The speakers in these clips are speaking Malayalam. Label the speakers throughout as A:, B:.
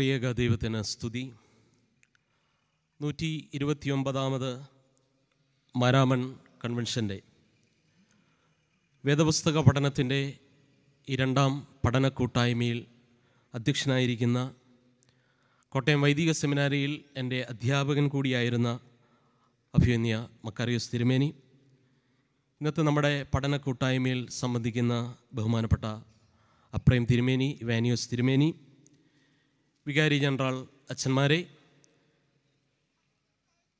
A: ത്രിയേക ദൈവത്തിന് സ്തുതി നൂറ്റി ഇരുപത്തിയൊമ്പതാമത് മാരാമൺ കൺവെൻഷൻ്റെ വേദപുസ്തക പഠനത്തിൻ്റെ ഈ രണ്ടാം പഠന കൂട്ടായ്മയിൽ അധ്യക്ഷനായിരിക്കുന്ന കോട്ടയം വൈദിക സെമിനാരിയിൽ എൻ്റെ അധ്യാപകൻ കൂടിയായിരുന്ന അഭിമന്യ മക്കാറിയോസ് തിരുമേനി ഇന്നത്തെ നമ്മുടെ പഠന കൂട്ടായ്മയിൽ സംബന്ധിക്കുന്ന ബഹുമാനപ്പെട്ട അപ്രേം തിരുമേനി വാനിയോസ് തിരുമേനി വികാരി ജനറൽ അച്ഛന്മാരെ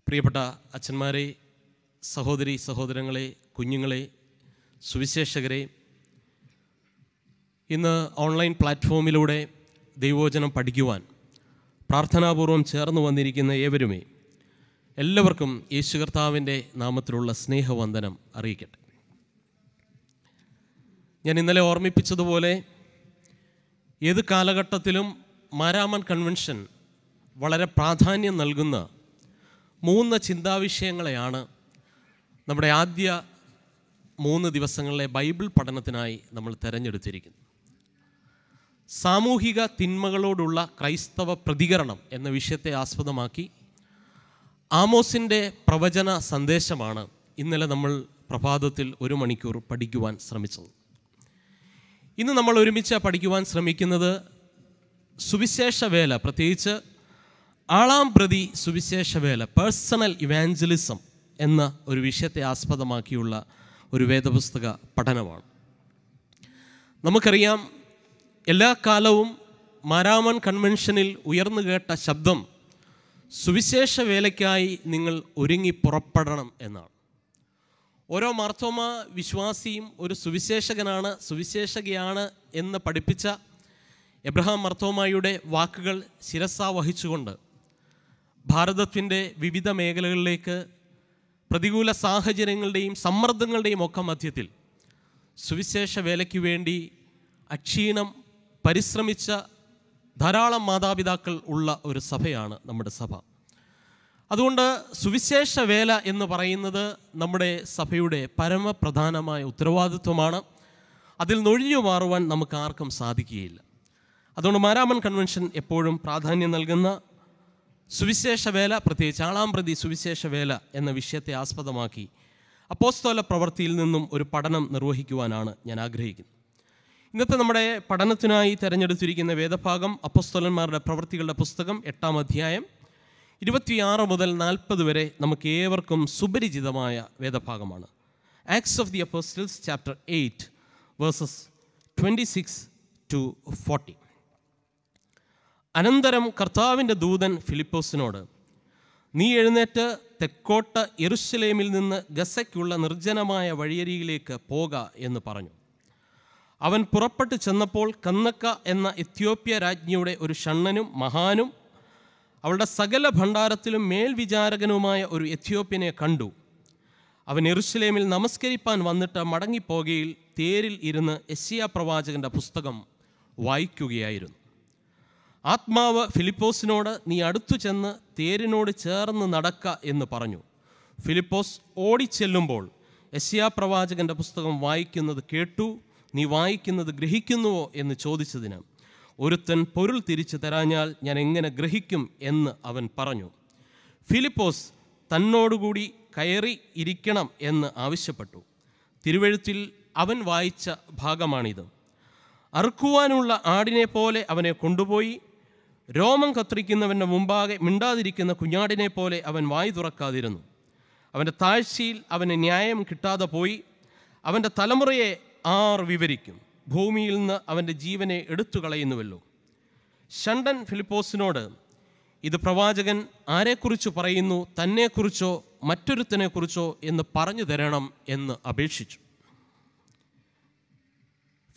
A: പ്രിയപ്പെട്ട അച്ഛന്മാരെ സഹോദരി സഹോദരങ്ങളെ കുഞ്ഞുങ്ങളെ സുവിശേഷകരെ ഇന്ന് ഓൺലൈൻ പ്ലാറ്റ്ഫോമിലൂടെ ദൈവോചനം പഠിക്കുവാൻ പ്രാർത്ഥനാപൂർവം ചേർന്നു വന്നിരിക്കുന്ന ഏവരുമേ എല്ലാവർക്കും യേശു കർത്താവിൻ്റെ നാമത്തിലുള്ള സ്നേഹവന്ദനം അറിയിക്കട്ടെ ഞാൻ ഇന്നലെ ഓർമ്മിപ്പിച്ചതുപോലെ ഏത് കാലഘട്ടത്തിലും മാരാമൻ കൺവെൻഷൻ വളരെ പ്രാധാന്യം നൽകുന്ന മൂന്ന് ചിന്താവിഷയങ്ങളെയാണ് നമ്മുടെ ആദ്യ മൂന്ന് ദിവസങ്ങളിലെ ബൈബിൾ പഠനത്തിനായി നമ്മൾ തിരഞ്ഞെടുത്തിരിക്കുന്നത് സാമൂഹിക തിന്മകളോടുള്ള ക്രൈസ്തവ പ്രതികരണം എന്ന വിഷയത്തെ ആസ്പദമാക്കി ആമോസിൻ്റെ പ്രവചന സന്ദേശമാണ് ഇന്നലെ നമ്മൾ പ്രഭാതത്തിൽ ഒരു മണിക്കൂർ പഠിക്കുവാൻ ശ്രമിച്ചത് ഇന്ന് നമ്മൾ ഒരുമിച്ച് പഠിക്കുവാൻ ശ്രമിക്കുന്നത് സുവിശേഷ വേല പ്രത്യേകിച്ച് ആളാം പ്രതി സുവിശേഷ വേല പേഴ്സണൽ ഇവാഞ്ചലിസം എന്ന ഒരു വിഷയത്തെ ആസ്പദമാക്കിയുള്ള ഒരു വേദപുസ്തക പഠനമാണ് നമുക്കറിയാം എല്ലാ കാലവും മാരാമൺ കൺവെൻഷനിൽ ഉയർന്നു കേട്ട ശബ്ദം സുവിശേഷ വേലയ്ക്കായി നിങ്ങൾ ഒരുങ്ങി പുറപ്പെടണം എന്നാണ് ഓരോ മാർത്തോമ വിശ്വാസിയും ഒരു സുവിശേഷകനാണ് സുവിശേഷകയാണ് എന്ന് പഠിപ്പിച്ച എബ്രഹാം മർത്തോമായിയുടെ വാക്കുകൾ ശിരസ വഹിച്ചുകൊണ്ട് ഭാരതത്തിൻ്റെ വിവിധ മേഖലകളിലേക്ക് പ്രതികൂല സാഹചര്യങ്ങളുടെയും സമ്മർദ്ദങ്ങളുടെയും ഒക്കെ മധ്യത്തിൽ സുവിശേഷ വേലയ്ക്ക് വേണ്ടി അക്ഷീണം പരിശ്രമിച്ച ധാരാളം മാതാപിതാക്കൾ ഉള്ള ഒരു സഭയാണ് നമ്മുടെ സഭ അതുകൊണ്ട് സുവിശേഷ വേല എന്ന് പറയുന്നത് നമ്മുടെ സഭയുടെ പരമപ്രധാനമായ ഉത്തരവാദിത്വമാണ് അതിൽ നൊഴിഞ്ഞു മാറുവാൻ നമുക്ക് ആർക്കും സാധിക്കുകയില്ല അതുകൊണ്ട് മാരാമൻ കൺവെൻഷൻ എപ്പോഴും പ്രാധാന്യം നൽകുന്ന സുവിശേഷവേല പ്രത്യേകിച്ച് ആളാം പ്രതി സുവിശേഷവേല എന്ന വിഷയത്തെ ആസ്പദമാക്കി അപ്പോസ്തോല പ്രവൃത്തിയിൽ നിന്നും ഒരു പഠനം നിർവഹിക്കുവാനാണ് ഞാൻ ആഗ്രഹിക്കുന്നത് ഇന്നത്തെ നമ്മുടെ പഠനത്തിനായി തിരഞ്ഞെടുത്തിരിക്കുന്ന വേദഭാഗം അപ്പസ്തോലന്മാരുടെ പ്രവൃത്തികളുടെ പുസ്തകം എട്ടാം അധ്യായം ഇരുപത്തിയാറ് മുതൽ നാൽപ്പത് വരെ നമുക്ക് ഏവർക്കും സുപരിചിതമായ വേദഭാഗമാണ് Acts of the Apostles chapter eight verses twenty six to forty അനന്തരം കർത്താവിൻ്റെ ദൂതൻ ഫിലിപ്പോസിനോട് നീ എഴുന്നേറ്റ് തെക്കോട്ട് എറുശലേമിൽ നിന്ന് ഗസയ്ക്കുള്ള നിർജ്ജനമായ വഴിയരികിലേക്ക് പോക എന്ന് പറഞ്ഞു അവൻ പുറപ്പെട്ടു ചെന്നപ്പോൾ കന്നക്ക എന്ന എത്യോപ്യ രാജ്ഞിയുടെ ഒരു ഷണ്ണനും മഹാനും അവളുടെ സകല ഭണ്ഡാരത്തിലും മേൽവിചാരകനുമായ ഒരു എത്യോപ്യനെ കണ്ടു അവൻ എറുശലേമിൽ നമസ്കരിപ്പാൻ വന്നിട്ട് മടങ്ങിപ്പോകയിൽ തേരിൽ ഇരുന്ന് എസിയ പ്രവാചകൻ്റെ പുസ്തകം വായിക്കുകയായിരുന്നു ആത്മാവ് ഫിലിപ്പോസിനോട് നീ അടുത്തു ചെന്ന് തേരിനോട് ചേർന്ന് നടക്ക എന്ന് പറഞ്ഞു ഫിലിപ്പോസ് ഓടിച്ചെല്ലുമ്പോൾ യശ്യാ പ്രവാചകന്റെ പുസ്തകം വായിക്കുന്നത് കേട്ടു നീ വായിക്കുന്നത് ഗ്രഹിക്കുന്നുവോ എന്ന് ചോദിച്ചതിന് ഒരുത്തൻ പൊരുൾ തിരിച്ചു തരാഞ്ഞാൽ ഞാൻ എങ്ങനെ ഗ്രഹിക്കും എന്ന് അവൻ പറഞ്ഞു ഫിലിപ്പോസ് തന്നോടുകൂടി കയറി ഇരിക്കണം എന്ന് ആവശ്യപ്പെട്ടു തിരുവഴുത്തിൽ അവൻ വായിച്ച ഭാഗമാണിത് അറുക്കുവാനുള്ള ആടിനെ പോലെ അവനെ കൊണ്ടുപോയി രോമം കത്തിരിക്കുന്നവൻ്റെ മുമ്പാകെ മിണ്ടാതിരിക്കുന്ന കുഞ്ഞാടിനെ പോലെ അവൻ വായി തുറക്കാതിരുന്നു അവൻ്റെ താഴ്ചയിൽ അവന് ന്യായം കിട്ടാതെ പോയി അവൻ്റെ തലമുറയെ ആർ വിവരിക്കും ഭൂമിയിൽ നിന്ന് അവൻ്റെ ജീവനെ എടുത്തു കളയുന്നുവല്ലോ ഷണ്ടൻ ഫിലിപ്പോസിനോട് ഇത് പ്രവാചകൻ ആരെക്കുറിച്ച് പറയുന്നു തന്നെക്കുറിച്ചോ മറ്റൊരുത്തനെക്കുറിച്ചോ എന്ന് പറഞ്ഞു തരണം എന്ന് അപേക്ഷിച്ചു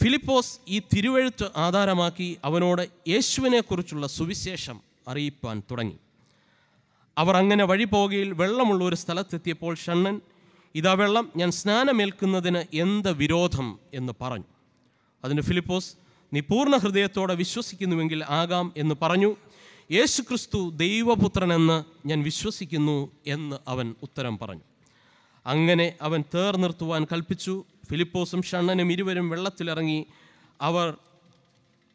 A: ഫിലിപ്പോസ് ഈ തിരുവഴുത്ത് ആധാരമാക്കി അവനോട് യേശുവിനെക്കുറിച്ചുള്ള സുവിശേഷം അറിയിപ്പാൻ തുടങ്ങി അവർ അങ്ങനെ വഴി പോകുകയിൽ വെള്ളമുള്ള ഒരു സ്ഥലത്തെത്തിയപ്പോൾ ഷണ്ണൻ ഇതാ വെള്ളം ഞാൻ സ്നാനമേൽക്കുന്നതിന് എന്ത് വിരോധം എന്ന് പറഞ്ഞു അതിന് ഫിലിപ്പോസ് നീ പൂർണ്ണ ഹൃദയത്തോടെ വിശ്വസിക്കുന്നുവെങ്കിൽ ആകാം എന്ന് പറഞ്ഞു യേശു ക്രിസ്തു ദൈവപുത്രനെന്ന് ഞാൻ വിശ്വസിക്കുന്നു എന്ന് അവൻ ഉത്തരം പറഞ്ഞു അങ്ങനെ അവൻ തേർ നിർത്തുവാൻ കൽപ്പിച്ചു ഫിലിപ്പോസും ഷണ്ണനും ഇരുവരും വെള്ളത്തിലിറങ്ങി അവർ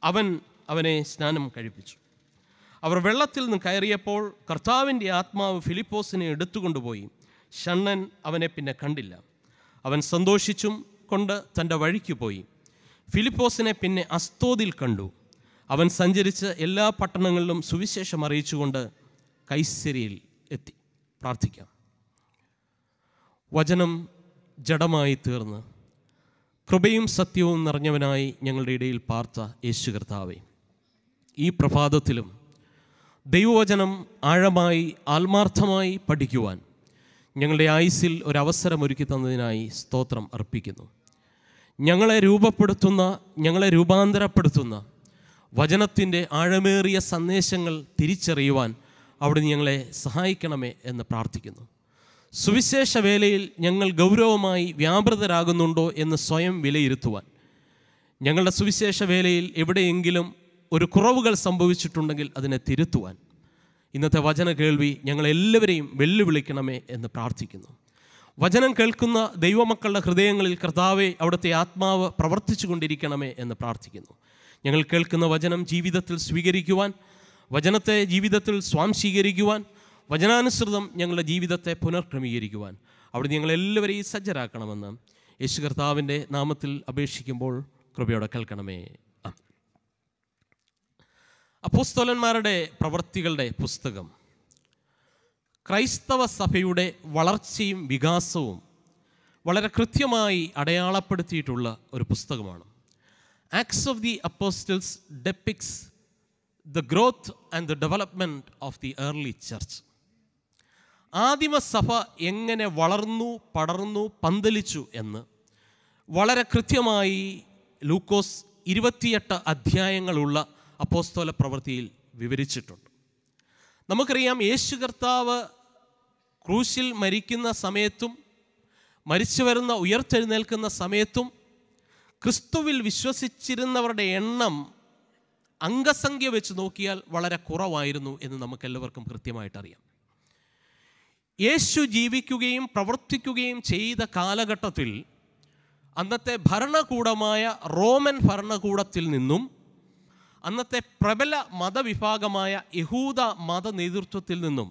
A: അവൻ അവനെ സ്നാനം കഴിപ്പിച്ചു അവർ വെള്ളത്തിൽ നിന്ന് കയറിയപ്പോൾ കർത്താവിൻ്റെ ആത്മാവ് ഫിലിപ്പോസിനെ എടുത്തുകൊണ്ടുപോയി ഷണ്ണൻ അവനെ പിന്നെ കണ്ടില്ല അവൻ സന്തോഷിച്ചും കൊണ്ട് തൻ്റെ വഴിക്ക് പോയി ഫിലിപ്പോസിനെ പിന്നെ അസ്തോതിൽ കണ്ടു അവൻ സഞ്ചരിച്ച് എല്ലാ പട്ടണങ്ങളിലും സുവിശേഷം അറിയിച്ചുകൊണ്ട് കൈസരിയിൽ എത്തി പ്രാർത്ഥിക്കാം വചനം ജഡമായി തീർന്ന് കൃപയും സത്യവും നിറഞ്ഞവനായി ഞങ്ങളുടെ ഇടയിൽ പാർത്ത യേശു കർത്താവെ ഈ പ്രഭാതത്തിലും ദൈവവചനം ആഴമായി ആത്മാർത്ഥമായി പഠിക്കുവാൻ ഞങ്ങളുടെ ആയുസിൽ ഒരവസരം ഒരുക്കി തന്നതിനായി സ്തോത്രം അർപ്പിക്കുന്നു ഞങ്ങളെ രൂപപ്പെടുത്തുന്ന ഞങ്ങളെ രൂപാന്തരപ്പെടുത്തുന്ന വചനത്തിൻ്റെ ആഴമേറിയ സന്ദേശങ്ങൾ തിരിച്ചറിയുവാൻ അവിടുന്ന് ഞങ്ങളെ സഹായിക്കണമേ എന്ന് പ്രാർത്ഥിക്കുന്നു സുവിശേഷ വേലയിൽ ഞങ്ങൾ ഗൗരവമായി വ്യാപൃതരാകുന്നുണ്ടോ എന്ന് സ്വയം വിലയിരുത്തുവാൻ ഞങ്ങളുടെ സുവിശേഷ വേലയിൽ എവിടെയെങ്കിലും ഒരു കുറവുകൾ സംഭവിച്ചിട്ടുണ്ടെങ്കിൽ അതിനെ തിരുത്തുവാൻ ഇന്നത്തെ വചന കേൾവി ഞങ്ങളെല്ലാവരെയും വെല്ലുവിളിക്കണമേ എന്ന് പ്രാർത്ഥിക്കുന്നു വചനം കേൾക്കുന്ന ദൈവമക്കളുടെ ഹൃദയങ്ങളിൽ കർത്താവെ അവിടുത്തെ ആത്മാവ് പ്രവർത്തിച്ചു കൊണ്ടിരിക്കണമേ എന്ന് പ്രാർത്ഥിക്കുന്നു ഞങ്ങൾ കേൾക്കുന്ന വചനം ജീവിതത്തിൽ സ്വീകരിക്കുവാൻ വചനത്തെ ജീവിതത്തിൽ സ്വാംശീകരിക്കുവാൻ വചനാനുസൃതം ഞങ്ങളുടെ ജീവിതത്തെ പുനർക്രമീകരിക്കുവാൻ അവിടെ ഞങ്ങളെല്ലാവരെയും സജ്ജരാക്കണമെന്ന് യേശു കർത്താവിൻ്റെ നാമത്തിൽ അപേക്ഷിക്കുമ്പോൾ കൃപയോടെ കേൾക്കണമേ അപ്പോസ്തോലന്മാരുടെ പ്രവൃത്തികളുടെ പുസ്തകം ക്രൈസ്തവ സഭയുടെ വളർച്ചയും വികാസവും വളരെ കൃത്യമായി അടയാളപ്പെടുത്തിയിട്ടുള്ള ഒരു പുസ്തകമാണ് Acts of the Apostles depicts the growth and the development of the early church ആദിമസഭ എങ്ങനെ വളർന്നു പടർന്നു പന്തലിച്ചു എന്ന് വളരെ കൃത്യമായി ലൂക്കോസ് ഇരുപത്തിയെട്ട് അധ്യായങ്ങളുള്ള അപ്പോസ്തോല പ്രവൃത്തിയിൽ വിവരിച്ചിട്ടുണ്ട് നമുക്കറിയാം യേശു കർത്താവ് ക്രൂശിൽ മരിക്കുന്ന സമയത്തും മരിച്ചു വരുന്ന ഉയർത്തെഴുന്നേൽക്കുന്ന സമയത്തും ക്രിസ്തുവിൽ വിശ്വസിച്ചിരുന്നവരുടെ എണ്ണം അംഗസംഖ്യ വെച്ച് നോക്കിയാൽ വളരെ കുറവായിരുന്നു എന്ന് നമുക്കെല്ലാവർക്കും കൃത്യമായിട്ടറിയാം യേശു ജീവിക്കുകയും പ്രവർത്തിക്കുകയും ചെയ്ത കാലഘട്ടത്തിൽ അന്നത്തെ ഭരണകൂടമായ റോമൻ ഭരണകൂടത്തിൽ നിന്നും അന്നത്തെ പ്രബല മതവിഭാഗമായ യഹൂദ മത നേതൃത്വത്തിൽ നിന്നും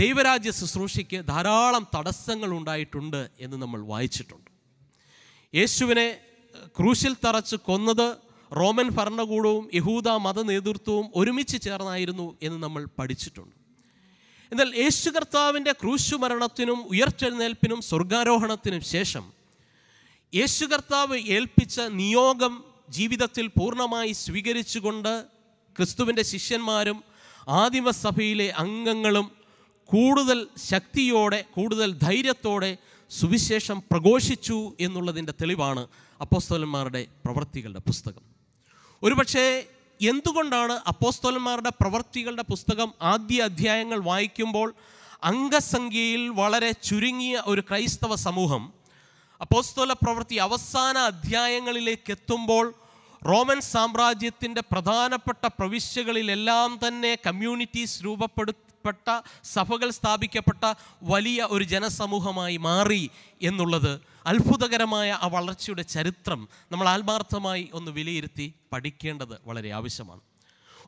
A: ദൈവരാജ്യ ശുശ്രൂഷയ്ക്ക് ധാരാളം തടസ്സങ്ങൾ ഉണ്ടായിട്ടുണ്ട് എന്ന് നമ്മൾ വായിച്ചിട്ടുണ്ട് യേശുവിനെ ക്രൂശിൽ തറച്ച് കൊന്നത് റോമൻ ഭരണകൂടവും യഹൂദ മത നേതൃത്വവും ഒരുമിച്ച് ചേർന്നായിരുന്നു എന്ന് നമ്മൾ പഠിച്ചിട്ടുണ്ട് എന്നാൽ യേശു കർത്താവിൻ്റെ ക്രൂശുമരണത്തിനും ഉയർത്തെഴുന്നേൽപ്പിനും സ്വർഗാരോഹണത്തിനും ശേഷം യേശു കർത്താവ് ഏൽപ്പിച്ച നിയോഗം ജീവിതത്തിൽ പൂർണ്ണമായി സ്വീകരിച്ചുകൊണ്ട് ക്രിസ്തുവിൻ്റെ ശിഷ്യന്മാരും ആദിമസഭയിലെ അംഗങ്ങളും കൂടുതൽ ശക്തിയോടെ കൂടുതൽ ധൈര്യത്തോടെ സുവിശേഷം പ്രഘോഷിച്ചു എന്നുള്ളതിൻ്റെ തെളിവാണ് അപ്പോസ്തലന്മാരുടെ പ്രവൃത്തികളുടെ പുസ്തകം ഒരുപക്ഷേ എന്തുകൊണ്ടാണ് അപ്പോസ്തോലന്മാരുടെ പ്രവൃത്തികളുടെ പുസ്തകം ആദ്യ അധ്യായങ്ങൾ വായിക്കുമ്പോൾ അംഗസംഖ്യയിൽ വളരെ ചുരുങ്ങിയ ഒരു ക്രൈസ്തവ സമൂഹം അപ്പോസ്തോല പ്രവൃത്തി അവസാന അധ്യായങ്ങളിലേക്ക് എത്തുമ്പോൾ റോമൻ സാമ്രാജ്യത്തിൻ്റെ പ്രധാനപ്പെട്ട പ്രവിശ്യകളിലെല്ലാം തന്നെ കമ്മ്യൂണിറ്റീസ് രൂപപ്പെടു ഉൾപ്പെട്ട സഭകൾ സ്ഥാപിക്കപ്പെട്ട വലിയ ഒരു ജനസമൂഹമായി മാറി എന്നുള്ളത് അത്ഭുതകരമായ ആ വളർച്ചയുടെ ചരിത്രം നമ്മൾ ആത്മാർത്ഥമായി ഒന്ന് വിലയിരുത്തി പഠിക്കേണ്ടത് വളരെ ആവശ്യമാണ്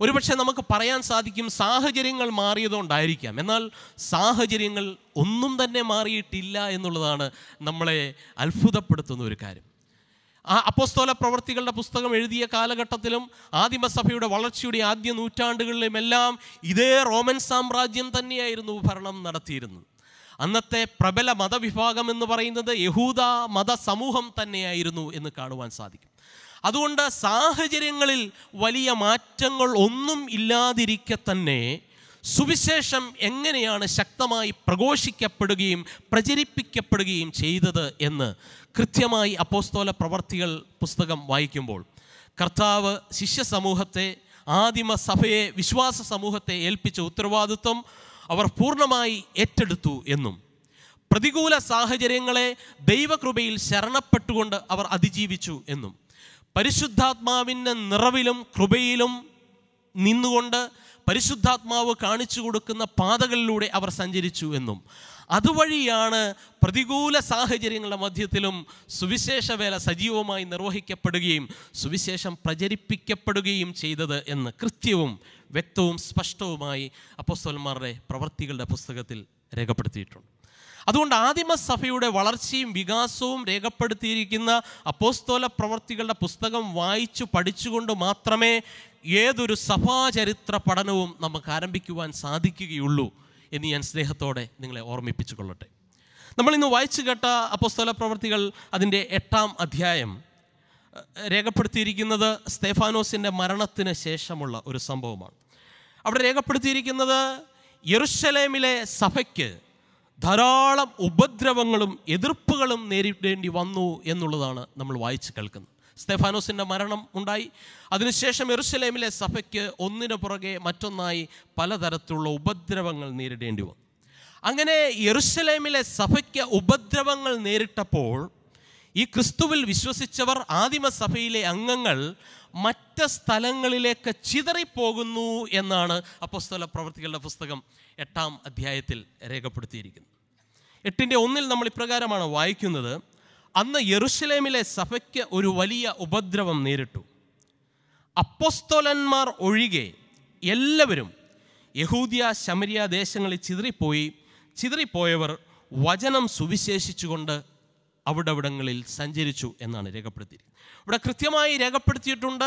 A: ഒരുപക്ഷെ നമുക്ക് പറയാൻ സാധിക്കും സാഹചര്യങ്ങൾ മാറിയതുകൊണ്ടായിരിക്കാം എന്നാൽ സാഹചര്യങ്ങൾ ഒന്നും തന്നെ മാറിയിട്ടില്ല എന്നുള്ളതാണ് നമ്മളെ അത്ഭുതപ്പെടുത്തുന്ന ഒരു കാര്യം ആ അപ്പോസ്തോല പ്രവർത്തികളുടെ പുസ്തകം എഴുതിയ കാലഘട്ടത്തിലും ആദിമസഭയുടെ വളർച്ചയുടെ ആദ്യ നൂറ്റാണ്ടുകളിലുമെല്ലാം ഇതേ റോമൻ സാമ്രാജ്യം തന്നെയായിരുന്നു ഭരണം നടത്തിയിരുന്നത് അന്നത്തെ പ്രബല മതവിഭാഗം എന്ന് പറയുന്നത് യഹൂദ മതസമൂഹം തന്നെയായിരുന്നു എന്ന് കാണുവാൻ സാധിക്കും അതുകൊണ്ട് സാഹചര്യങ്ങളിൽ വലിയ മാറ്റങ്ങൾ ഒന്നും ഇല്ലാതിരിക്കെ തന്നെ സുവിശേഷം എങ്ങനെയാണ് ശക്തമായി പ്രഘോഷിക്കപ്പെടുകയും പ്രചരിപ്പിക്കപ്പെടുകയും ചെയ്തത് എന്ന് കൃത്യമായി അപ്പോസ്തോല പ്രവർത്തികൾ പുസ്തകം വായിക്കുമ്പോൾ കർത്താവ് ശിഷ്യ സമൂഹത്തെ ആദിമ സഭയെ വിശ്വാസ സമൂഹത്തെ ഏൽപ്പിച്ച ഉത്തരവാദിത്വം അവർ പൂർണ്ണമായി ഏറ്റെടുത്തു എന്നും പ്രതികൂല സാഹചര്യങ്ങളെ ദൈവകൃപയിൽ ശരണപ്പെട്ടുകൊണ്ട് അവർ അതിജീവിച്ചു എന്നും പരിശുദ്ധാത്മാവിൻ്റെ നിറവിലും കൃപയിലും നിന്നുകൊണ്ട് പരിശുദ്ധാത്മാവ് കാണിച്ചു കൊടുക്കുന്ന പാതകളിലൂടെ അവർ സഞ്ചരിച്ചു എന്നും അതുവഴിയാണ് പ്രതികൂല സാഹചര്യങ്ങളുടെ മധ്യത്തിലും സുവിശേഷ വേല സജീവമായി നിർവഹിക്കപ്പെടുകയും സുവിശേഷം പ്രചരിപ്പിക്കപ്പെടുകയും ചെയ്തത് എന്ന് കൃത്യവും വ്യക്തവും സ്പഷ്ടവുമായി അപ്പോസ്തോന്മാരുടെ പ്രവൃത്തികളുടെ പുസ്തകത്തിൽ രേഖപ്പെടുത്തിയിട്ടുണ്ട് അതുകൊണ്ട് ആദിമസഭയുടെ വളർച്ചയും വികാസവും രേഖപ്പെടുത്തിയിരിക്കുന്ന അപ്പോസ്തോല പ്രവർത്തികളുടെ പുസ്തകം വായിച്ചു പഠിച്ചുകൊണ്ട് മാത്രമേ ഏതൊരു സഭാചരിത്ര പഠനവും നമുക്ക് ആരംഭിക്കുവാൻ സാധിക്കുകയുള്ളൂ എന്ന് ഞാൻ സ്നേഹത്തോടെ നിങ്ങളെ ഓർമ്മിപ്പിച്ചു കൊള്ളട്ടെ നമ്മൾ ഇന്ന് വായിച്ചു കേട്ട അപ്പോസ്തല പ്രവർത്തികൾ അതിൻ്റെ എട്ടാം അധ്യായം രേഖപ്പെടുത്തിയിരിക്കുന്നത് സ്തേഫാനോസിൻ്റെ മരണത്തിന് ശേഷമുള്ള ഒരു സംഭവമാണ് അവിടെ രേഖപ്പെടുത്തിയിരിക്കുന്നത് യെറുഷലേമിലെ സഭയ്ക്ക് ധാരാളം ഉപദ്രവങ്ങളും എതിർപ്പുകളും നേരിടേണ്ടി വന്നു എന്നുള്ളതാണ് നമ്മൾ വായിച്ച് കേൾക്കുന്നത് സ്തെഫാനോസിൻ്റെ മരണം ഉണ്ടായി അതിനുശേഷം എറുസലേമിലെ സഭയ്ക്ക് ഒന്നിനു പുറകെ മറ്റൊന്നായി പലതരത്തിലുള്ള ഉപദ്രവങ്ങൾ നേരിടേണ്ടി വന്നു അങ്ങനെ എറുസലേമിലെ സഭയ്ക്ക് ഉപദ്രവങ്ങൾ നേരിട്ടപ്പോൾ ഈ ക്രിസ്തുവിൽ വിശ്വസിച്ചവർ ആദിമസഭയിലെ അംഗങ്ങൾ മറ്റ് സ്ഥലങ്ങളിലേക്ക് ചിതറിപ്പോകുന്നു എന്നാണ് അപ്പോസ്തല പ്രവർത്തികളുടെ പുസ്തകം എട്ടാം അധ്യായത്തിൽ രേഖപ്പെടുത്തിയിരിക്കുന്നത് എട്ടിൻ്റെ ഒന്നിൽ നമ്മൾ ഇപ്രകാരമാണ് വായിക്കുന്നത് അന്ന് യെറുഷലേമിലെ സഭയ്ക്ക് ഒരു വലിയ ഉപദ്രവം നേരിട്ടു അപ്പോസ്തോലന്മാർ ഒഴികെ എല്ലാവരും യഹൂദിയ ശമരിയ ദേശങ്ങളിൽ ചിതറിപ്പോയി ചിതറിപ്പോയവർ വചനം സുവിശേഷിച്ചുകൊണ്ട് അവിടവിടങ്ങളിൽ സഞ്ചരിച്ചു എന്നാണ് രേഖപ്പെടുത്തിയിരിക്കുന്നത് ഇവിടെ കൃത്യമായി രേഖപ്പെടുത്തിയിട്ടുണ്ട്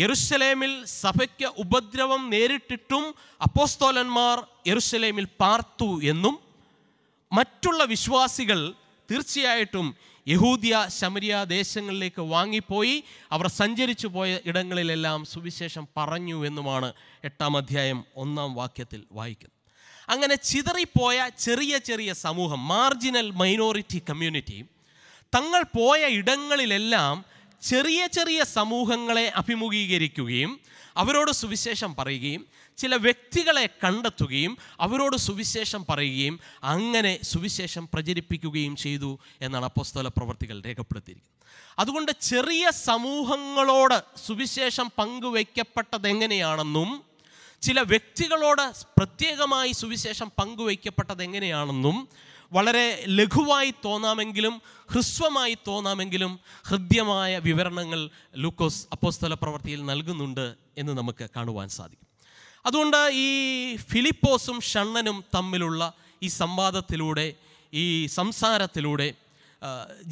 A: യെറുസലേമിൽ സഭയ്ക്ക് ഉപദ്രവം നേരിട്ടിട്ടും അപ്പോസ്തോലന്മാർ യെറുസലേമിൽ പാർത്തു എന്നും മറ്റുള്ള വിശ്വാസികൾ തീർച്ചയായിട്ടും യഹൂദിയ ശമരിയ ദേശങ്ങളിലേക്ക് വാങ്ങിപ്പോയി അവർ സഞ്ചരിച്ചു പോയ ഇടങ്ങളിലെല്ലാം സുവിശേഷം പറഞ്ഞു എന്നുമാണ് എട്ടാം അധ്യായം ഒന്നാം വാക്യത്തിൽ വായിക്കുന്നത് അങ്ങനെ ചിതറിപ്പോയ ചെറിയ ചെറിയ സമൂഹം മാർജിനൽ മൈനോറിറ്റി കമ്മ്യൂണിറ്റി തങ്ങൾ പോയ ഇടങ്ങളിലെല്ലാം ചെറിയ ചെറിയ സമൂഹങ്ങളെ അഭിമുഖീകരിക്കുകയും അവരോട് സുവിശേഷം പറയുകയും ചില വ്യക്തികളെ കണ്ടെത്തുകയും അവരോട് സുവിശേഷം പറയുകയും അങ്ങനെ സുവിശേഷം പ്രചരിപ്പിക്കുകയും ചെയ്തു എന്നാണ് അപ്പോസ്തല പ്രവർത്തികൾ രേഖപ്പെടുത്തിയിരിക്കുന്നത് അതുകൊണ്ട് ചെറിയ സമൂഹങ്ങളോട് സുവിശേഷം പങ്കുവയ്ക്കപ്പെട്ടത് എങ്ങനെയാണെന്നും ചില വ്യക്തികളോട് പ്രത്യേകമായി സുവിശേഷം പങ്കുവയ്ക്കപ്പെട്ടത് എങ്ങനെയാണെന്നും വളരെ ലഘുവായി തോന്നാമെങ്കിലും ഹ്രസ്വമായി തോന്നാമെങ്കിലും ഹൃദ്യമായ വിവരണങ്ങൾ ലൂക്കോസ് അപ്പോസ്തല പ്രവർത്തിയിൽ നൽകുന്നുണ്ട് എന്ന് നമുക്ക് കാണുവാൻ സാധിക്കും അതുകൊണ്ട് ഈ ഫിലിപ്പോസും ഷണ്ണനും തമ്മിലുള്ള ഈ സംവാദത്തിലൂടെ ഈ സംസാരത്തിലൂടെ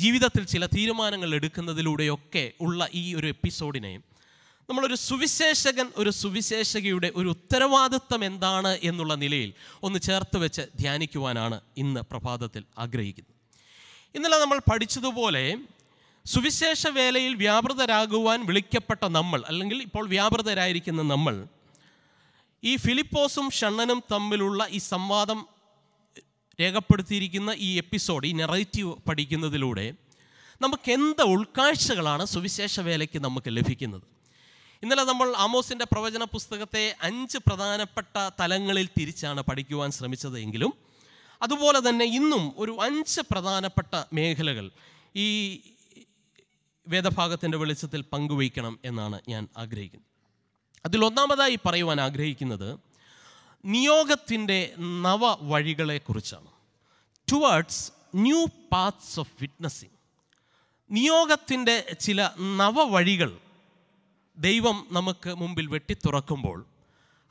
A: ജീവിതത്തിൽ ചില തീരുമാനങ്ങൾ എടുക്കുന്നതിലൂടെയൊക്കെ ഉള്ള ഈ ഒരു എപ്പിസോഡിനെ നമ്മളൊരു സുവിശേഷകൻ ഒരു സുവിശേഷകയുടെ ഒരു ഉത്തരവാദിത്വം എന്താണ് എന്നുള്ള നിലയിൽ ഒന്ന് ചേർത്ത് വെച്ച് ധ്യാനിക്കുവാനാണ് ഇന്ന് പ്രഭാതത്തിൽ ആഗ്രഹിക്കുന്നത് ഇന്നലെ നമ്മൾ പഠിച്ചതുപോലെ സുവിശേഷ വേലയിൽ വ്യാപൃതരാകുവാൻ വിളിക്കപ്പെട്ട നമ്മൾ അല്ലെങ്കിൽ ഇപ്പോൾ വ്യാപൃതരായിരിക്കുന്ന നമ്മൾ ഈ ഫിലിപ്പോസും ഷണ്ണനും തമ്മിലുള്ള ഈ സംവാദം രേഖപ്പെടുത്തിയിരിക്കുന്ന ഈ എപ്പിസോഡ് ഈ നെറേറ്റീവ് പഠിക്കുന്നതിലൂടെ നമുക്ക് എന്ത് ഉൾക്കാഴ്ചകളാണ് സുവിശേഷ വേലയ്ക്ക് നമുക്ക് ലഭിക്കുന്നത് ഇന്നലെ നമ്മൾ ആമോസിൻ്റെ പ്രവചന പുസ്തകത്തെ അഞ്ച് പ്രധാനപ്പെട്ട തലങ്ങളിൽ തിരിച്ചാണ് പഠിക്കുവാൻ ശ്രമിച്ചത് എങ്കിലും അതുപോലെ തന്നെ ഇന്നും ഒരു അഞ്ച് പ്രധാനപ്പെട്ട മേഖലകൾ ഈ വേദഭാഗത്തിൻ്റെ വെളിച്ചത്തിൽ പങ്കുവയ്ക്കണം എന്നാണ് ഞാൻ ആഗ്രഹിക്കുന്നത് അതിലൊന്നാമതായി പറയുവാൻ ആഗ്രഹിക്കുന്നത് നിയോഗത്തിൻ്റെ നവ വഴികളെക്കുറിച്ചാണ് towards new paths of witnessing നിയോഗത്തിൻ്റെ ചില നവ വഴികൾ ദൈവം നമുക്ക് മുമ്പിൽ വെട്ടിത്തുറക്കുമ്പോൾ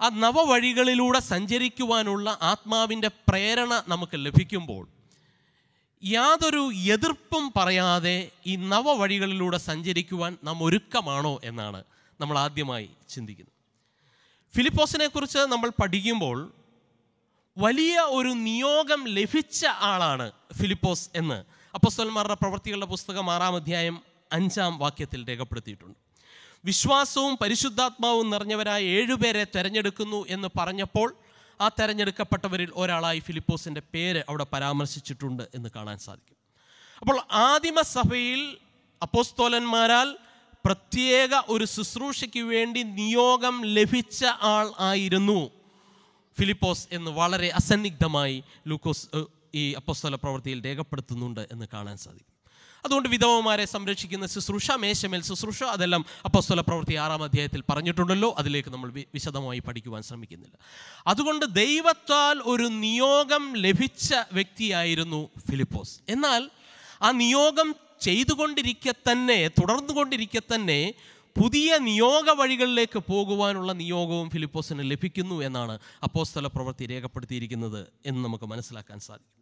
A: ആ നവ വഴികളിലൂടെ സഞ്ചരിക്കുവാനുള്ള ആത്മാവിൻ്റെ പ്രേരണ നമുക്ക് ലഭിക്കുമ്പോൾ യാതൊരു എതിർപ്പും പറയാതെ ഈ വഴികളിലൂടെ സഞ്ചരിക്കുവാൻ നാം ഒരുക്കമാണോ എന്നാണ് നമ്മൾ ആദ്യമായി ചിന്തിക്കുന്നു ഫിലിപ്പോസിനെ കുറിച്ച് നമ്മൾ പഠിക്കുമ്പോൾ വലിയ ഒരു നിയോഗം ലഭിച്ച ആളാണ് ഫിലിപ്പോസ് എന്ന് അപ്പസ്തോന്മാരുടെ പ്രവൃത്തികളുടെ പുസ്തകം ആറാം അധ്യായം അഞ്ചാം വാക്യത്തിൽ രേഖപ്പെടുത്തിയിട്ടുണ്ട് വിശ്വാസവും പരിശുദ്ധാത്മാവും നിറഞ്ഞവരായ ഏഴുപേരെ തിരഞ്ഞെടുക്കുന്നു എന്ന് പറഞ്ഞപ്പോൾ ആ തിരഞ്ഞെടുക്കപ്പെട്ടവരിൽ ഒരാളായി ഫിലിപ്പോസിൻ്റെ പേര് അവിടെ പരാമർശിച്ചിട്ടുണ്ട് എന്ന് കാണാൻ സാധിക്കും അപ്പോൾ ആദിമസഭയിൽ അപ്പോസ്തോലന്മാരാൽ പ്രത്യേക ഒരു ശുശ്രൂഷയ്ക്ക് വേണ്ടി നിയോഗം ലഭിച്ച ആൾ ആയിരുന്നു ഫിലിപ്പോസ് എന്ന് വളരെ അസന്നിഗ്ധമായി ലൂക്കോസ് ഈ അപ്പസ്തല പ്രവൃത്തിയിൽ രേഖപ്പെടുത്തുന്നുണ്ട് എന്ന് കാണാൻ സാധിക്കും അതുകൊണ്ട് വിധവമാരെ സംരക്ഷിക്കുന്ന ശുശ്രൂഷ മേശമേൽ ശുശ്രൂഷ അതെല്ലാം അപ്പസ്തല പ്രവൃത്തി ആറാം അധ്യായത്തിൽ പറഞ്ഞിട്ടുണ്ടല്ലോ അതിലേക്ക് നമ്മൾ വിശദമായി പഠിക്കുവാൻ ശ്രമിക്കുന്നില്ല അതുകൊണ്ട് ദൈവത്താൽ ഒരു നിയോഗം ലഭിച്ച വ്യക്തിയായിരുന്നു ഫിലിപ്പോസ് എന്നാൽ ആ നിയോഗം ചെയ്തുകൊണ്ടിരിക്കെ തന്നെ തുടർന്നുകൊണ്ടിരിക്കെ തന്നെ പുതിയ നിയോഗ വഴികളിലേക്ക് പോകുവാനുള്ള നിയോഗവും ഫിലിപ്പോസിന് ലഭിക്കുന്നു എന്നാണ് അപ്പോസ്തല പ്രവൃത്തി രേഖപ്പെടുത്തിയിരിക്കുന്നത് എന്ന് നമുക്ക് മനസ്സിലാക്കാൻ സാധിക്കും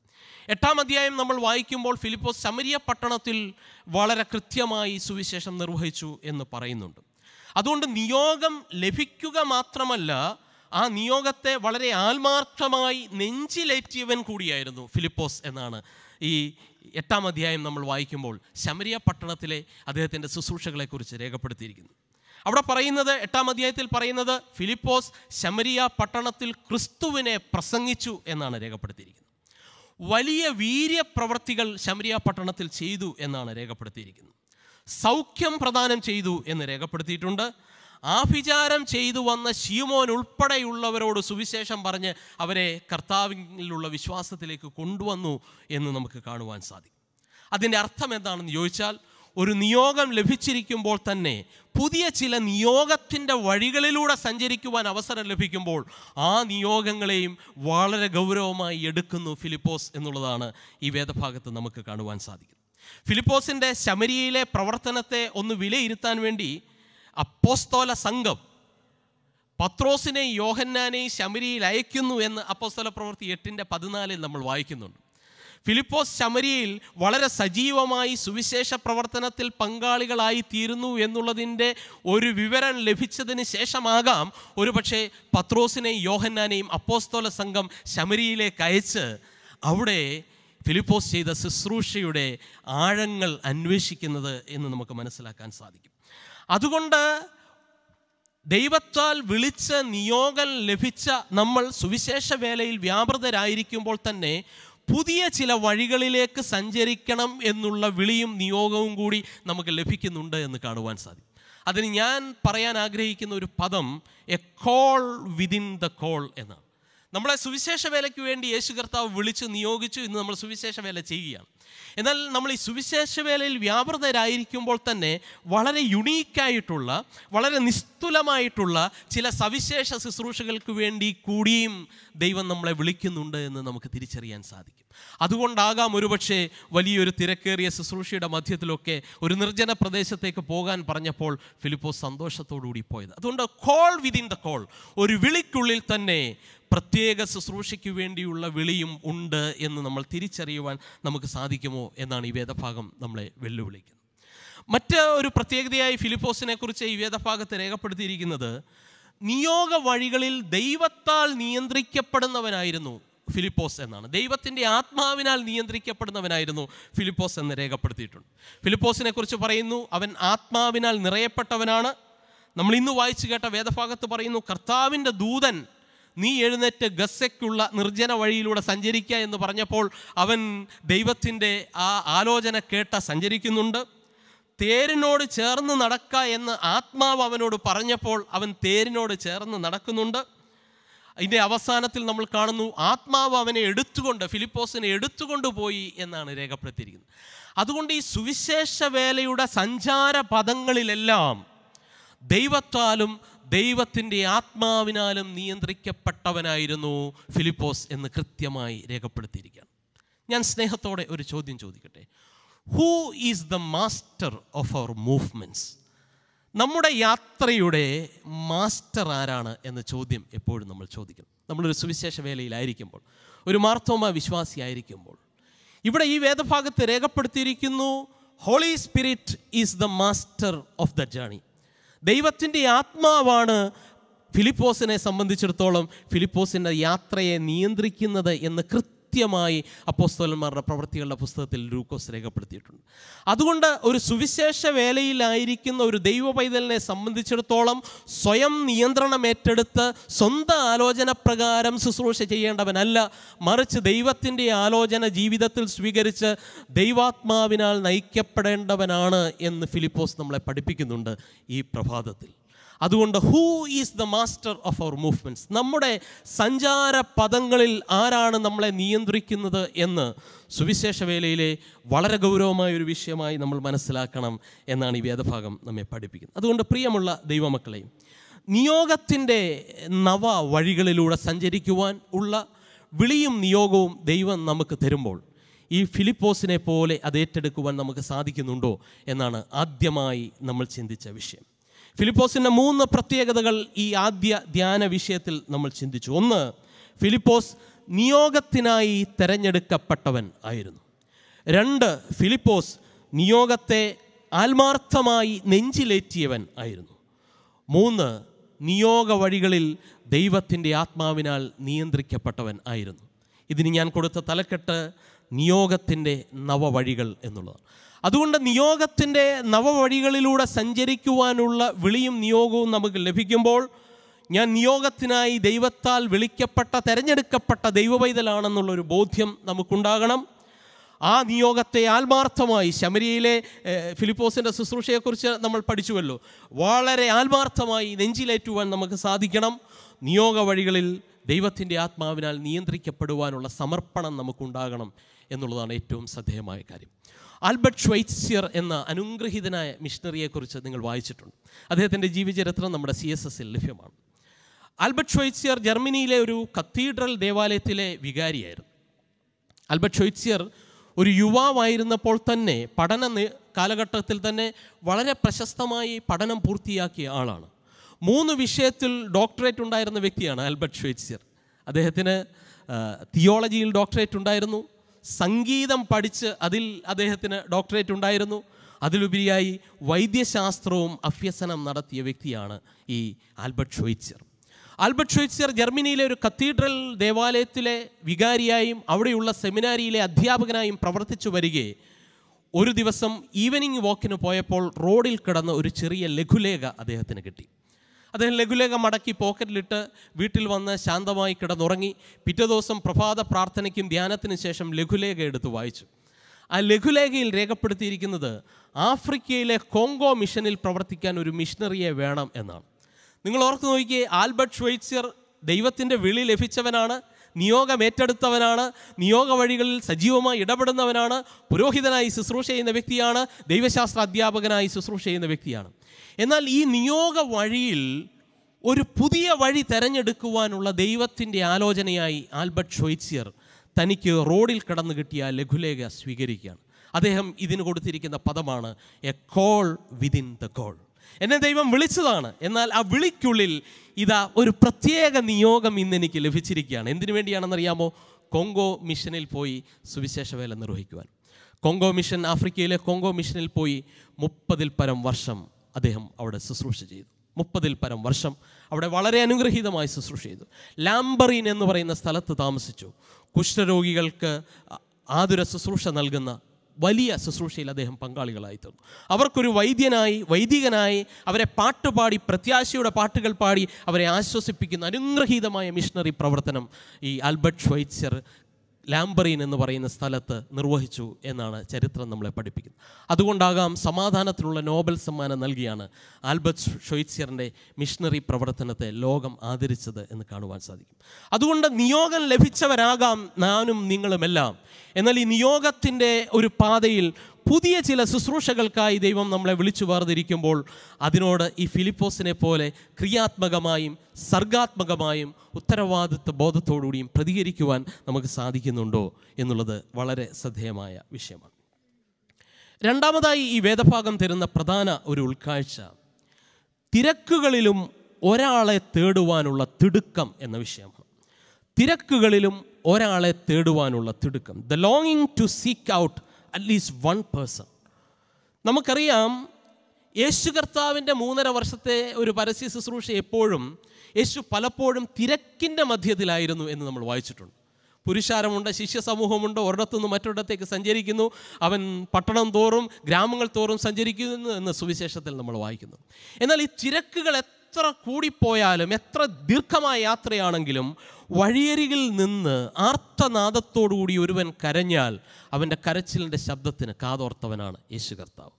A: എട്ടാം അധ്യായം നമ്മൾ വായിക്കുമ്പോൾ ഫിലിപ്പോസ് സമരിയ പട്ടണത്തിൽ വളരെ കൃത്യമായി സുവിശേഷം നിർവഹിച്ചു എന്ന് പറയുന്നുണ്ട് അതുകൊണ്ട് നിയോഗം ലഭിക്കുക മാത്രമല്ല ആ നിയോഗത്തെ വളരെ ആത്മാർത്ഥമായി നെഞ്ചിലേറ്റിയവൻ കൂടിയായിരുന്നു ഫിലിപ്പോസ് എന്നാണ് ഈ എട്ടാം അധ്യായം നമ്മൾ വായിക്കുമ്പോൾ ശമരിയ പട്ടണത്തിലെ അദ്ദേഹത്തിൻ്റെ ശുശ്രൂഷകളെക്കുറിച്ച് രേഖപ്പെടുത്തിയിരിക്കുന്നു അവിടെ പറയുന്നത് എട്ടാം അധ്യായത്തിൽ പറയുന്നത് ഫിലിപ്പോസ് ശമരിയ പട്ടണത്തിൽ ക്രിസ്തുവിനെ പ്രസംഗിച്ചു എന്നാണ് രേഖപ്പെടുത്തിയിരിക്കുന്നത് വലിയ വീര്യപ്രവൃത്തികൾ ശമരിയ പട്ടണത്തിൽ ചെയ്തു എന്നാണ് രേഖപ്പെടുത്തിയിരിക്കുന്നത് സൗഖ്യം പ്രദാനം ചെയ്തു എന്ന് രേഖപ്പെടുത്തിയിട്ടുണ്ട് ആഭിചാരം ചെയ്തു വന്ന ശിമോൻ ഉൾപ്പെടെയുള്ളവരോട് സുവിശേഷം പറഞ്ഞ് അവരെ കർത്താവിലുള്ള വിശ്വാസത്തിലേക്ക് കൊണ്ടുവന്നു എന്ന് നമുക്ക് കാണുവാൻ സാധിക്കും അതിൻ്റെ അർത്ഥം എന്താണെന്ന് ചോദിച്ചാൽ ഒരു നിയോഗം ലഭിച്ചിരിക്കുമ്പോൾ തന്നെ പുതിയ ചില നിയോഗത്തിൻ്റെ വഴികളിലൂടെ സഞ്ചരിക്കുവാൻ അവസരം ലഭിക്കുമ്പോൾ ആ നിയോഗങ്ങളെയും വളരെ ഗൗരവമായി എടുക്കുന്നു ഫിലിപ്പോസ് എന്നുള്ളതാണ് ഈ വേദഭാഗത്ത് നമുക്ക് കാണുവാൻ സാധിക്കും ഫിലിപ്പോസിൻ്റെ ശമരിയയിലെ പ്രവർത്തനത്തെ ഒന്ന് വിലയിരുത്താൻ വേണ്ടി അപ്പോസ്തോല സംഘം പത്രോസിനെ യോഹന്നാനെ ശമരിയിൽ അയക്കുന്നു എന്ന് അപ്പോസ്തല പ്രവൃത്തി എട്ടിൻ്റെ പതിനാലിൽ നമ്മൾ വായിക്കുന്നുണ്ട് ഫിലിപ്പോസ് ശമരിയിൽ വളരെ സജീവമായി സുവിശേഷ പ്രവർത്തനത്തിൽ പങ്കാളികളായി തീരുന്നു എന്നുള്ളതിൻ്റെ ഒരു വിവരം ലഭിച്ചതിന് ശേഷമാകാം ഒരുപക്ഷെ പത്രോസിനെയും യോഹന്നാനെയും അപ്പോസ്തോല സംഘം ശമരിയിലേക്ക് അയച്ച് അവിടെ ഫിലിപ്പോസ് ചെയ്ത ശുശ്രൂഷയുടെ ആഴങ്ങൾ അന്വേഷിക്കുന്നത് എന്ന് നമുക്ക് മനസ്സിലാക്കാൻ സാധിക്കും അതുകൊണ്ട് ദൈവത്താൽ വിളിച്ച് നിയോഗം ലഭിച്ച നമ്മൾ സുവിശേഷ വേലയിൽ വ്യാപൃതരായിരിക്കുമ്പോൾ തന്നെ പുതിയ ചില വഴികളിലേക്ക് സഞ്ചരിക്കണം എന്നുള്ള വിളിയും നിയോഗവും കൂടി നമുക്ക് ലഭിക്കുന്നുണ്ട് എന്ന് കാണുവാൻ സാധിക്കും അതിന് ഞാൻ പറയാൻ ആഗ്രഹിക്കുന്ന ഒരു പദം a call within the call എന്നാണ് നമ്മളെ സുവിശേഷ വേലയ്ക്ക് വേണ്ടി യേശു കർത്താവ് വിളിച്ച് നിയോഗിച്ചു ഇന്ന് നമ്മൾ സുവിശേഷ വേല ചെയ്യുകയാണ് എന്നാൽ നമ്മൾ ഈ സുവിശേഷ വേലയിൽ വ്യാപൃതരായിരിക്കുമ്പോൾ തന്നെ വളരെ യുണീക്കായിട്ടുള്ള വളരെ നിസ്തുലമായിട്ടുള്ള ചില സവിശേഷ ശുശ്രൂഷകൾക്ക് വേണ്ടി കൂടിയും ദൈവം നമ്മളെ വിളിക്കുന്നുണ്ട് എന്ന് നമുക്ക് തിരിച്ചറിയാൻ സാധിക്കും അതുകൊണ്ടാകാം ഒരുപക്ഷെ വലിയൊരു തിരക്കേറിയ ശുശ്രൂഷയുടെ മധ്യത്തിലൊക്കെ ഒരു നിർജ്ജന പ്രദേശത്തേക്ക് പോകാൻ പറഞ്ഞപ്പോൾ ഫിലിപ്പോസ് സന്തോഷത്തോടുകൂടി പോയത് അതുകൊണ്ട് കോൾ വിതിൻ ദ കോൾ ഒരു വിളിക്കുള്ളിൽ തന്നെ പ്രത്യേക ശുശ്രൂഷയ്ക്ക് വേണ്ടിയുള്ള വിളിയും ഉണ്ട് എന്ന് നമ്മൾ തിരിച്ചറിയുവാൻ നമുക്ക് സാധിക്കുമോ എന്നാണ് ഈ വേദഭാഗം നമ്മളെ വെല്ലുവിളിക്കുന്നത് മറ്റ് ഒരു പ്രത്യേകതയായി ഫിലിപ്പോസിനെ കുറിച്ച് ഈ വേദഭാഗത്ത് രേഖപ്പെടുത്തിയിരിക്കുന്നത് നിയോഗ വഴികളിൽ ദൈവത്താൽ നിയന്ത്രിക്കപ്പെടുന്നവനായിരുന്നു ഫിലിപ്പോസ് എന്നാണ് ദൈവത്തിൻ്റെ ആത്മാവിനാൽ നിയന്ത്രിക്കപ്പെടുന്നവനായിരുന്നു ഫിലിപ്പോസ് എന്ന് രേഖപ്പെടുത്തിയിട്ടുണ്ട് ഫിലിപ്പോസിനെ കുറിച്ച് പറയുന്നു അവൻ ആത്മാവിനാൽ നിറയപ്പെട്ടവനാണ് നമ്മൾ ഇന്ന് വായിച്ചു കേട്ട വേദഭാഗത്ത് പറയുന്നു കർത്താവിൻ്റെ ദൂതൻ നീ എഴുന്നേറ്റ് ഗസയ്ക്കുള്ള നിർജ്ജന വഴിയിലൂടെ സഞ്ചരിക്കുക എന്ന് പറഞ്ഞപ്പോൾ അവൻ ദൈവത്തിൻ്റെ ആ ആലോചന കേട്ട സഞ്ചരിക്കുന്നുണ്ട് തേരിനോട് ചേർന്ന് നടക്കുക എന്ന് ആത്മാവ് അവനോട് പറഞ്ഞപ്പോൾ അവൻ തേരിനോട് ചേർന്ന് നടക്കുന്നുണ്ട് അതിൻ്റെ അവസാനത്തിൽ നമ്മൾ കാണുന്നു ആത്മാവ് അവനെ എടുത്തുകൊണ്ട് ഫിലിപ്പോസിനെ എടുത്തുകൊണ്ട് പോയി എന്നാണ് രേഖപ്പെടുത്തിയിരിക്കുന്നത് അതുകൊണ്ട് ഈ സുവിശേഷ വേലയുടെ സഞ്ചാര പദങ്ങളിലെല്ലാം ദൈവത്താലും ദൈവത്തിൻ്റെ ആത്മാവിനാലും നിയന്ത്രിക്കപ്പെട്ടവനായിരുന്നു ഫിലിപ്പോസ് എന്ന് കൃത്യമായി രേഖപ്പെടുത്തിയിരിക്കുകയാണ് ഞാൻ സ്നേഹത്തോടെ ഒരു ചോദ്യം ചോദിക്കട്ടെ who is the master of our movements നമ്മുടെ യാത്രയുടെ മാസ്റ്റർ ആരാണ് എന്ന ചോദ്യം എപ്പോഴും നമ്മൾ ചോദിക്കണം നമ്മളൊരു സുവിശേഷ വേലയിലായിരിക്കുമ്പോൾ ഒരു മാർത്തോമ വിശ്വാസിയായിരിക്കുമ്പോൾ ഇവിടെ ഈ വേദഭാഗത്ത് രേഖപ്പെടുത്തിയിരിക്കുന്നു Holy Spirit is the master of the journey ദൈവത്തിൻ്റെ ആത്മാവാണ് ഫിലിപ്പോസിനെ സംബന്ധിച്ചിടത്തോളം ഫിലിപ്പോസിൻ്റെ യാത്രയെ നിയന്ത്രിക്കുന്നത് എന്ന് കൃത്യം കൃത്യമായി അപ്പോസ്തോലന്മാരുടെ പ്രവൃത്തികളുടെ പുസ്തകത്തിൽ ലൂക്കോസ് രേഖപ്പെടുത്തിയിട്ടുണ്ട് അതുകൊണ്ട് ഒരു സുവിശേഷ വേലയിലായിരിക്കുന്ന ഒരു ദൈവ പൈതലിനെ സംബന്ധിച്ചിടത്തോളം സ്വയം നിയന്ത്രണം ഏറ്റെടുത്ത് സ്വന്തം ആലോചന പ്രകാരം ശുശ്രൂഷ ചെയ്യേണ്ടവനല്ല മറിച്ച് ദൈവത്തിൻ്റെ ആലോചന ജീവിതത്തിൽ സ്വീകരിച്ച് ദൈവാത്മാവിനാൽ നയിക്കപ്പെടേണ്ടവനാണ് എന്ന് ഫിലിപ്പോസ് നമ്മളെ പഠിപ്പിക്കുന്നുണ്ട് ഈ പ്രഭാതത്തിൽ അതുകൊണ്ട് who is the master of our movements നമ്മുടെ സഞ്ചാര പദങ്ങളിൽ ആരാണ് നമ്മളെ നിയന്ത്രിക്കുന്നത് എന്ന് സുവിശേഷ വേലയിലെ വളരെ ഗൗരവമായ ഒരു വിഷയമായി നമ്മൾ മനസ്സിലാക്കണം എന്നാണ് ഈ വേദഭാഗം നമ്മെ പഠിപ്പിക്കുന്നത് അതുകൊണ്ട് പ്രിയമുള്ള ദൈവമക്കളെയും നിയോഗത്തിൻ്റെ നവ വഴികളിലൂടെ സഞ്ചരിക്കുവാൻ ഉള്ള വിളിയും നിയോഗവും ദൈവം നമുക്ക് തരുമ്പോൾ ഈ ഫിലിപ്പോസിനെ പോലെ അത് ഏറ്റെടുക്കുവാൻ നമുക്ക് സാധിക്കുന്നുണ്ടോ എന്നാണ് ആദ്യമായി നമ്മൾ ചിന്തിച്ച വിഷയം ഫിലിപ്പോസിൻ്റെ മൂന്ന് പ്രത്യേകതകൾ ഈ ആദ്യ ധ്യാന വിഷയത്തിൽ നമ്മൾ ചിന്തിച്ചു ഒന്ന് ഫിലിപ്പോസ് നിയോഗത്തിനായി തിരഞ്ഞെടുക്കപ്പെട്ടവൻ ആയിരുന്നു രണ്ട് ഫിലിപ്പോസ് നിയോഗത്തെ ആത്മാർത്ഥമായി നെഞ്ചിലേറ്റിയവൻ ആയിരുന്നു മൂന്ന് നിയോഗ വഴികളിൽ ദൈവത്തിൻ്റെ ആത്മാവിനാൽ നിയന്ത്രിക്കപ്പെട്ടവൻ ആയിരുന്നു ഇതിന് ഞാൻ കൊടുത്ത തലക്കെട്ട് നിയോഗത്തിൻ്റെ നവവഴികൾ എന്നുള്ളതാണ് അതുകൊണ്ട് നിയോഗത്തിൻ്റെ നവവഴികളിലൂടെ സഞ്ചരിക്കുവാനുള്ള വിളിയും നിയോഗവും നമുക്ക് ലഭിക്കുമ്പോൾ ഞാൻ നിയോഗത്തിനായി ദൈവത്താൽ വിളിക്കപ്പെട്ട തിരഞ്ഞെടുക്കപ്പെട്ട ദൈവവൈതലാണെന്നുള്ളൊരു ബോധ്യം നമുക്കുണ്ടാകണം ആ നിയോഗത്തെ ആത്മാർത്ഥമായി ശമരിയിലെ ഫിലിപ്പോസിൻ്റെ ശുശ്രൂഷയെക്കുറിച്ച് നമ്മൾ പഠിച്ചുവല്ലോ വളരെ ആത്മാർത്ഥമായി നെഞ്ചിലേറ്റുവാൻ നമുക്ക് സാധിക്കണം നിയോഗ വഴികളിൽ ദൈവത്തിൻ്റെ ആത്മാവിനാൽ നിയന്ത്രിക്കപ്പെടുവാനുള്ള സമർപ്പണം നമുക്കുണ്ടാകണം എന്നുള്ളതാണ് ഏറ്റവും ശ്രദ്ധേയമായ കാര്യം ആൽബർട്ട് ഷ്വൈറ്റ്സ്യർ എന്ന അനുഗ്രഹീതനായ മിഷണറിയെക്കുറിച്ച് നിങ്ങൾ വായിച്ചിട്ടുണ്ട് അദ്ദേഹത്തിൻ്റെ ജീവചരിത്രം നമ്മുടെ സി എസ് എസിൽ ലഭ്യമാണ് ആൽബർട്ട് ഷ്വൈറ്റ്സ്യർ ജർമ്മനിയിലെ ഒരു കത്തീഡ്രൽ ദേവാലയത്തിലെ വികാരിയായിരുന്നു ആൽബർട്ട് ഷ്വൈറ്റ്സ്യർ ഒരു യുവാവായിരുന്നപ്പോൾ തന്നെ പഠന കാലഘട്ടത്തിൽ തന്നെ വളരെ പ്രശസ്തമായി പഠനം പൂർത്തിയാക്കിയ ആളാണ് മൂന്ന് വിഷയത്തിൽ ഡോക്ടറേറ്റ് ഉണ്ടായിരുന്ന വ്യക്തിയാണ് ആൽബർട്ട് ഷ്വൈറ്റ്സ്യർ അദ്ദേഹത്തിന് തിയോളജിയിൽ ഡോക്ടറേറ്റ് ഉണ്ടായിരുന്നു സംഗീതം പഠിച്ച് അതിൽ അദ്ദേഹത്തിന് ഡോക്ടറേറ്റ് ഉണ്ടായിരുന്നു അതിലുപരിയായി വൈദ്യശാസ്ത്രവും അഭ്യസനം നടത്തിയ വ്യക്തിയാണ് ഈ ആൽബർട്ട് ഷോയിച്ചർ ആൽബർട്ട് ഷോയിച്ചർ ജർമ്മനിയിലെ ഒരു കത്തീഡ്രൽ ദേവാലയത്തിലെ വികാരിയായും അവിടെയുള്ള സെമിനാരിയിലെ അധ്യാപകനായും പ്രവർത്തിച്ചു വരികയെ ഒരു ദിവസം ഈവനിങ് വാക്കിന് പോയപ്പോൾ റോഡിൽ കിടന്ന ഒരു ചെറിയ ലഘുലേഖ അദ്ദേഹത്തിന് കിട്ടി അദ്ദേഹം ലഘുലേഖ മടക്കി പോക്കറ്റിലിട്ട് വീട്ടിൽ വന്ന് ശാന്തമായി കിടന്നുറങ്ങി പിറ്റേ ദിവസം പ്രഭാത പ്രാർത്ഥനയ്ക്കും ധ്യാനത്തിനു ശേഷം ലഘുലേഖ എടുത്ത് വായിച്ചു ആ ലഘുലേഖയിൽ രേഖപ്പെടുത്തിയിരിക്കുന്നത് ആഫ്രിക്കയിലെ കോങ്കോ മിഷനിൽ പ്രവർത്തിക്കാൻ ഒരു മിഷണറിയെ വേണം എന്നാണ് നിങ്ങൾ ഓർത്ത് നോക്കിയേ ആൽബർട്ട് ഷ്വൈറ്റ്സർ ദൈവത്തിൻ്റെ വിളി ലഭിച്ചവനാണ് നിയോഗം ഏറ്റെടുത്തവനാണ് നിയോഗ വഴികളിൽ സജീവമായി ഇടപെടുന്നവനാണ് പുരോഹിതനായി ശുശ്രൂഷ ചെയ്യുന്ന വ്യക്തിയാണ് ദൈവശാസ്ത്ര അധ്യാപകനായി ശുശ്രൂഷ ചെയ്യുന്ന വ്യക്തിയാണ് എന്നാൽ ഈ നിയോഗ വഴിയിൽ ഒരു പുതിയ വഴി തെരഞ്ഞെടുക്കുവാനുള്ള ദൈവത്തിൻ്റെ ആലോചനയായി ആൽബർട്ട് ഷ്വൈറ്റ്സിയർ തനിക്ക് റോഡിൽ കടന്നു കിട്ടിയ ലഘുലേഖ സ്വീകരിക്കുകയാണ് അദ്ദേഹം ഇതിന് കൊടുത്തിരിക്കുന്ന പദമാണ് a call within the call എന്നെ ദൈവം വിളിച്ചതാണ് എന്നാൽ ആ വിളിക്കുള്ളിൽ ഇതാ ഒരു പ്രത്യേക നിയോഗം ഇന്ന് എനിക്ക് ലഭിച്ചിരിക്കുകയാണ് എന്തിനു വേണ്ടിയാണെന്നറിയാമോ കൊങ്കോ മിഷനിൽ പോയി സുവിശേഷ വേല നിർവഹിക്കുവാൻ കൊങ്കോ മിഷൻ ആഫ്രിക്കയിലെ കൊങ്കോ മിഷനിൽ പോയി മുപ്പതിൽ പരം വർഷം അദ്ദേഹം അവിടെ ശുശ്രൂഷ ചെയ്തു മുപ്പതിൽ പരം വർഷം അവിടെ വളരെ അനുഗ്രഹീതമായി ശുശ്രൂഷ ചെയ്തു ലാംബറീൻ എന്ന് പറയുന്ന സ്ഥലത്ത് താമസിച്ചു കുഷ്ഠരോഗികൾക്ക് ആതുര ശുശ്രൂഷ നൽകുന്ന വലിയ ശുശ്രൂഷയിൽ അദ്ദേഹം പങ്കാളികളായി തീർന്നു അവർക്കൊരു വൈദ്യനായി വൈദികനായി അവരെ പാട്ടുപാടി പ്രത്യാശയുടെ പാട്ടുകൾ പാടി അവരെ ആശ്വസിപ്പിക്കുന്ന അനുഗ്രഹീതമായ മിഷണറി പ്രവർത്തനം ഈ ആൽബർട്ട് ഷ്വൈറ്റ്സർ ലാംബറീൻ എന്ന് പറയുന്ന സ്ഥലത്ത് നിർവഹിച്ചു എന്നാണ് ചരിത്രം നമ്മളെ പഠിപ്പിക്കുന്നത് അതുകൊണ്ടാകാം സമാധാനത്തിനുള്ള നോബൽ സമ്മാനം നൽകിയാണ് ആൽബർട്ട് ഷൊയ്ച്ചിയറിൻ്റെ മിഷണറി പ്രവർത്തനത്തെ ലോകം ആദരിച്ചത് എന്ന് കാണുവാൻ സാധിക്കും അതുകൊണ്ട് നിയോഗം ലഭിച്ചവരാകാം നാനും നിങ്ങളുമെല്ലാം എന്നാൽ ഈ നിയോഗത്തിൻ്റെ ഒരു പാതയിൽ പുതിയ ചില ശുശ്രൂഷകൾക്കായി ദൈവം നമ്മളെ വിളിച്ചു വേർതിരിക്കുമ്പോൾ അതിനോട് ഈ ഫിലിപ്പോസിനെ പോലെ ക്രിയാത്മകമായും സർഗാത്മകമായും ഉത്തരവാദിത്വ ബോധത്തോടുകൂടിയും പ്രതികരിക്കുവാൻ നമുക്ക് സാധിക്കുന്നുണ്ടോ എന്നുള്ളത് വളരെ ശ്രദ്ധേയമായ വിഷയമാണ് രണ്ടാമതായി ഈ വേദഭാഗം തരുന്ന പ്രധാന ഒരു ഉൾക്കാഴ്ച തിരക്കുകളിലും ഒരാളെ തേടുവാനുള്ള തിടുക്കം എന്ന വിഷയമാണ് തിരക്കുകളിലും ഒരാളെ തേടുവാനുള്ള തിടുക്കം ദ ലോങ്ങിങ് to seek out at least one person നമുക്കറിയാം യേശു കർത്താവിൻ്റെ മൂന്നര വർഷത്തെ ഒരു പരസ്യ ശുശ്രൂഷ എപ്പോഴും യേശു പലപ്പോഴും തിരക്കിൻ്റെ മധ്യത്തിലായിരുന്നു എന്ന് നമ്മൾ വായിച്ചിട്ടുണ്ട് പുരുഷാരമുണ്ട് ശിഷ്യ സമൂഹമുണ്ട് ഒരിടത്തുനിന്ന് മറ്റൊരിടത്തേക്ക് സഞ്ചരിക്കുന്നു അവൻ പട്ടണം തോറും ഗ്രാമങ്ങൾ തോറും സഞ്ചരിക്കുന്നു എന്ന് സുവിശേഷത്തിൽ നമ്മൾ വായിക്കുന്നു എന്നാൽ ഈ തിരക്കുകൾ എത്ര കൂടിപ്പോയാലും എത്ര ദീർഘമായ യാത്രയാണെങ്കിലും വഴിയരികിൽ നിന്ന് ആർത്തനാദത്തോടുകൂടി ഒരുവൻ കരഞ്ഞാൽ അവൻ്റെ കരച്ചിലിൻ്റെ ശബ്ദത്തിന് കാതോർത്തവനാണ് യേശു കർത്താവ്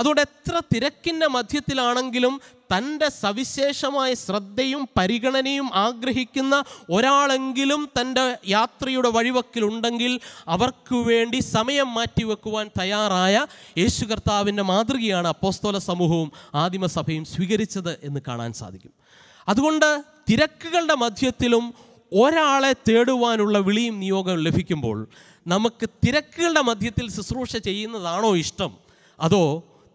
A: അതുകൊണ്ട് എത്ര തിരക്കിൻ്റെ മധ്യത്തിലാണെങ്കിലും തൻ്റെ സവിശേഷമായ ശ്രദ്ധയും പരിഗണനയും ആഗ്രഹിക്കുന്ന ഒരാളെങ്കിലും തൻ്റെ യാത്രയുടെ വഴിവക്കിലുണ്ടെങ്കിൽ അവർക്ക് വേണ്ടി സമയം മാറ്റിവെക്കുവാൻ തയ്യാറായ യേശു കർത്താവിൻ്റെ മാതൃകയാണ് അപ്പോസ്തോല സമൂഹവും ആദിമസഭയും സ്വീകരിച്ചത് എന്ന് കാണാൻ സാധിക്കും അതുകൊണ്ട് തിരക്കുകളുടെ മധ്യത്തിലും ഒരാളെ തേടുവാനുള്ള വിളിയും നിയോഗവും ലഭിക്കുമ്പോൾ നമുക്ക് തിരക്കുകളുടെ മധ്യത്തിൽ ശുശ്രൂഷ ചെയ്യുന്നതാണോ ഇഷ്ടം അതോ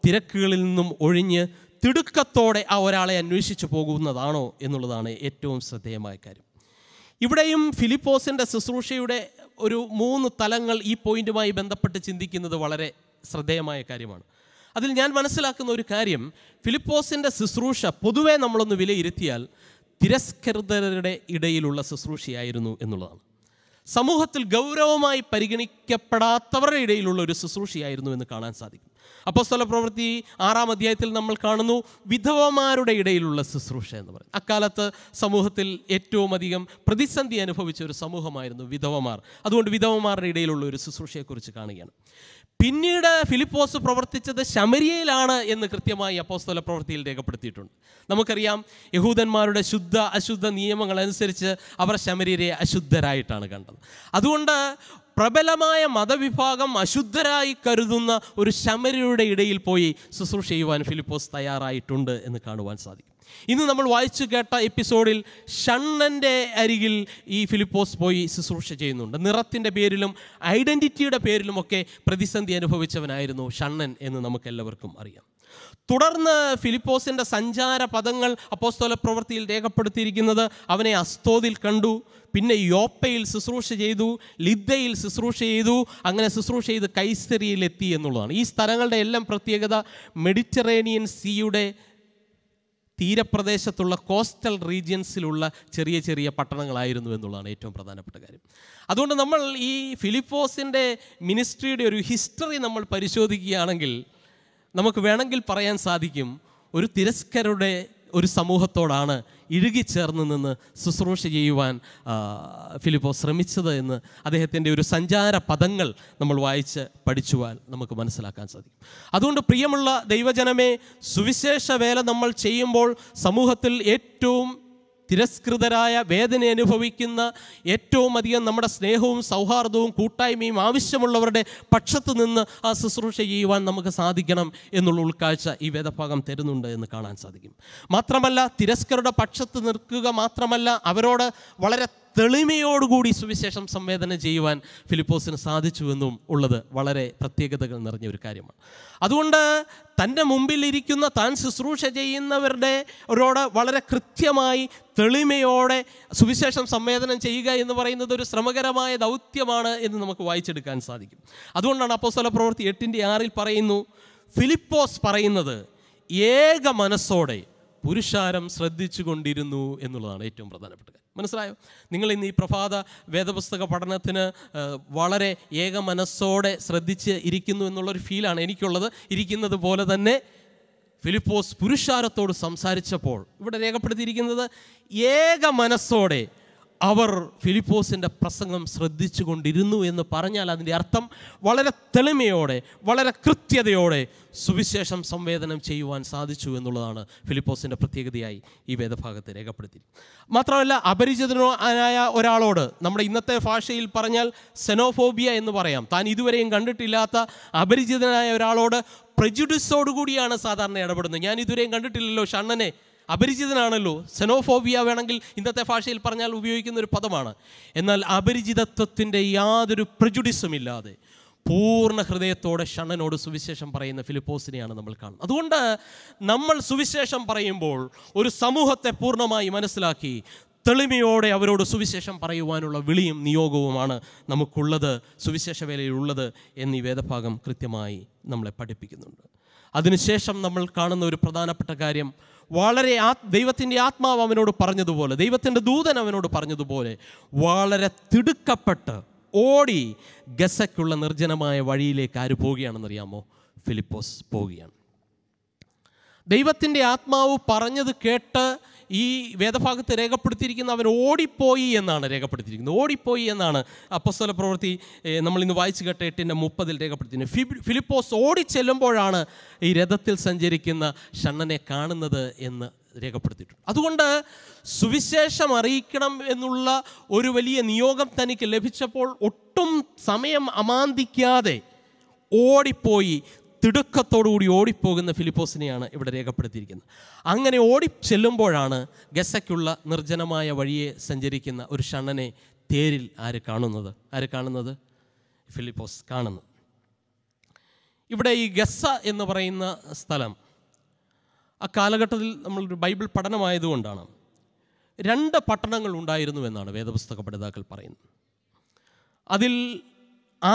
A: തിരക്കുകളിൽ നിന്നും ഒഴിഞ്ഞ് തിടുക്കത്തോടെ ആ ഒരാളെ അന്വേഷിച്ചു പോകുന്നതാണോ എന്നുള്ളതാണ് ഏറ്റവും ശ്രദ്ധേയമായ കാര്യം ഇവിടെയും ഫിലിപ്പോസിൻ്റെ ശുശ്രൂഷയുടെ ഒരു മൂന്ന് തലങ്ങൾ ഈ പോയിന്റുമായി ബന്ധപ്പെട്ട് ചിന്തിക്കുന്നത് വളരെ ശ്രദ്ധേയമായ കാര്യമാണ് അതിൽ ഞാൻ മനസ്സിലാക്കുന്ന ഒരു കാര്യം ഫിലിപ്പോസിൻ്റെ ശുശ്രൂഷ പൊതുവെ നമ്മളൊന്ന് വിലയിരുത്തിയാൽ തിരസ്കൃതരുടെ ഇടയിലുള്ള ശുശ്രൂഷയായിരുന്നു എന്നുള്ളതാണ് സമൂഹത്തിൽ ഗൗരവമായി പരിഗണിക്കപ്പെടാത്തവരുടെ ഇടയിലുള്ള ഒരു ശുശ്രൂഷയായിരുന്നു എന്ന് കാണാൻ സാധിക്കും അപ്പോസ്തല പ്രവൃത്തി ആറാം അധ്യായത്തിൽ നമ്മൾ കാണുന്നു വിധവമാരുടെ ഇടയിലുള്ള ശുശ്രൂഷ എന്ന് പറയുന്നത് അക്കാലത്ത് സമൂഹത്തിൽ ഏറ്റവും അധികം പ്രതിസന്ധി അനുഭവിച്ച ഒരു സമൂഹമായിരുന്നു വിധവമാർ അതുകൊണ്ട് വിധവമാരുടെ ഇടയിലുള്ള ഒരു ശുശ്രൂഷയെക്കുറിച്ച് കാണുകയാണ് പിന്നീട് ഫിലിപ്പോസ് പ്രവർത്തിച്ചത് ശമരിയയിലാണ് എന്ന് കൃത്യമായി അപ്പോസ്തല പ്രവൃത്തിയിൽ രേഖപ്പെടുത്തിയിട്ടുണ്ട് നമുക്കറിയാം യഹൂദന്മാരുടെ ശുദ്ധ അശുദ്ധ നിയമങ്ങൾ അനുസരിച്ച് അവർ ശമരിയരെ അശുദ്ധരായിട്ടാണ് കണ്ടത് അതുകൊണ്ട് പ്രബലമായ മതവിഭാഗം അശുദ്ധരായി കരുതുന്ന ഒരു ശമരിയുടെ ഇടയിൽ പോയി ശുശ്രൂഷ ചെയ്യുവാൻ ഫിലിപ്പോസ് തയ്യാറായിട്ടുണ്ട് എന്ന് കാണുവാൻ സാധിക്കും ഇന്ന് നമ്മൾ വായിച്ചു കേട്ട എപ്പിസോഡിൽ ഷണ്ണൻ്റെ അരികിൽ ഈ ഫിലിപ്പോസ് പോയി ശുശ്രൂഷ ചെയ്യുന്നുണ്ട് നിറത്തിൻ്റെ പേരിലും ഐഡൻറ്റിറ്റിയുടെ പേരിലുമൊക്കെ പ്രതിസന്ധി അനുഭവിച്ചവനായിരുന്നു ഷണ്ണൻ എന്ന് നമുക്കെല്ലാവർക്കും അറിയാം തുടർന്ന് ഫിലിപ്പോസിൻ്റെ സഞ്ചാര പദങ്ങൾ അപ്പോസ്തോല പ്രവൃത്തിയിൽ രേഖപ്പെടുത്തിയിരിക്കുന്നത് അവനെ അസ്തോതിൽ കണ്ടു പിന്നെ യോപ്പയിൽ ശുശ്രൂഷ ചെയ്തു ലിദ്ദയിൽ ശുശ്രൂഷ ചെയ്തു അങ്ങനെ ശുശ്രൂഷ ചെയ്ത് കൈസ്തരിയിലെത്തി എന്നുള്ളതാണ് ഈ സ്ഥലങ്ങളുടെ എല്ലാം പ്രത്യേകത മെഡിറ്ററേനിയൻ സീയുടെ തീരപ്രദേശത്തുള്ള കോസ്റ്റൽ റീജിയൻസിലുള്ള ചെറിയ ചെറിയ പട്ടണങ്ങളായിരുന്നു എന്നുള്ളതാണ് ഏറ്റവും പ്രധാനപ്പെട്ട കാര്യം അതുകൊണ്ട് നമ്മൾ ഈ ഫിലിപ്പോസിൻ്റെ മിനിസ്ട്രിയുടെ ഒരു ഹിസ്റ്ററി നമ്മൾ പരിശോധിക്കുകയാണെങ്കിൽ നമുക്ക് വേണമെങ്കിൽ പറയാൻ സാധിക്കും ഒരു തിരസ്കരുടെ ഒരു സമൂഹത്തോടാണ് ഇഴുകിച്ചേർന്ന് നിന്ന് ശുശ്രൂഷ ചെയ്യുവാൻ ഫിലിപ്പോ ശ്രമിച്ചത് എന്ന് അദ്ദേഹത്തിൻ്റെ ഒരു സഞ്ചാര പദങ്ങൾ നമ്മൾ വായിച്ച് പഠിച്ചുവാൻ നമുക്ക് മനസ്സിലാക്കാൻ സാധിക്കും അതുകൊണ്ട് പ്രിയമുള്ള ദൈവജനമേ സുവിശേഷ വേല നമ്മൾ ചെയ്യുമ്പോൾ സമൂഹത്തിൽ ഏറ്റവും തിരസ്കൃതരായ വേദന അനുഭവിക്കുന്ന ഏറ്റവും അധികം നമ്മുടെ സ്നേഹവും സൗഹാർദ്ദവും കൂട്ടായ്മയും ആവശ്യമുള്ളവരുടെ പക്ഷത്ത് നിന്ന് ആ ശുശ്രൂഷ ചെയ്യുവാൻ നമുക്ക് സാധിക്കണം എന്നുള്ള ഉൾക്കാഴ്ച ഈ വേദഭാഗം തരുന്നുണ്ട് എന്ന് കാണാൻ സാധിക്കും മാത്രമല്ല തിരസ്കരുടെ പക്ഷത്ത് നിൽക്കുക മാത്രമല്ല അവരോട് വളരെ തെളിമയോടുകൂടി സുവിശേഷം സംവേദനം ചെയ്യുവാൻ ഫിലിപ്പോസിന് സാധിച്ചു എന്നും ഉള്ളത് വളരെ പ്രത്യേകതകൾ നിറഞ്ഞ ഒരു കാര്യമാണ് അതുകൊണ്ട് തൻ്റെ മുമ്പിലിരിക്കുന്ന താൻ ശുശ്രൂഷ ചെയ്യുന്നവരുടെ അവരോട് വളരെ കൃത്യമായി തെളിമയോടെ സുവിശേഷം സംവേദനം ചെയ്യുക എന്ന് പറയുന്നത് ഒരു ശ്രമകരമായ ദൗത്യമാണ് എന്ന് നമുക്ക് വായിച്ചെടുക്കാൻ സാധിക്കും അതുകൊണ്ടാണ് അപ്പോസ്തല പ്രവൃത്തി എട്ടിൻ്റെ ആറിൽ പറയുന്നു ഫിലിപ്പോസ് പറയുന്നത് ഏക മനസ്സോടെ പുരുഷാരം ശ്രദ്ധിച്ചു കൊണ്ടിരുന്നു എന്നുള്ളതാണ് ഏറ്റവും പ്രധാനപ്പെട്ട കാര്യം മനസ്സിലായോ നിങ്ങൾ ഇന്ന് ഈ പ്രഭാത വേദപുസ്തക പഠനത്തിന് വളരെ ഏക മനസ്സോടെ ശ്രദ്ധിച്ച് ഇരിക്കുന്നു എന്നുള്ളൊരു ഫീലാണ് എനിക്കുള്ളത് ഇരിക്കുന്നത് പോലെ തന്നെ ഫിലിപ്പോസ് പുരുഷാരത്തോട് സംസാരിച്ചപ്പോൾ ഇവിടെ രേഖപ്പെടുത്തിയിരിക്കുന്നത് ഏക മനസ്സോടെ അവർ ഫിലിപ്പോസിൻ്റെ പ്രസംഗം ശ്രദ്ധിച്ചു കൊണ്ടിരുന്നു എന്ന് പറഞ്ഞാൽ അതിൻ്റെ അർത്ഥം വളരെ തെളിമയോടെ വളരെ കൃത്യതയോടെ സുവിശേഷം സംവേദനം ചെയ്യുവാൻ സാധിച്ചു എന്നുള്ളതാണ് ഫിലിപ്പോസിൻ്റെ പ്രത്യേകതയായി ഈ വേദഭാഗത്ത് രേഖപ്പെടുത്തി മാത്രമല്ല അപരിചിതനായ ഒരാളോട് നമ്മുടെ ഇന്നത്തെ ഭാഷയിൽ പറഞ്ഞാൽ സെനോഫോബിയ എന്ന് പറയാം താൻ ഇതുവരെയും കണ്ടിട്ടില്ലാത്ത അപരിചിതനായ ഒരാളോട് പ്രജുഡിസോടുകൂടിയാണ് സാധാരണ ഇടപെടുന്നത് ഞാൻ ഇതുവരെയും കണ്ടിട്ടില്ലല്ലോ ഷണ്ണനെ അപരിചിതനാണല്ലോ സെനോഫോബിയ വേണമെങ്കിൽ ഇന്നത്തെ ഭാഷയിൽ പറഞ്ഞാൽ ഉപയോഗിക്കുന്ന ഒരു പദമാണ് എന്നാൽ അപരിചിതത്വത്തിൻ്റെ യാതൊരു പ്രജുഡിസും ഇല്ലാതെ പൂർണ്ണ ഹൃദയത്തോടെ ഷണ്ണനോട് സുവിശേഷം പറയുന്ന ഫിലിപ്പോസിനെയാണ് നമ്മൾ കാണുന്നത് അതുകൊണ്ട് നമ്മൾ സുവിശേഷം പറയുമ്പോൾ ഒരു സമൂഹത്തെ പൂർണ്ണമായി മനസ്സിലാക്കി തെളിമയോടെ അവരോട് സുവിശേഷം പറയുവാനുള്ള വിളിയും നിയോഗവുമാണ് നമുക്കുള്ളത് സുവിശേഷ വേലയിലുള്ളത് എന്നീ വേദഭാഗം കൃത്യമായി നമ്മളെ പഠിപ്പിക്കുന്നുണ്ട് അതിനുശേഷം നമ്മൾ കാണുന്ന ഒരു പ്രധാനപ്പെട്ട കാര്യം വളരെ ആ ദൈവത്തിൻ്റെ ആത്മാവ് അവനോട് പറഞ്ഞതുപോലെ ദൈവത്തിൻ്റെ ദൂതൻ അവനോട് പറഞ്ഞതുപോലെ വളരെ തിടുക്കപ്പെട്ട് ഓടി ഗസയ്ക്കുള്ള നിർജ്ജനമായ വഴിയിലേക്ക് ആര് പോവുകയാണെന്നറിയാമോ ഫിലിപ്പോസ് പോവുകയാണ് ദൈവത്തിൻ്റെ ആത്മാവ് പറഞ്ഞത് കേട്ട് ഈ വേദഭാഗത്ത് രേഖപ്പെടുത്തിയിരിക്കുന്ന അവൻ ഓടിപ്പോയി എന്നാണ് രേഖപ്പെടുത്തിയിരിക്കുന്നത് ഓടിപ്പോയി എന്നാണ് അപ്പസ്വല പ്രവൃത്തി നമ്മൾ ഇന്ന് വായിച്ചു കേട്ട എട്ടിൻ്റെ മുപ്പതിൽ രേഖപ്പെടുത്തിയിരിക്കുന്നത് ഫിലിപ്പോസ് ഓടിച്ചെല്ലുമ്പോഴാണ് ഈ രഥത്തിൽ സഞ്ചരിക്കുന്ന ഷണ്ണനെ കാണുന്നത് എന്ന് രേഖപ്പെടുത്തിയിട്ടുണ്ട് അതുകൊണ്ട് സുവിശേഷം അറിയിക്കണം എന്നുള്ള ഒരു വലിയ നിയോഗം തനിക്ക് ലഭിച്ചപ്പോൾ ഒട്ടും സമയം അമാന്തിക്കാതെ ഓടിപ്പോയി തിടുക്കത്തോടുകൂടി ഓടിപ്പോകുന്ന ഫിലിപ്പോസിനെയാണ് ഇവിടെ രേഖപ്പെടുത്തിയിരിക്കുന്നത് അങ്ങനെ ഓടി ചെല്ലുമ്പോഴാണ് ഗസയ്ക്കുള്ള നിർജ്ജനമായ വഴിയെ സഞ്ചരിക്കുന്ന ഒരു ഷണ്ണനെ തേരിൽ ആര് കാണുന്നത് ആര് കാണുന്നത് ഫിലിപ്പോസ് കാണുന്നു ഇവിടെ ഈ ഗസ എന്ന് പറയുന്ന സ്ഥലം ആ കാലഘട്ടത്തിൽ നമ്മളൊരു ബൈബിൾ പഠനമായതുകൊണ്ടാണ് രണ്ട് പട്ടണങ്ങൾ ഉണ്ടായിരുന്നുവെന്നാണ് വേദപുസ്തക പഠിതാക്കൾ പറയുന്നത് അതിൽ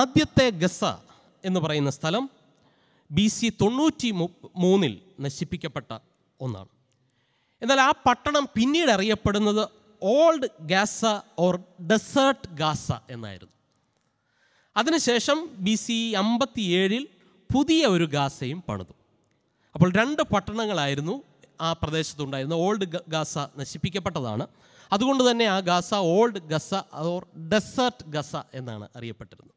A: ആദ്യത്തെ ഗസ എന്ന് പറയുന്ന സ്ഥലം ബി സി തൊണ്ണൂറ്റി മൂന്നിൽ നശിപ്പിക്കപ്പെട്ട ഒന്നാണ് എന്നാൽ ആ പട്ടണം പിന്നീട് അറിയപ്പെടുന്നത് old Gaza or desert Gaza എന്നായിരുന്നു അതിനുശേഷം ബി സി അമ്പത്തി ഏഴിൽ പുതിയ ഒരു ഗാസയും പണിതു അപ്പോൾ രണ്ട് പട്ടണങ്ങളായിരുന്നു ആ പ്രദേശത്തുണ്ടായിരുന്ന ഓൾഡ് ഗാസ നശിപ്പിക്കപ്പെട്ടതാണ് അതുകൊണ്ട് തന്നെ ആ Gaza old Gaza or desert Gaza എന്നാണ് അറിയപ്പെട്ടിരുന്നത്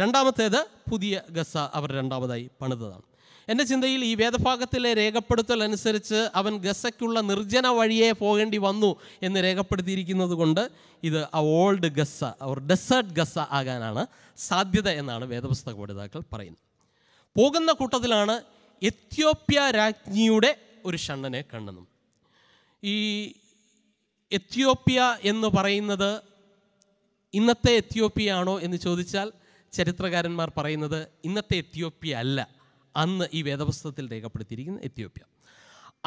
A: രണ്ടാമത്തേത് പുതിയ ഗസ അവർ രണ്ടാമതായി പണിതതാണ് എൻ്റെ ചിന്തയിൽ ഈ വേദഭാഗത്തിലെ രേഖപ്പെടുത്തൽ അനുസരിച്ച് അവൻ ഗസയ്ക്കുള്ള നിർജ്ജന വഴിയെ പോകേണ്ടി വന്നു എന്ന് രേഖപ്പെടുത്തിയിരിക്കുന്നത് കൊണ്ട് ഇത് ആ old Gaza or desert Gaza ആകാനാണ് സാധ്യത എന്നാണ് വേദപുസ്തക പഠിതാക്കൾ പറയുന്നത് പോകുന്ന കൂട്ടത്തിലാണ് എത്യോപ്യ രാജ്ഞിയുടെ ഒരു ഷണ്ണനെ കണ്ണുന്നു ഈ എത്യോപ്യ എന്ന് പറയുന്നത് ഇന്നത്തെ എത്യോപ്യ ആണോ എന്ന് ചോദിച്ചാൽ ചരിത്രകാരന്മാർ പറയുന്നത് ഇന്നത്തെ എത്യോപ്യ അല്ല അന്ന് ഈ വേദപുസ്തകത്തിൽ രേഖപ്പെടുത്തിയിരിക്കുന്ന എത്യോപ്യ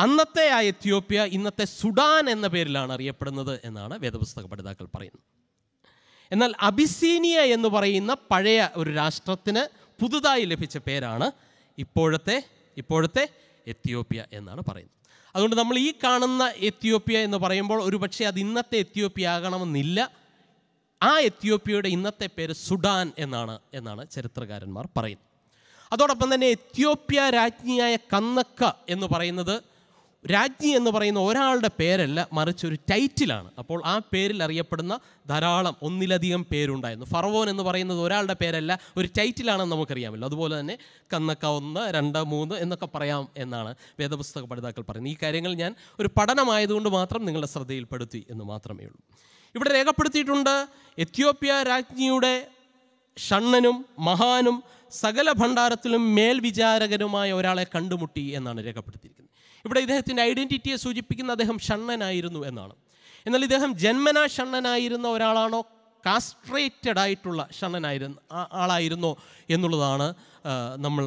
A: അന്നത്തെ ആ എത്യോപ്യ ഇന്നത്തെ സുഡാൻ എന്ന പേരിലാണ് അറിയപ്പെടുന്നത് എന്നാണ് വേദപുസ്തക പഠിതാക്കൾ പറയുന്നത് എന്നാൽ അബിസീനിയ എന്ന് പറയുന്ന പഴയ ഒരു രാഷ്ട്രത്തിന് പുതുതായി ലഭിച്ച പേരാണ് ഇപ്പോഴത്തെ ഇപ്പോഴത്തെ എത്യോപ്യ എന്നാണ് പറയുന്നത് അതുകൊണ്ട് നമ്മൾ ഈ കാണുന്ന എത്യോപ്യ എന്ന് പറയുമ്പോൾ പക്ഷേ അത് ഇന്നത്തെ എത്യോപ്യ ആകണമെന്നില്ല ആ എത്യോപ്യയുടെ ഇന്നത്തെ പേര് സുഡാൻ എന്നാണ് എന്നാണ് ചരിത്രകാരന്മാർ പറയുന്നത് അതോടൊപ്പം തന്നെ എത്യോപ്യ രാജ്ഞിയായ കന്നക്ക എന്ന് പറയുന്നത് രാജ്ഞി എന്ന് പറയുന്ന ഒരാളുടെ പേരല്ല മറിച്ച് ഒരു ടൈറ്റിലാണ് അപ്പോൾ ആ പേരിൽ അറിയപ്പെടുന്ന ധാരാളം ഒന്നിലധികം പേരുണ്ടായിരുന്നു ഫറവോൻ എന്ന് പറയുന്നത് ഒരാളുടെ പേരല്ല ഒരു ടൈറ്റിലാണെന്ന് നമുക്കറിയാമല്ലോ അതുപോലെ തന്നെ കന്നക്ക ഒന്ന് രണ്ട് മൂന്ന് എന്നൊക്കെ പറയാം എന്നാണ് വേദപുസ്തക പഠിതാക്കൾ പറയുന്നത് ഈ കാര്യങ്ങൾ ഞാൻ ഒരു പഠനമായതുകൊണ്ട് മാത്രം നിങ്ങളുടെ ശ്രദ്ധയിൽപ്പെടുത്തി എന്ന് മാത്രമേ ഉള്ളൂ ഇവിടെ രേഖപ്പെടുത്തിയിട്ടുണ്ട് എത്യോപ്യ രാജ്ഞിയുടെ ഷണ്ണനും മഹാനും സകല ഭണ്ഡാരത്തിലും മേൽവിചാരകനുമായ ഒരാളെ കണ്ടുമുട്ടി എന്നാണ് രേഖപ്പെടുത്തിയിരിക്കുന്നത് ഇവിടെ ഇദ്ദേഹത്തിൻ്റെ ഐഡൻറ്റിറ്റിയെ സൂചിപ്പിക്കുന്ന അദ്ദേഹം ഷണ്ണനായിരുന്നു എന്നാണ് എന്നാൽ ഇദ്ദേഹം ജന്മനാ ഷണ്ണനായിരുന്ന ഒരാളാണോ കാസ്ട്രേറ്റഡ് ആയിട്ടുള്ള ഷണ്ണനായിരുന്ന ആളായിരുന്നോ എന്നുള്ളതാണ് നമ്മൾ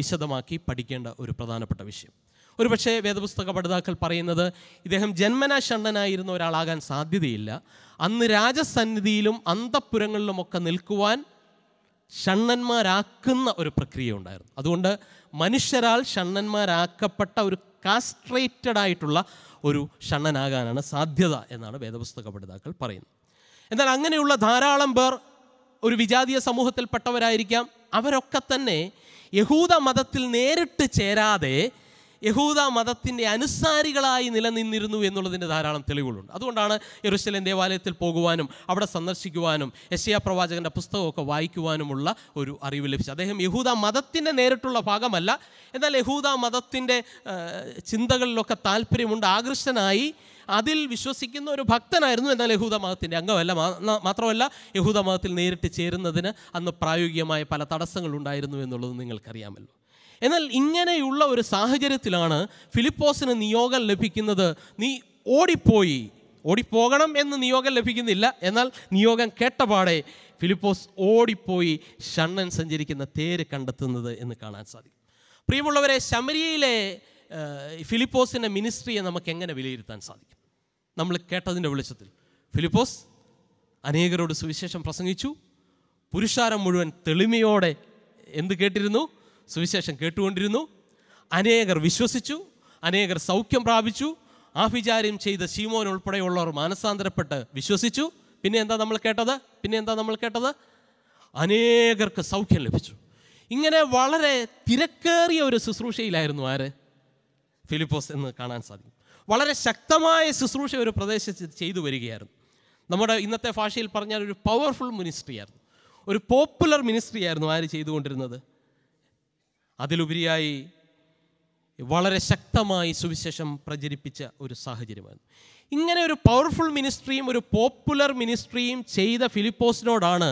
A: വിശദമാക്കി പഠിക്കേണ്ട ഒരു പ്രധാനപ്പെട്ട വിഷയം ഒരു പക്ഷേ വേദപുസ്തക പഠിതാക്കൾ പറയുന്നത് ഇദ്ദേഹം ജന്മനാ ഷണ്ണനായിരുന്ന ഒരാളാകാൻ സാധ്യതയില്ല അന്ന് രാജസന്നിധിയിലും അന്തപ്പുരങ്ങളിലുമൊക്കെ നിൽക്കുവാൻ ഷണ്ണന്മാരാക്കുന്ന ഒരു പ്രക്രിയ ഉണ്ടായിരുന്നു അതുകൊണ്ട് മനുഷ്യരാൽ ഷണ്ണന്മാരാക്കപ്പെട്ട ഒരു കാസ്ട്രേറ്റഡ് ആയിട്ടുള്ള ഒരു ഷണ്ണനാകാനാണ് സാധ്യത എന്നാണ് വേദപുസ്തക പഠിതാക്കൾ പറയുന്നത് എന്നാൽ അങ്ങനെയുള്ള ധാരാളം പേർ ഒരു വിജാതീയ സമൂഹത്തിൽപ്പെട്ടവരായിരിക്കാം അവരൊക്കെ തന്നെ യഹൂദ മതത്തിൽ നേരിട്ട് ചേരാതെ യഹൂദ മതത്തിൻ്റെ അനുസാരികളായി നിലനിന്നിരുന്നു എന്നുള്ളതിൻ്റെ ധാരാളം തെളിവുകളുണ്ട് അതുകൊണ്ടാണ് യെരുസലേൻ ദേവാലയത്തിൽ പോകുവാനും അവിടെ സന്ദർശിക്കുവാനും യശയ പ്രവാചകൻ്റെ പുസ്തകമൊക്കെ വായിക്കുവാനുമുള്ള ഒരു അറിവ് ലഭിച്ചത് അദ്ദേഹം യഹൂദ മതത്തിൻ്റെ നേരിട്ടുള്ള ഭാഗമല്ല എന്നാൽ യഹൂദ മതത്തിൻ്റെ ചിന്തകളിലൊക്കെ താല്പര്യമുണ്ട് ആകൃഷ്ടനായി അതിൽ വിശ്വസിക്കുന്ന ഒരു ഭക്തനായിരുന്നു എന്നാൽ യഹൂദ മതത്തിൻ്റെ അംഗമല്ല മാത്രമല്ല യഹൂദ മതത്തിൽ നേരിട്ട് ചേരുന്നതിന് അന്ന് പ്രായോഗികമായ പല തടസ്സങ്ങളുണ്ടായിരുന്നു എന്നുള്ളത് നിങ്ങൾക്കറിയാമല്ലോ എന്നാൽ ഇങ്ങനെയുള്ള ഒരു സാഹചര്യത്തിലാണ് ഫിലിപ്പോസിന് നിയോഗം ലഭിക്കുന്നത് നീ ഓടിപ്പോയി ഓടിപ്പോകണം എന്ന് നിയോഗം ലഭിക്കുന്നില്ല എന്നാൽ നിയോഗം കേട്ടപാടെ ഫിലിപ്പോസ് ഓടിപ്പോയി ഷണ്ണൻ സഞ്ചരിക്കുന്ന തേര് കണ്ടെത്തുന്നത് എന്ന് കാണാൻ സാധിക്കും പ്രിയമുള്ളവരെ ശമരിയയിലെ ഫിലിപ്പോസിൻ്റെ മിനിസ്ട്രിയെ നമുക്ക് എങ്ങനെ വിലയിരുത്താൻ സാധിക്കും നമ്മൾ കേട്ടതിൻ്റെ വെളിച്ചത്തിൽ ഫിലിപ്പോസ് അനേകരോട് സുവിശേഷം പ്രസംഗിച്ചു പുരുഷാരം മുഴുവൻ തെളിമയോടെ എന്ത് കേട്ടിരുന്നു സുവിശേഷം കേട്ടുകൊണ്ടിരുന്നു അനേകർ വിശ്വസിച്ചു അനേകർ സൗഖ്യം പ്രാപിച്ചു ആഭിചാര്യം ചെയ്ത ശീമോൻ ഉൾപ്പെടെയുള്ളവർ മാനസാന്തരപ്പെട്ട് വിശ്വസിച്ചു പിന്നെ എന്താ നമ്മൾ കേട്ടത് പിന്നെ എന്താ നമ്മൾ കേട്ടത് അനേകർക്ക് സൗഖ്യം ലഭിച്ചു ഇങ്ങനെ വളരെ തിരക്കേറിയ ഒരു ശുശ്രൂഷയിലായിരുന്നു ആര് ഫിലിപ്പോസ് എന്ന് കാണാൻ സാധിക്കും വളരെ ശക്തമായ ശുശ്രൂഷ ഒരു പ്രദേശത്ത് ചെയ്തു വരികയായിരുന്നു നമ്മുടെ ഇന്നത്തെ ഭാഷയിൽ പറഞ്ഞാൽ ഒരു പവർഫുൾ മിനിസ്ട്രിയായിരുന്നു ഒരു പോപ്പുലർ മിനിസ്ട്രിയായിരുന്നു ആര് ചെയ്തുകൊണ്ടിരുന്നത് അതിലുപരിയായി വളരെ ശക്തമായി സുവിശേഷം പ്രചരിപ്പിച്ച ഒരു സാഹചര്യമായിരുന്നു ഇങ്ങനെ ഒരു പവർഫുൾ മിനിസ്ട്രിയും ഒരു പോപ്പുലർ മിനിസ്ട്രിയും ചെയ്ത ഫിലിപ്പോസിനോടാണ്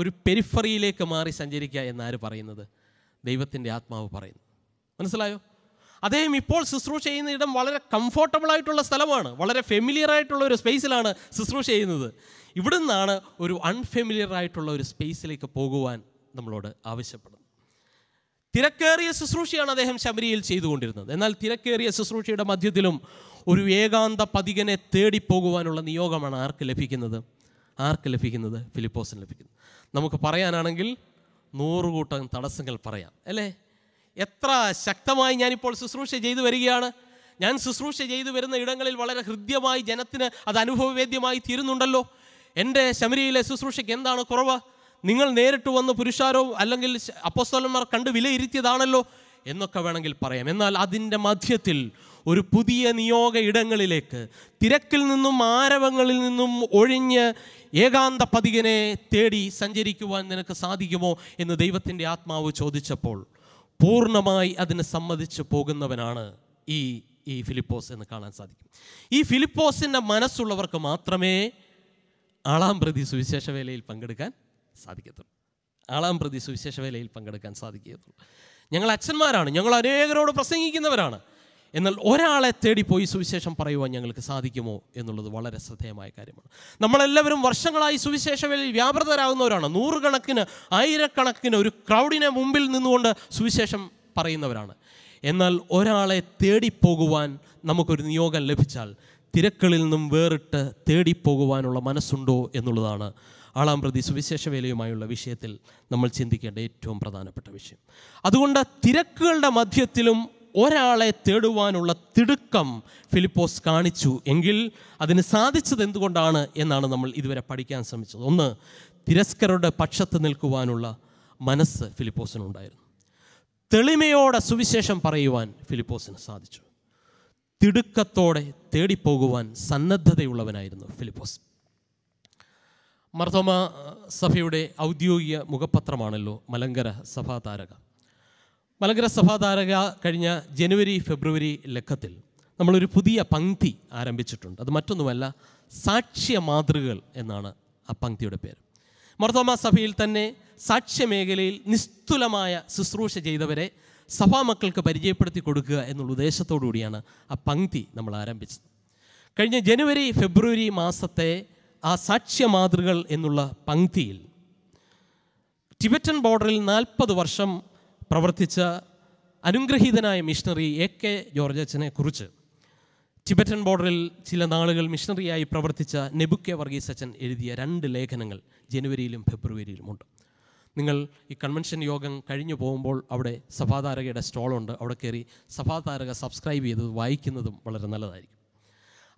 A: ഒരു പെരിഫറിയിലേക്ക് മാറി സഞ്ചരിക്കുക എന്നാര് പറയുന്നത് ദൈവത്തിൻ്റെ ആത്മാവ് പറയുന്നു മനസ്സിലായോ അദ്ദേഹം ഇപ്പോൾ ശുശ്രൂഷ ചെയ്യുന്ന ഇടം വളരെ കംഫോർട്ടബിൾ ആയിട്ടുള്ള സ്ഥലമാണ് വളരെ ഫെമിലിയർ ആയിട്ടുള്ള ഒരു സ്പേസിലാണ് ശുശ്രൂഷ ചെയ്യുന്നത് ഇവിടുന്നാണ് ഒരു അൺഫെമിലിയർ ആയിട്ടുള്ള ഒരു സ്പേസിലേക്ക് പോകുവാൻ നമ്മളോട് ആവശ്യപ്പെടുന്നത് തിരക്കേറിയ ശുശ്രൂഷയാണ് അദ്ദേഹം ശബരിയിൽ ചെയ്തുകൊണ്ടിരുന്നത് എന്നാൽ തിരക്കേറിയ ശുശ്രൂഷയുടെ മധ്യത്തിലും ഒരു ഏകാന്ത പതികനെ തേടിപ്പോകുവാനുള്ള നിയോഗമാണ് ആർക്ക് ലഭിക്കുന്നത് ആർക്ക് ലഭിക്കുന്നത് ഫിലിപ്പോസിന് ലഭിക്കുന്നത് നമുക്ക് പറയാനാണെങ്കിൽ നൂറുകൂട്ടം തടസ്സങ്ങൾ പറയാം അല്ലേ എത്ര ശക്തമായി ഞാനിപ്പോൾ ശുശ്രൂഷ ചെയ്തു വരികയാണ് ഞാൻ ശുശ്രൂഷ ചെയ്തു വരുന്ന ഇടങ്ങളിൽ വളരെ ഹൃദ്യമായി ജനത്തിന് അത് അനുഭവവേദ്യമായി തീരുന്നുണ്ടല്ലോ എൻ്റെ ശമരിയിലെ ശുശ്രൂഷയ്ക്ക് എന്താണ് കുറവ് നിങ്ങൾ നേരിട്ട് വന്ന് പുരുഷാരോ അല്ലെങ്കിൽ അപ്പസ്തോലന്മാർ കണ്ട് വിലയിരുത്തിയതാണല്ലോ എന്നൊക്കെ വേണമെങ്കിൽ പറയാം എന്നാൽ അതിൻ്റെ മധ്യത്തിൽ ഒരു പുതിയ നിയോഗ ഇടങ്ങളിലേക്ക് തിരക്കിൽ നിന്നും ആരവങ്ങളിൽ നിന്നും ഒഴിഞ്ഞ് ഏകാന്ത പതികനെ തേടി സഞ്ചരിക്കുവാൻ നിനക്ക് സാധിക്കുമോ എന്ന് ദൈവത്തിൻ്റെ ആത്മാവ് ചോദിച്ചപ്പോൾ പൂർണ്ണമായി അതിന് സമ്മതിച്ച് പോകുന്നവനാണ് ഈ ഈ ഫിലിപ്പോസ് എന്ന് കാണാൻ സാധിക്കും ഈ ഫിലിപ്പോസിൻ്റെ മനസ്സുള്ളവർക്ക് മാത്രമേ ആളാം പ്രതി സുവിശേഷ വേലയിൽ പങ്കെടുക്കാൻ സാധിക്കത്തുള്ളൂ ആളാം പ്രതി സുവിശേഷ വേലയിൽ പങ്കെടുക്കാൻ സാധിക്കുകയുള്ളൂ ഞങ്ങൾ അച്ഛന്മാരാണ് ഞങ്ങൾ അനേകരോട് പ്രസംഗിക്കുന്നവരാണ് എന്നാൽ ഒരാളെ തേടിപ്പോയി സുവിശേഷം പറയുവാൻ ഞങ്ങൾക്ക് സാധിക്കുമോ എന്നുള്ളത് വളരെ ശ്രദ്ധേയമായ കാര്യമാണ് നമ്മളെല്ലാവരും വർഷങ്ങളായി വേലയിൽ വ്യാപൃതരാകുന്നവരാണ് നൂറുകണക്കിന് ആയിരക്കണക്കിന് ഒരു ക്രൗഡിനെ മുമ്പിൽ നിന്നുകൊണ്ട് സുവിശേഷം പറയുന്നവരാണ് എന്നാൽ ഒരാളെ തേടിപ്പോകുവാൻ നമുക്കൊരു നിയോഗം ലഭിച്ചാൽ തിരക്കളിൽ നിന്നും വേറിട്ട് തേടിപ്പോകുവാനുള്ള മനസ്സുണ്ടോ എന്നുള്ളതാണ് ആളാം പ്രതി സുവിശേഷ വേലയുമായുള്ള വിഷയത്തിൽ നമ്മൾ ചിന്തിക്കേണ്ട ഏറ്റവും പ്രധാനപ്പെട്ട വിഷയം അതുകൊണ്ട് തിരക്കുകളുടെ മധ്യത്തിലും ഒരാളെ തേടുവാനുള്ള തിടുക്കം ഫിലിപ്പോസ് കാണിച്ചു എങ്കിൽ അതിന് സാധിച്ചത് എന്തുകൊണ്ടാണ് എന്നാണ് നമ്മൾ ഇതുവരെ പഠിക്കാൻ ശ്രമിച്ചത് ഒന്ന് തിരസ്കരുടെ പക്ഷത്ത് നിൽക്കുവാനുള്ള മനസ്സ് ഫിലിപ്പോസിനുണ്ടായിരുന്നു തെളിമയോടെ സുവിശേഷം പറയുവാൻ ഫിലിപ്പോസിന് സാധിച്ചു തിടുക്കത്തോടെ തേടിപ്പോകുവാൻ സന്നദ്ധതയുള്ളവനായിരുന്നു ഫിലിപ്പോസ് മർത്തോമ സഭയുടെ ഔദ്യോഗിക മുഖപത്രമാണല്ലോ മലങ്കര സഭാതാരക മലങ്കര സഭാതാരക കഴിഞ്ഞ ജനുവരി ഫെബ്രുവരി ലക്കത്തിൽ നമ്മളൊരു പുതിയ പങ്ക്തി ആരംഭിച്ചിട്ടുണ്ട് അത് മറ്റൊന്നുമല്ല സാക്ഷ്യ മാതൃകൾ എന്നാണ് ആ പങ്ക്തിയുടെ പേര് മർത്തോമ സഭയിൽ തന്നെ സാക്ഷ്യമേഖലയിൽ നിസ്തുലമായ ശുശ്രൂഷ ചെയ്തവരെ സഭാമക്കൾക്ക് പരിചയപ്പെടുത്തി കൊടുക്കുക എന്നുള്ള ഉദ്ദേശത്തോടു കൂടിയാണ് ആ പങ്ക്തി നമ്മൾ ആരംഭിച്ചത് കഴിഞ്ഞ ജനുവരി ഫെബ്രുവരി മാസത്തെ ആ സാക്ഷ്യമാതൃകൾ എന്നുള്ള പങ്ക്തിയിൽ ടിബറ്റൻ ബോർഡറിൽ നാൽപ്പത് വർഷം പ്രവർത്തിച്ച അനുഗ്രഹീതനായ മിഷണറി എ കെ അച്ഛനെ കുറിച്ച് ടിബറ്റൻ ബോർഡറിൽ ചില നാളുകൾ മിഷണറിയായി പ്രവർത്തിച്ച നെബുക്കെ അച്ഛൻ എഴുതിയ രണ്ട് ലേഖനങ്ങൾ ജനുവരിയിലും ഫെബ്രുവരിയിലുമുണ്ട് നിങ്ങൾ ഈ കൺവെൻഷൻ യോഗം കഴിഞ്ഞു പോകുമ്പോൾ അവിടെ സഭാതാരകയുടെ സ്റ്റോളുണ്ട് അവിടെ കയറി സഭാതാരക സബ്സ്ക്രൈബ് ചെയ്തത് വായിക്കുന്നതും വളരെ നല്ലതായിരിക്കും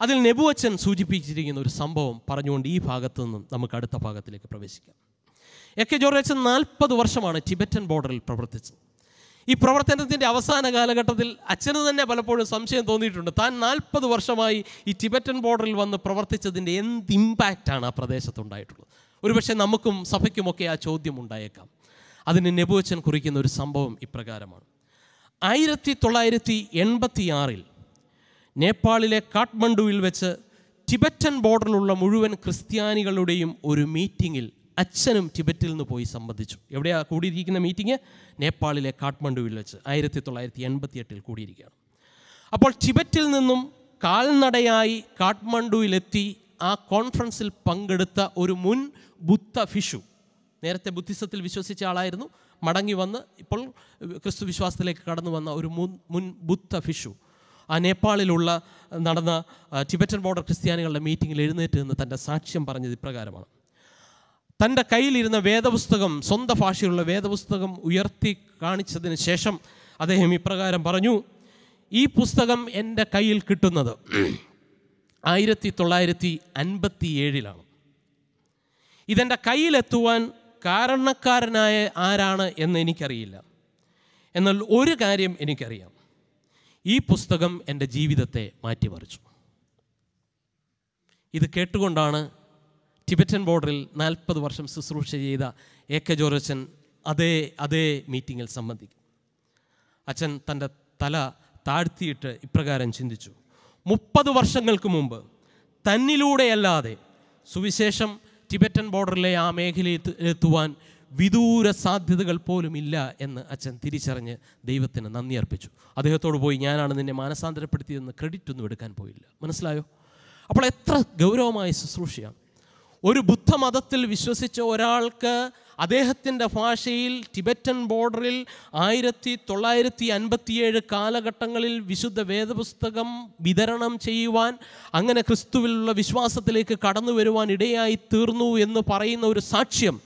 A: അതിൽ നെബുവച്ചൻ സൂചിപ്പിച്ചിരിക്കുന്ന ഒരു സംഭവം പറഞ്ഞുകൊണ്ട് ഈ ഭാഗത്തു നിന്നും നമുക്ക് അടുത്ത ഭാഗത്തിലേക്ക് പ്രവേശിക്കാം എ കെ ജോർജ് നാൽപ്പത് വർഷമാണ് ടിബറ്റൻ ബോർഡറിൽ പ്രവർത്തിച്ചത് ഈ പ്രവർത്തനത്തിൻ്റെ അവസാന കാലഘട്ടത്തിൽ അച്ഛന് തന്നെ പലപ്പോഴും സംശയം തോന്നിയിട്ടുണ്ട് താൻ നാൽപ്പത് വർഷമായി ഈ ടിബറ്റൻ ബോർഡറിൽ വന്ന് പ്രവർത്തിച്ചതിൻ്റെ എന്ത് ഇമ്പാക്റ്റാണ് ആ പ്രദേശത്തുണ്ടായിട്ടുള്ളത് ഒരുപക്ഷെ നമുക്കും സഭയ്ക്കുമൊക്കെ ആ ചോദ്യം ഉണ്ടായേക്കാം അതിന് നെബുവച്ചൻ കുറിക്കുന്ന ഒരു സംഭവം ഇപ്രകാരമാണ് ആയിരത്തി തൊള്ളായിരത്തി എൺപത്തിയാറിൽ നേപ്പാളിലെ കാഠ്മണ്ഡുവിൽ വെച്ച് ടിബറ്റൻ ബോർഡറിലുള്ള മുഴുവൻ ക്രിസ്ത്യാനികളുടെയും ഒരു മീറ്റിങ്ങിൽ അച്ഛനും ടിബറ്റിൽ നിന്ന് പോയി സംബന്ധിച്ചു എവിടെയാണ് കൂടിയിരിക്കുന്ന മീറ്റിംഗ് നേപ്പാളിലെ കാഠ്മണ്ഡുവിൽ വെച്ച് ആയിരത്തി തൊള്ളായിരത്തി എൺപത്തി എട്ടിൽ കൂടിയിരിക്കുകയാണ് അപ്പോൾ ടിബറ്റിൽ നിന്നും കാൽനടയായി കാഠ്മണ്ഡുവിലെത്തി ആ കോൺഫറൻസിൽ പങ്കെടുത്ത ഒരു മുൻ ബുദ്ധ ഫിഷു നേരത്തെ ബുദ്ധിസത്തിൽ വിശ്വസിച്ച ആളായിരുന്നു മടങ്ങി വന്ന് ഇപ്പോൾ ക്രിസ്തു വിശ്വാസത്തിലേക്ക് കടന്നു വന്ന ഒരു മുൻ മുൻ ബുദ്ധ ഫിഷു ആ നേപ്പാളിലുള്ള നടന്ന ടിബറ്റൻ ബോർഡർ ക്രിസ്ത്യാനികളുടെ മീറ്റിങ്ങിൽ എഴുന്നേറ്റ് നിന്ന് തൻ്റെ സാക്ഷ്യം പറഞ്ഞത് ഇപ്രകാരമാണ് തൻ്റെ കയ്യിലിരുന്ന വേദപുസ്തകം സ്വന്തം ഭാഷയിലുള്ള വേദപുസ്തകം ഉയർത്തി കാണിച്ചതിന് ശേഷം അദ്ദേഹം ഇപ്രകാരം പറഞ്ഞു ഈ പുസ്തകം എൻ്റെ കയ്യിൽ കിട്ടുന്നത് ആയിരത്തി തൊള്ളായിരത്തി അൻപത്തി ഏഴിലാണ് ഇതെൻ്റെ കയ്യിലെത്തുവാൻ കാരണക്കാരനായ ആരാണ് എന്ന് എനിക്കറിയില്ല എന്നാൽ ഒരു കാര്യം എനിക്കറിയാം ഈ പുസ്തകം എൻ്റെ ജീവിതത്തെ മാറ്റിമറിച്ചു ഇത് കേട്ടുകൊണ്ടാണ് ടിബറ്റൻ ബോർഡറിൽ നാൽപ്പത് വർഷം ശുശ്രൂഷ ചെയ്ത എ കെ ജോരച്ചൻ അതേ അതേ മീറ്റിങ്ങിൽ സംബന്ധിക്കും അച്ഛൻ തൻ്റെ തല താഴ്ത്തിയിട്ട് ഇപ്രകാരം ചിന്തിച്ചു മുപ്പത് വർഷങ്ങൾക്ക് മുമ്പ് തന്നിലൂടെയല്ലാതെ സുവിശേഷം ടിബറ്റൻ ബോർഡറിലെ ആ മേഖലയിൽ എത്തുവാൻ വിദൂര സാധ്യതകൾ പോലും ഇല്ല എന്ന് അച്ഛൻ തിരിച്ചറിഞ്ഞ് ദൈവത്തിന് നന്ദി അർപ്പിച്ചു അദ്ദേഹത്തോട് പോയി ഞാനാണ് നിന്നെ മാനസാന്തരപ്പെടുത്തിയതെന്ന് ക്രെഡിറ്റ് ഒന്നും എടുക്കാൻ പോയില്ല മനസ്സിലായോ അപ്പോൾ എത്ര ഗൗരവമായ ശുശ്രൂഷയാണ് ഒരു ബുദ്ധമതത്തിൽ വിശ്വസിച്ച ഒരാൾക്ക് അദ്ദേഹത്തിൻ്റെ ഭാഷയിൽ ടിബറ്റൻ ബോർഡറിൽ ആയിരത്തി തൊള്ളായിരത്തി അൻപത്തിയേഴ് കാലഘട്ടങ്ങളിൽ വിശുദ്ധ വേദപുസ്തകം വിതരണം ചെയ്യുവാൻ അങ്ങനെ ക്രിസ്തുവിലുള്ള വിശ്വാസത്തിലേക്ക് കടന്നു വരുവാൻ ഇടയായി തീർന്നു എന്ന് പറയുന്ന ഒരു സാക്ഷ്യം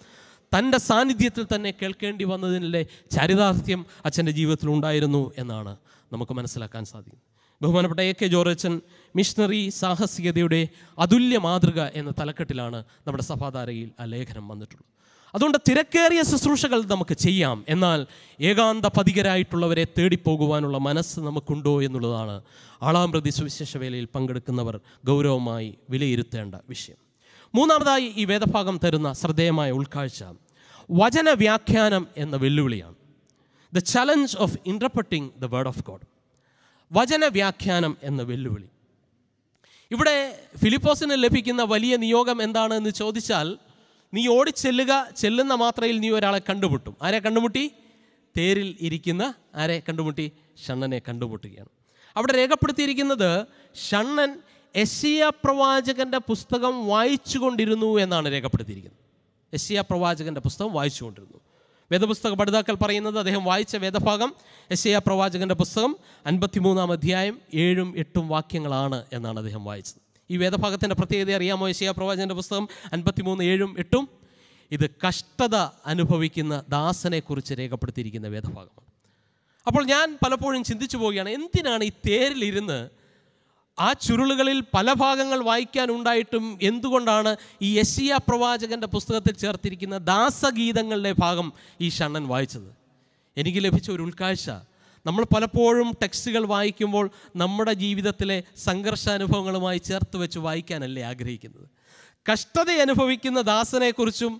A: തൻ്റെ സാന്നിധ്യത്തിൽ തന്നെ കേൾക്കേണ്ടി വന്നതിൻ്റെ ചരിതാർത്ഥ്യം അച്ഛൻ്റെ ജീവിതത്തിൽ ഉണ്ടായിരുന്നു എന്നാണ് നമുക്ക് മനസ്സിലാക്കാൻ സാധിക്കുന്നത് ബഹുമാനപ്പെട്ട എ കെ ജോറച്ചൻ മിഷണറി സാഹസികതയുടെ അതുല്യ മാതൃക എന്ന തലക്കെട്ടിലാണ് നമ്മുടെ സഭാധാരയിൽ ആ ലേഖനം വന്നിട്ടുള്ളത് അതുകൊണ്ട് തിരക്കേറിയ ശുശ്രൂഷകൾ നമുക്ക് ചെയ്യാം എന്നാൽ ഏകാന്ത പതികരായിട്ടുള്ളവരെ തേടിപ്പോകുവാനുള്ള മനസ്സ് നമുക്കുണ്ടോ എന്നുള്ളതാണ് ആളാമ്പ്രതി സുവിശേഷ വേലയിൽ പങ്കെടുക്കുന്നവർ ഗൗരവമായി വിലയിരുത്തേണ്ട വിഷയം മൂന്നാമതായി ഈ വേദഭാഗം തരുന്ന ശ്രദ്ധേയമായ ഉൾക്കാഴ്ച വചന വ്യാഖ്യാനം എന്ന വെല്ലുവിളിയാണ് the challenge of interpreting the word of God വചന വ്യാഖ്യാനം എന്ന വെല്ലുവിളി ഇവിടെ ഫിലിപ്പോസിന് ലഭിക്കുന്ന വലിയ നിയോഗം എന്താണ് എന്ന് ചോദിച്ചാൽ നീ ഓടിച്ചെല്ലുക ചെല്ലുന്ന മാത്രയിൽ നീ ഒരാളെ കണ്ടുമുട്ടും ആരെ കണ്ടുമുട്ടി തേരിൽ ഇരിക്കുന്ന ആരെ കണ്ടുമുട്ടി ഷണ്ണനെ കണ്ടുമുട്ടുകയാണ് അവിടെ രേഖപ്പെടുത്തിയിരിക്കുന്നത് ഷണ്ണൻ എസിയ പ്രവാചകൻ്റെ പുസ്തകം കൊണ്ടിരുന്നു എന്നാണ് രേഖപ്പെടുത്തിയിരിക്കുന്നത് എസിയ പ്രവാചകൻ്റെ പുസ്തകം വായിച്ചുകൊണ്ടിരുന്നു വേദപുസ്തക പഠിതാക്കൾ പറയുന്നത് അദ്ദേഹം വായിച്ച വേദഭാഗം എസിയ പ്രവാചകൻ്റെ പുസ്തകം അൻപത്തിമൂന്നാം അധ്യായം ഏഴും എട്ടും വാക്യങ്ങളാണ് എന്നാണ് അദ്ദേഹം വായിച്ചത് ഈ വേദഭാഗത്തിൻ്റെ പ്രത്യേകത അറിയാമോ എസിയ പ്രവാചകൻ്റെ പുസ്തകം അൻപത്തിമൂന്ന് ഏഴും എട്ടും ഇത് കഷ്ടത അനുഭവിക്കുന്ന ദാസനെക്കുറിച്ച് രേഖപ്പെടുത്തിയിരിക്കുന്ന വേദഭാഗമാണ് അപ്പോൾ ഞാൻ പലപ്പോഴും ചിന്തിച്ചു പോവുകയാണ് എന്തിനാണ് ഈ തേരിലിരുന്ന് ആ ചുരുളുകളിൽ പല ഭാഗങ്ങൾ വായിക്കാനുണ്ടായിട്ടും എന്തുകൊണ്ടാണ് ഈ യശിയ പ്രവാചകൻ്റെ പുസ്തകത്തിൽ ചേർത്തിരിക്കുന്ന ദാസഗീതങ്ങളുടെ ഭാഗം ഈ ഷണ്ണൻ വായിച്ചത് എനിക്ക് ലഭിച്ച ഒരു ഉൾക്കാഴ്ച നമ്മൾ പലപ്പോഴും ടെക്സ്റ്റുകൾ വായിക്കുമ്പോൾ നമ്മുടെ ജീവിതത്തിലെ സംഘർഷാനുഭവങ്ങളുമായി ചേർത്ത് വെച്ച് വായിക്കാനല്ലേ ആഗ്രഹിക്കുന്നത് കഷ്ടത അനുഭവിക്കുന്ന ദാസനെക്കുറിച്ചും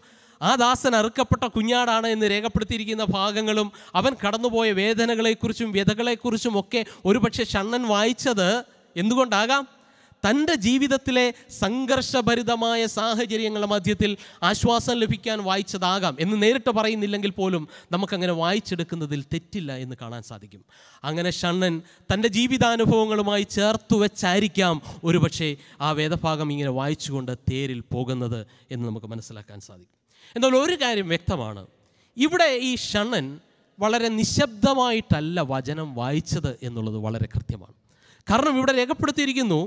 A: ആ ദാസൻ അറുക്കപ്പെട്ട കുഞ്ഞാടാണ് എന്ന് രേഖപ്പെടുത്തിയിരിക്കുന്ന ഭാഗങ്ങളും അവൻ കടന്നുപോയ വേദനകളെക്കുറിച്ചും വ്യതകളെക്കുറിച്ചും ഒക്കെ ഒരുപക്ഷെ ഷണ്ണൻ വായിച്ചത് എന്തുകൊണ്ടാകാം തൻ്റെ ജീവിതത്തിലെ സംഘർഷഭരിതമായ സാഹചര്യങ്ങളുടെ മധ്യത്തിൽ ആശ്വാസം ലഭിക്കാൻ വായിച്ചതാകാം എന്ന് നേരിട്ട് പറയുന്നില്ലെങ്കിൽ പോലും നമുക്കങ്ങനെ വായിച്ചെടുക്കുന്നതിൽ തെറ്റില്ല എന്ന് കാണാൻ സാധിക്കും അങ്ങനെ ഷണ്ണൻ തൻ്റെ ജീവിതാനുഭവങ്ങളുമായി ചേർത്തു വെച്ചായിരിക്കാം ഒരുപക്ഷെ ആ വേദഭാഗം ഇങ്ങനെ വായിച്ചുകൊണ്ട് തേരിൽ പോകുന്നത് എന്ന് നമുക്ക് മനസ്സിലാക്കാൻ സാധിക്കും എന്നാൽ ഒരു കാര്യം വ്യക്തമാണ് ഇവിടെ ഈ ഷണ്ണൻ വളരെ നിശബ്ദമായിട്ടല്ല വചനം വായിച്ചത് എന്നുള്ളത് വളരെ കൃത്യമാണ് കാരണം ഇവിടെ രേഖപ്പെടുത്തിയിരിക്കുന്നു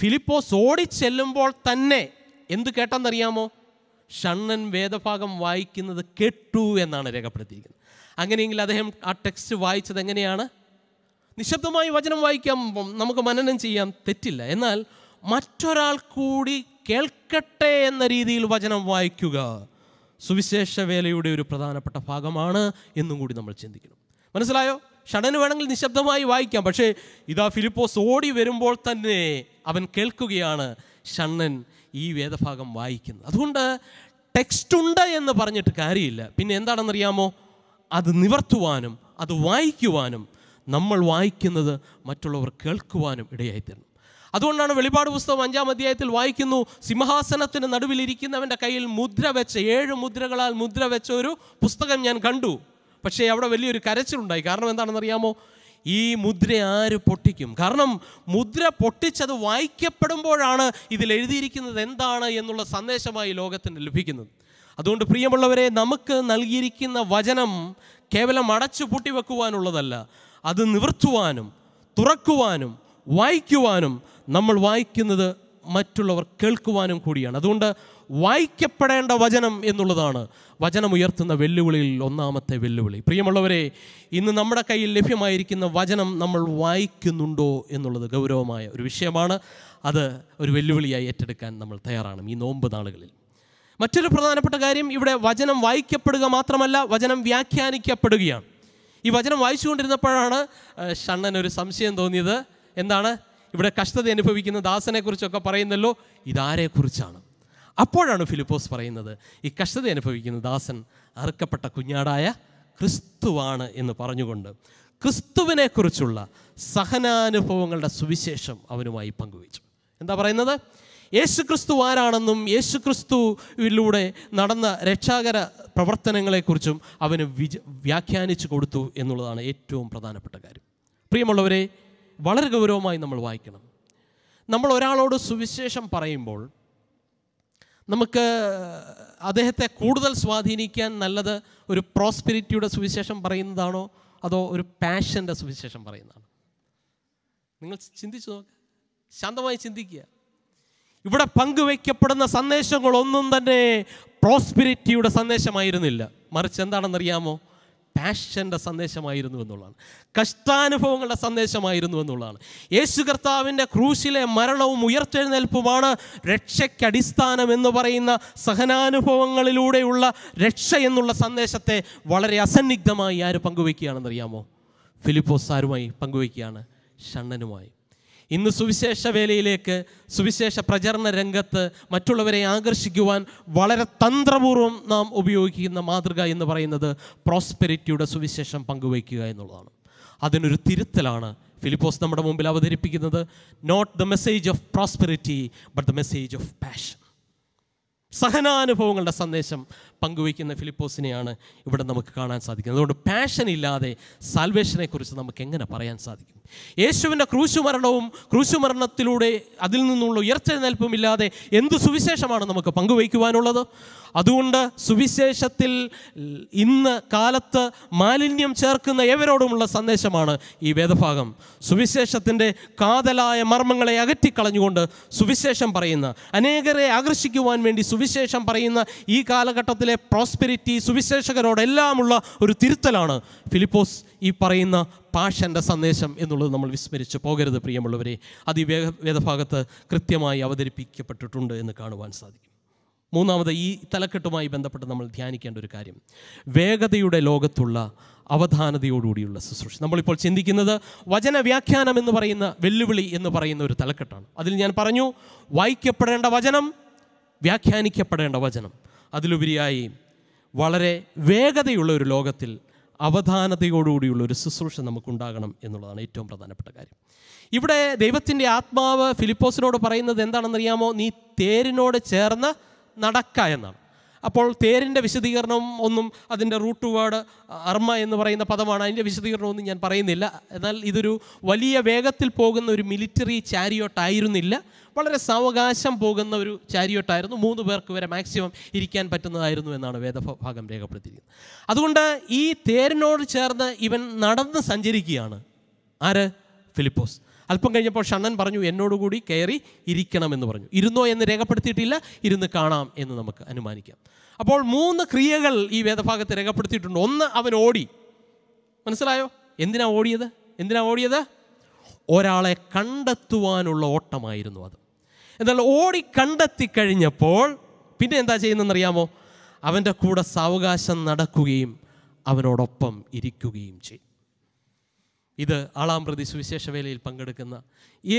A: ഫിലിപ്പോസ് ഓടിച്ചെല്ലുമ്പോൾ തന്നെ എന്ത് കേട്ടെന്നറിയാമോ ഷണ്ണൻ വേദഭാഗം വായിക്കുന്നത് കേട്ടു എന്നാണ് രേഖപ്പെടുത്തിയിരിക്കുന്നത് അങ്ങനെയെങ്കിൽ അദ്ദേഹം ആ ടെക്സ്റ്റ് വായിച്ചത് എങ്ങനെയാണ് നിശബ്ദമായി വചനം വായിക്കാം നമുക്ക് മനനം ചെയ്യാം തെറ്റില്ല എന്നാൽ മറ്റൊരാൾ കൂടി കേൾക്കട്ടെ എന്ന രീതിയിൽ വചനം വായിക്കുക സുവിശേഷ വേലയുടെ ഒരു പ്രധാനപ്പെട്ട ഭാഗമാണ് എന്നും കൂടി നമ്മൾ ചിന്തിക്കണം മനസ്സിലായോ ഷടന് വേണമെങ്കിൽ നിശബ്ദമായി വായിക്കാം പക്ഷേ ഇതാ ഫിലിപ്പോസ് ഓടി വരുമ്പോൾ തന്നെ അവൻ കേൾക്കുകയാണ് ഷണ്ണൻ ഈ വേദഭാഗം വായിക്കുന്നത് അതുകൊണ്ട് ടെക്സ്റ്റ് ഉണ്ട് എന്ന് പറഞ്ഞിട്ട് കാര്യമില്ല പിന്നെ എന്താണെന്നറിയാമോ അത് നിവർത്തുവാനും അത് വായിക്കുവാനും നമ്മൾ വായിക്കുന്നത് മറ്റുള്ളവർ കേൾക്കുവാനും ഇടയായിത്തീരണം അതുകൊണ്ടാണ് വെളിപാട് പുസ്തകം അഞ്ചാം അധ്യായത്തിൽ വായിക്കുന്നു സിംഹാസനത്തിന് നടുവിലിരിക്കുന്നവൻ്റെ കയ്യിൽ മുദ്ര വെച്ച ഏഴ് മുദ്രകളാൽ മുദ്ര വെച്ച ഒരു പുസ്തകം ഞാൻ കണ്ടു പക്ഷേ അവിടെ വലിയൊരു കരച്ചിലുണ്ടായി കാരണം എന്താണെന്നറിയാമോ ഈ മുദ്ര ആര് പൊട്ടിക്കും കാരണം മുദ്ര പൊട്ടിച്ചത് വായിക്കപ്പെടുമ്പോഴാണ് ഇതിൽ എഴുതിയിരിക്കുന്നത് എന്താണ് എന്നുള്ള സന്ദേശമായി ലോകത്തിന് ലഭിക്കുന്നത് അതുകൊണ്ട് പ്രിയമുള്ളവരെ നമുക്ക് നൽകിയിരിക്കുന്ന വചനം കേവലം അടച്ചു പൂട്ടി വെക്കുവാനുള്ളതല്ല അത് നിവർത്തുവാനും തുറക്കുവാനും വായിക്കുവാനും നമ്മൾ വായിക്കുന്നത് മറ്റുള്ളവർ കേൾക്കുവാനും കൂടിയാണ് അതുകൊണ്ട് വായിക്കപ്പെടേണ്ട വചനം എന്നുള്ളതാണ് വചനം ഉയർത്തുന്ന വെല്ലുവിളിയിൽ ഒന്നാമത്തെ വെല്ലുവിളി പ്രിയമുള്ളവരെ ഇന്ന് നമ്മുടെ കയ്യിൽ ലഭ്യമായിരിക്കുന്ന വചനം നമ്മൾ വായിക്കുന്നുണ്ടോ എന്നുള്ളത് ഗൗരവമായ ഒരു വിഷയമാണ് അത് ഒരു വെല്ലുവിളിയായി ഏറ്റെടുക്കാൻ നമ്മൾ തയ്യാറാണ് ഈ നോമ്പ് നാളുകളിൽ മറ്റൊരു പ്രധാനപ്പെട്ട കാര്യം ഇവിടെ വചനം വായിക്കപ്പെടുക മാത്രമല്ല വചനം വ്യാഖ്യാനിക്കപ്പെടുകയാണ് ഈ വചനം വായിച്ചുകൊണ്ടിരുന്നപ്പോഴാണ് ഷണ്ണൻ ഒരു സംശയം തോന്നിയത് എന്താണ് ഇവിടെ കഷ്ടത അനുഭവിക്കുന്ന ദാസനെക്കുറിച്ചൊക്കെ പറയുന്നല്ലോ ഇതാരെക്കുറിച്ചാണ് അപ്പോഴാണ് ഫിലിപ്പോസ് പറയുന്നത് ഈ കഷ്ടത അനുഭവിക്കുന്ന ദാസൻ അറുക്കപ്പെട്ട കുഞ്ഞാടായ ക്രിസ്തുവാണ് എന്ന് പറഞ്ഞുകൊണ്ട് ക്രിസ്തുവിനെക്കുറിച്ചുള്ള സഹനാനുഭവങ്ങളുടെ സുവിശേഷം അവനുമായി പങ്കുവച്ചു എന്താ പറയുന്നത് യേശു ക്രിസ്തു ആരാണെന്നും യേശു ക്രിസ്തുവിലൂടെ നടന്ന രക്ഷാകര പ്രവർത്തനങ്ങളെക്കുറിച്ചും അവന് വ്യാഖ്യാനിച്ചു കൊടുത്തു എന്നുള്ളതാണ് ഏറ്റവും പ്രധാനപ്പെട്ട കാര്യം പ്രിയമുള്ളവരെ വളരെ ഗൗരവമായി നമ്മൾ വായിക്കണം നമ്മൾ ഒരാളോട് സുവിശേഷം പറയുമ്പോൾ നമുക്ക് അദ്ദേഹത്തെ കൂടുതൽ സ്വാധീനിക്കാൻ നല്ലത് ഒരു പ്രോസ്പിരിറ്റിയുടെ സുവിശേഷം പറയുന്നതാണോ അതോ ഒരു പാഷൻ്റെ സുവിശേഷം പറയുന്നതാണോ നിങ്ങൾ ചിന്തിച്ചു നോക്കുക ശാന്തമായി ചിന്തിക്കുക ഇവിടെ പങ്കുവയ്ക്കപ്പെടുന്ന സന്ദേശങ്ങളൊന്നും തന്നെ പ്രോസ്പിരിറ്റിയുടെ സന്ദേശമായിരുന്നില്ല മറിച്ച് എന്താണെന്നറിയാമോ പാഷൻ്റെ സന്ദേശമായിരുന്നു എന്നുള്ളതാണ് കഷ്ടാനുഭവങ്ങളുടെ സന്ദേശമായിരുന്നു എന്നുള്ളതാണ് യേശു കർത്താവിൻ്റെ ക്രൂശിലെ മരണവും ഉയർത്തെഴുന്നേൽപ്പുമാണ് രക്ഷയ്ക്കടിസ്ഥാനം എന്ന് പറയുന്ന സഹനാനുഭവങ്ങളിലൂടെയുള്ള രക്ഷ എന്നുള്ള സന്ദേശത്തെ വളരെ അസന്നിഗ്ധമായി ആര് പങ്കുവയ്ക്കുകയാണെന്നറിയാമോ ഫിലിപ്പോസ് ആരുമായി പങ്കുവയ്ക്കുകയാണ് ഷണ്ണനുമായി ഇന്ന് സുവിശേഷ വേലയിലേക്ക് സുവിശേഷ പ്രചരണ രംഗത്ത് മറ്റുള്ളവരെ ആകർഷിക്കുവാൻ വളരെ തന്ത്രപൂർവ്വം നാം ഉപയോഗിക്കുന്ന മാതൃക എന്ന് പറയുന്നത് പ്രോസ്പെരിറ്റിയുടെ സുവിശേഷം പങ്കുവയ്ക്കുക എന്നുള്ളതാണ് അതിനൊരു തിരുത്തലാണ് ഫിലിപ്പോസ് നമ്മുടെ മുമ്പിൽ അവതരിപ്പിക്കുന്നത് not the message of prosperity but the message of passion സഹനാനുഭവങ്ങളുടെ സന്ദേശം പങ്കുവയ്ക്കുന്ന ഫിലിപ്പോസിനെയാണ് ഇവിടെ നമുക്ക് കാണാൻ സാധിക്കുന്നത് അതുകൊണ്ട് പാഷൻ ഇല്ലാതെ സാൽവേഷനെക്കുറിച്ച് നമുക്ക് എങ്ങനെ പറയാൻ സാധിക്കും യേശുവിൻ്റെ ക്രൂശുമരണവും ക്രൂശുമരണത്തിലൂടെ അതിൽ നിന്നുള്ള ഉയർച്ചെഴുന്നേൽപ്പും ഇല്ലാതെ എന്ത് സുവിശേഷമാണ് നമുക്ക് പങ്കുവയ്ക്കുവാനുള്ളത് അതുകൊണ്ട് സുവിശേഷത്തിൽ ഇന്ന് കാലത്ത് മാലിന്യം ചേർക്കുന്ന ഏവരോടുമുള്ള സന്ദേശമാണ് ഈ വേദഭാഗം സുവിശേഷത്തിൻ്റെ കാതലായ മർമ്മങ്ങളെ അകറ്റിക്കളഞ്ഞുകൊണ്ട് സുവിശേഷം പറയുന്ന അനേകരെ ആകർഷിക്കുവാൻ വേണ്ടി സുവിശേഷം പറയുന്ന ഈ കാലഘട്ടത്തിൽ ലോകത്തിലെ പ്രോസ്പെരിറ്റി സുവിശേഷകരോടെല്ലാമുള്ള ഒരു തിരുത്തലാണ് ഫിലിപ്പോസ് ഈ പറയുന്ന പാഷൻ്റെ സന്ദേശം എന്നുള്ളത് നമ്മൾ വിസ്മരിച്ച് പോകരുത് പ്രിയമുള്ളവരെ അത് ഈ വേദഭാഗത്ത് കൃത്യമായി അവതരിപ്പിക്കപ്പെട്ടിട്ടുണ്ട് എന്ന് കാണുവാൻ സാധിക്കും മൂന്നാമത് ഈ തലക്കെട്ടുമായി ബന്ധപ്പെട്ട് നമ്മൾ ധ്യാനിക്കേണ്ട ഒരു കാര്യം വേഗതയുടെ ലോകത്തുള്ള അവധാനതയോടുകൂടിയുള്ള ശുശ്രൂഷ നമ്മളിപ്പോൾ ചിന്തിക്കുന്നത് വചന വ്യാഖ്യാനം എന്ന് പറയുന്ന വെല്ലുവിളി എന്ന് പറയുന്ന ഒരു തലക്കെട്ടാണ് അതിൽ ഞാൻ പറഞ്ഞു വായിക്കപ്പെടേണ്ട വചനം വ്യാഖ്യാനിക്കപ്പെടേണ്ട വചനം അതിലുപരിയായി വളരെ വേഗതയുള്ള ഒരു ലോകത്തിൽ അവധാനതയോടുകൂടിയുള്ള ഒരു ശുശ്രൂഷ നമുക്കുണ്ടാകണം എന്നുള്ളതാണ് ഏറ്റവും പ്രധാനപ്പെട്ട കാര്യം ഇവിടെ ദൈവത്തിൻ്റെ ആത്മാവ് ഫിലിപ്പോസിനോട് പറയുന്നത് എന്താണെന്നറിയാമോ നീ തേരിനോട് ചേർന്ന് നടക്ക എന്നാണ് അപ്പോൾ തേരിൻ്റെ വിശദീകരണം ഒന്നും അതിൻ്റെ റൂട്ട് വേർഡ് അർമ്മ എന്ന് പറയുന്ന പദമാണ് അതിൻ്റെ വിശദീകരണമൊന്നും ഞാൻ പറയുന്നില്ല എന്നാൽ ഇതൊരു വലിയ വേഗത്തിൽ പോകുന്ന ഒരു മിലിറ്ററി ചാരിയോട്ട് ആയിരുന്നില്ല വളരെ സാവകാശം പോകുന്ന ഒരു ചാരിയോട്ടായിരുന്നു മൂന്ന് പേർക്ക് വരെ മാക്സിമം ഇരിക്കാൻ പറ്റുന്നതായിരുന്നു എന്നാണ് വേദഭാഗം രേഖപ്പെടുത്തിയിരിക്കുന്നത് അതുകൊണ്ട് ഈ തേരിനോട് ചേർന്ന് ഇവൻ നടന്ന് സഞ്ചരിക്കുകയാണ് ആര് ഫിലിപ്പോസ് അല്പം കഴിഞ്ഞപ്പോൾ ഷണ്ണൻ പറഞ്ഞു എന്നോടുകൂടി കയറി ഇരിക്കണമെന്ന് പറഞ്ഞു ഇരുന്നോ എന്ന് രേഖപ്പെടുത്തിയിട്ടില്ല ഇരുന്ന് കാണാം എന്ന് നമുക്ക് അനുമാനിക്കാം അപ്പോൾ മൂന്ന് ക്രിയകൾ ഈ വേദഭാഗത്ത് രേഖപ്പെടുത്തിയിട്ടുണ്ട് ഒന്ന് അവൻ ഓടി മനസ്സിലായോ എന്തിനാ ഓടിയത് എന്തിനാ ഓടിയത് ഒരാളെ കണ്ടെത്തുവാനുള്ള ഓട്ടമായിരുന്നു അത് എന്നാൽ ഓടി കണ്ടെത്തി കഴിഞ്ഞപ്പോൾ പിന്നെ എന്താ ചെയ്യുന്നതെന്നറിയാമോ അവൻ്റെ കൂടെ സാവകാശം നടക്കുകയും അവനോടൊപ്പം ഇരിക്കുകയും ചെയ്യും ഇത് ആളാമ്പ്രതി സുവിശേഷ വേലയിൽ പങ്കെടുക്കുന്ന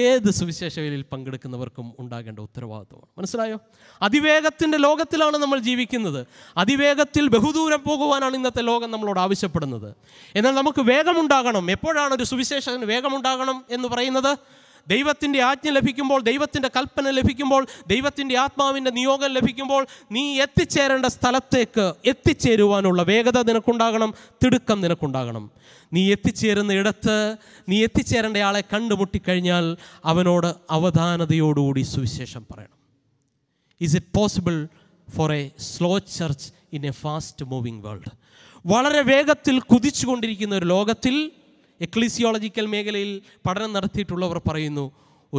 A: ഏത് സുവിശേഷ വേലയിൽ പങ്കെടുക്കുന്നവർക്കും ഉണ്ടാകേണ്ട ഉത്തരവാദിത്വമാണ് മനസ്സിലായോ അതിവേഗത്തിൻ്റെ ലോകത്തിലാണ് നമ്മൾ ജീവിക്കുന്നത് അതിവേഗത്തിൽ ബഹുദൂരം പോകുവാനാണ് ഇന്നത്തെ ലോകം നമ്മളോട് ആവശ്യപ്പെടുന്നത് എന്നാൽ നമുക്ക് വേഗമുണ്ടാകണം എപ്പോഴാണ് ഒരു സുവിശേഷത്തിന് വേഗമുണ്ടാകണം എന്ന് പറയുന്നത് ദൈവത്തിൻ്റെ ആജ്ഞ ലഭിക്കുമ്പോൾ ദൈവത്തിൻ്റെ കൽപ്പന ലഭിക്കുമ്പോൾ ദൈവത്തിൻ്റെ ആത്മാവിൻ്റെ നിയോഗം ലഭിക്കുമ്പോൾ നീ എത്തിച്ചേരേണ്ട സ്ഥലത്തേക്ക് എത്തിച്ചേരുവാനുള്ള വേഗത നിനക്കുണ്ടാകണം തിടുക്കം നിനക്കുണ്ടാകണം നീ എത്തിച്ചേരുന്ന ഇടത്ത് നീ എത്തിച്ചേരേണ്ട ആളെ കണ്ടുമുട്ടിക്കഴിഞ്ഞാൽ അവനോട് അവധാനതയോടുകൂടി സുവിശേഷം പറയണം is it possible for a slow church in a fast moving world വളരെ വേഗത്തിൽ കുതിച്ചുകൊണ്ടിരിക്കുന്ന ഒരു ലോകത്തിൽ എക്ലീസിയോളജിക്കൽ മേഖലയിൽ പഠനം നടത്തിയിട്ടുള്ളവർ പറയുന്നു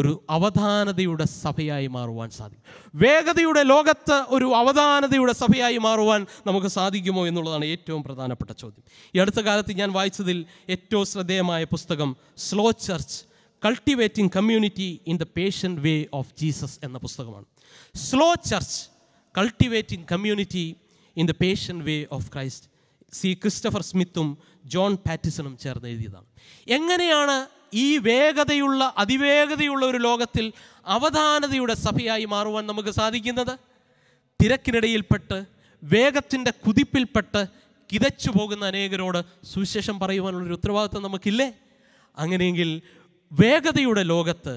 A: ഒരു അവധാനതയുടെ സഭയായി മാറുവാൻ സാധിക്കും വേഗതയുടെ ലോകത്ത് ഒരു അവധാനതയുടെ സഭയായി മാറുവാൻ നമുക്ക് സാധിക്കുമോ എന്നുള്ളതാണ് ഏറ്റവും പ്രധാനപ്പെട്ട ചോദ്യം ഈ അടുത്ത കാലത്ത് ഞാൻ വായിച്ചതിൽ ഏറ്റവും ശ്രദ്ധേയമായ പുസ്തകം slow church cultivating community in the patient way of Jesus എന്ന പുസ്തകമാണ് slow church cultivating community in the patient way of Christ C Christopher സ്മിത്തും ജോൺ പാറ്റിസണും ചേർന്ന് എഴുതിയതാണ് എങ്ങനെയാണ് ഈ വേഗതയുള്ള അതിവേഗതയുള്ള ഒരു ലോകത്തിൽ അവധാനതയുടെ സഭയായി മാറുവാൻ നമുക്ക് സാധിക്കുന്നത് തിരക്കിനിടയിൽപ്പെട്ട് വേഗത്തിൻ്റെ കുതിപ്പിൽപ്പെട്ട് കിതച്ചു പോകുന്ന അനേകരോട് സുവിശേഷം പറയുവാനുള്ളൊരു ഉത്തരവാദിത്വം നമുക്കില്ലേ അങ്ങനെയെങ്കിൽ വേഗതയുടെ ലോകത്ത്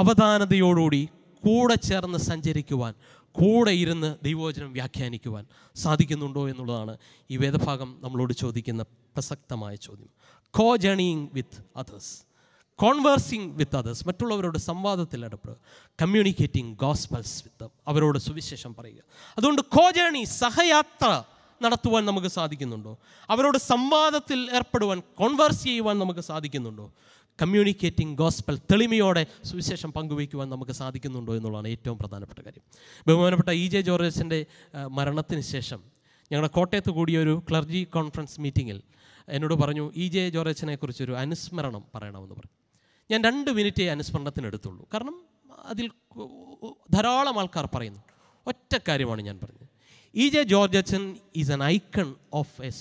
A: അവധാനതയോടുകൂടി കൂടെ ചേർന്ന് സഞ്ചരിക്കുവാൻ കൂടെ ഇരുന്ന് ദൈവവചനം വ്യാഖ്യാനിക്കുവാൻ സാധിക്കുന്നുണ്ടോ എന്നുള്ളതാണ് ഈ വേദഭാഗം നമ്മളോട് ചോദിക്കുന്ന പ്രസക്തമായ ചോദ്യം കോ ജേണിയിങ് വിത്ത് അതേഴ്സ് കോൺവേഴ്സിങ് വിത്ത് അതേഴ്സ് മറ്റുള്ളവരോട് സംവാദത്തിൽ ഇടപെടുക കമ്മ്യൂണിക്കേറ്റിംഗ് ഗോസ്പൽസ് വിത്ത് അവരോട് സുവിശേഷം പറയുക അതുകൊണ്ട് കോ ജേണി സഹയാത്ര നടത്തുവാൻ നമുക്ക് സാധിക്കുന്നുണ്ടോ അവരോട് സംവാദത്തിൽ ഏർപ്പെടുവാൻ കോൺവേഴ്സ് ചെയ്യുവാൻ നമുക്ക് സാധിക്കുന്നുണ്ടോ കമ്മ്യൂണിക്കേറ്റിംഗ് ഗോസ്പൽ തെളിമയോടെ സുവിശേഷം പങ്കുവയ്ക്കുവാൻ നമുക്ക് സാധിക്കുന്നുണ്ടോ എന്നുള്ളതാണ് ഏറ്റവും പ്രധാനപ്പെട്ട കാര്യം ബഹുമാനപ്പെട്ട ഇ ജെ ജോർജസിൻ്റെ മരണത്തിന് ശേഷം ഞങ്ങളുടെ കോട്ടയത്ത് കൂടിയ ഒരു ക്ലർജി കോൺഫറൻസ് മീറ്റിങ്ങിൽ എന്നോട് പറഞ്ഞു ഇ ജെ ജോർജസിനെ കുറിച്ചൊരു അനുസ്മരണം പറയണമെന്ന് പറഞ്ഞു ഞാൻ രണ്ട് മിനിറ്റേ അനുസ്മരണത്തിന് എടുത്തുള്ളൂ കാരണം അതിൽ ധാരാളം ആൾക്കാർ പറയുന്നു ഒറ്റ കാര്യമാണ് ഞാൻ പറഞ്ഞത് ഇ ജെ ജോർജച്ചൻ is an icon of a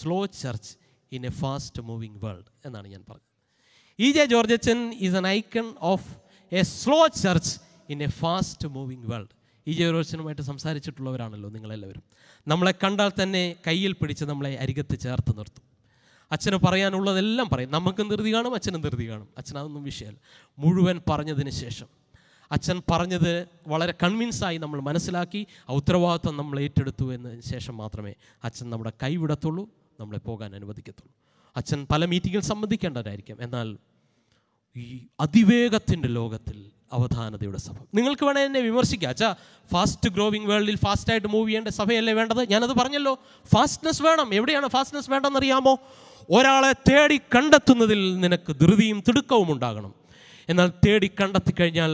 A: slow church in a fast moving world എന്നാണ് ഞാൻ പറഞ്ഞത് ഇ ജെ ജോർജച്ചൻ is an icon of a slow church in a fast moving world E J ജോർജനുമായിട്ട് സംസാരിച്ചിട്ടുള്ളവരാണല്ലോ നിങ്ങളെല്ലാവരും നമ്മളെ കണ്ടാൽ തന്നെ കയ്യിൽ പിടിച്ച് നമ്മളെ അരികത്ത് ചേർത്ത് നിർത്തും അച്ഛന് പറയാനുള്ളതെല്ലാം പറയും നമുക്കും ധൃതി കാണും അച്ഛനും ധൃതി കാണും അച്ഛനതൊന്നും വിഷയമല്ല മുഴുവൻ പറഞ്ഞതിന് ശേഷം അച്ഛൻ പറഞ്ഞത് വളരെ കൺവിൻസായി നമ്മൾ മനസ്സിലാക്കി ആ ഉത്തരവാദിത്വം നമ്മൾ ഏറ്റെടുത്തു എന്നതിന് ശേഷം മാത്രമേ അച്ഛൻ നമ്മുടെ കൈവിടത്തുള്ളൂ നമ്മളെ പോകാൻ അനുവദിക്കത്തുള്ളൂ അച്ഛൻ പല മീറ്റിങ്ങിൽ സംബന്ധിക്കേണ്ടതായിരിക്കാം എന്നാൽ ഈ അതിവേഗത്തിൻ്റെ ലോകത്തിൽ അവധാനതയുടെ സഭ നിങ്ങൾക്ക് വേണേൽ എന്നെ വിമർശിക്കുക അച്ഛാ ഫാസ്റ്റ് ഗ്രോവിങ് വേൾഡിൽ ഫാസ്റ്റായിട്ട് മൂവ് ചെയ്യേണ്ട സഭയല്ലേ വേണ്ടത് ഞാനത് പറഞ്ഞല്ലോ ഫാസ്റ്റ്നെസ് വേണം എവിടെയാണ് ഫാസ്റ്റ്നെസ് അറിയാമോ ഒരാളെ തേടി കണ്ടെത്തുന്നതിൽ നിനക്ക് ധൃതിയും തിടുക്കവും ഉണ്ടാകണം എന്നാൽ തേടി കണ്ടെത്തി കഴിഞ്ഞാൽ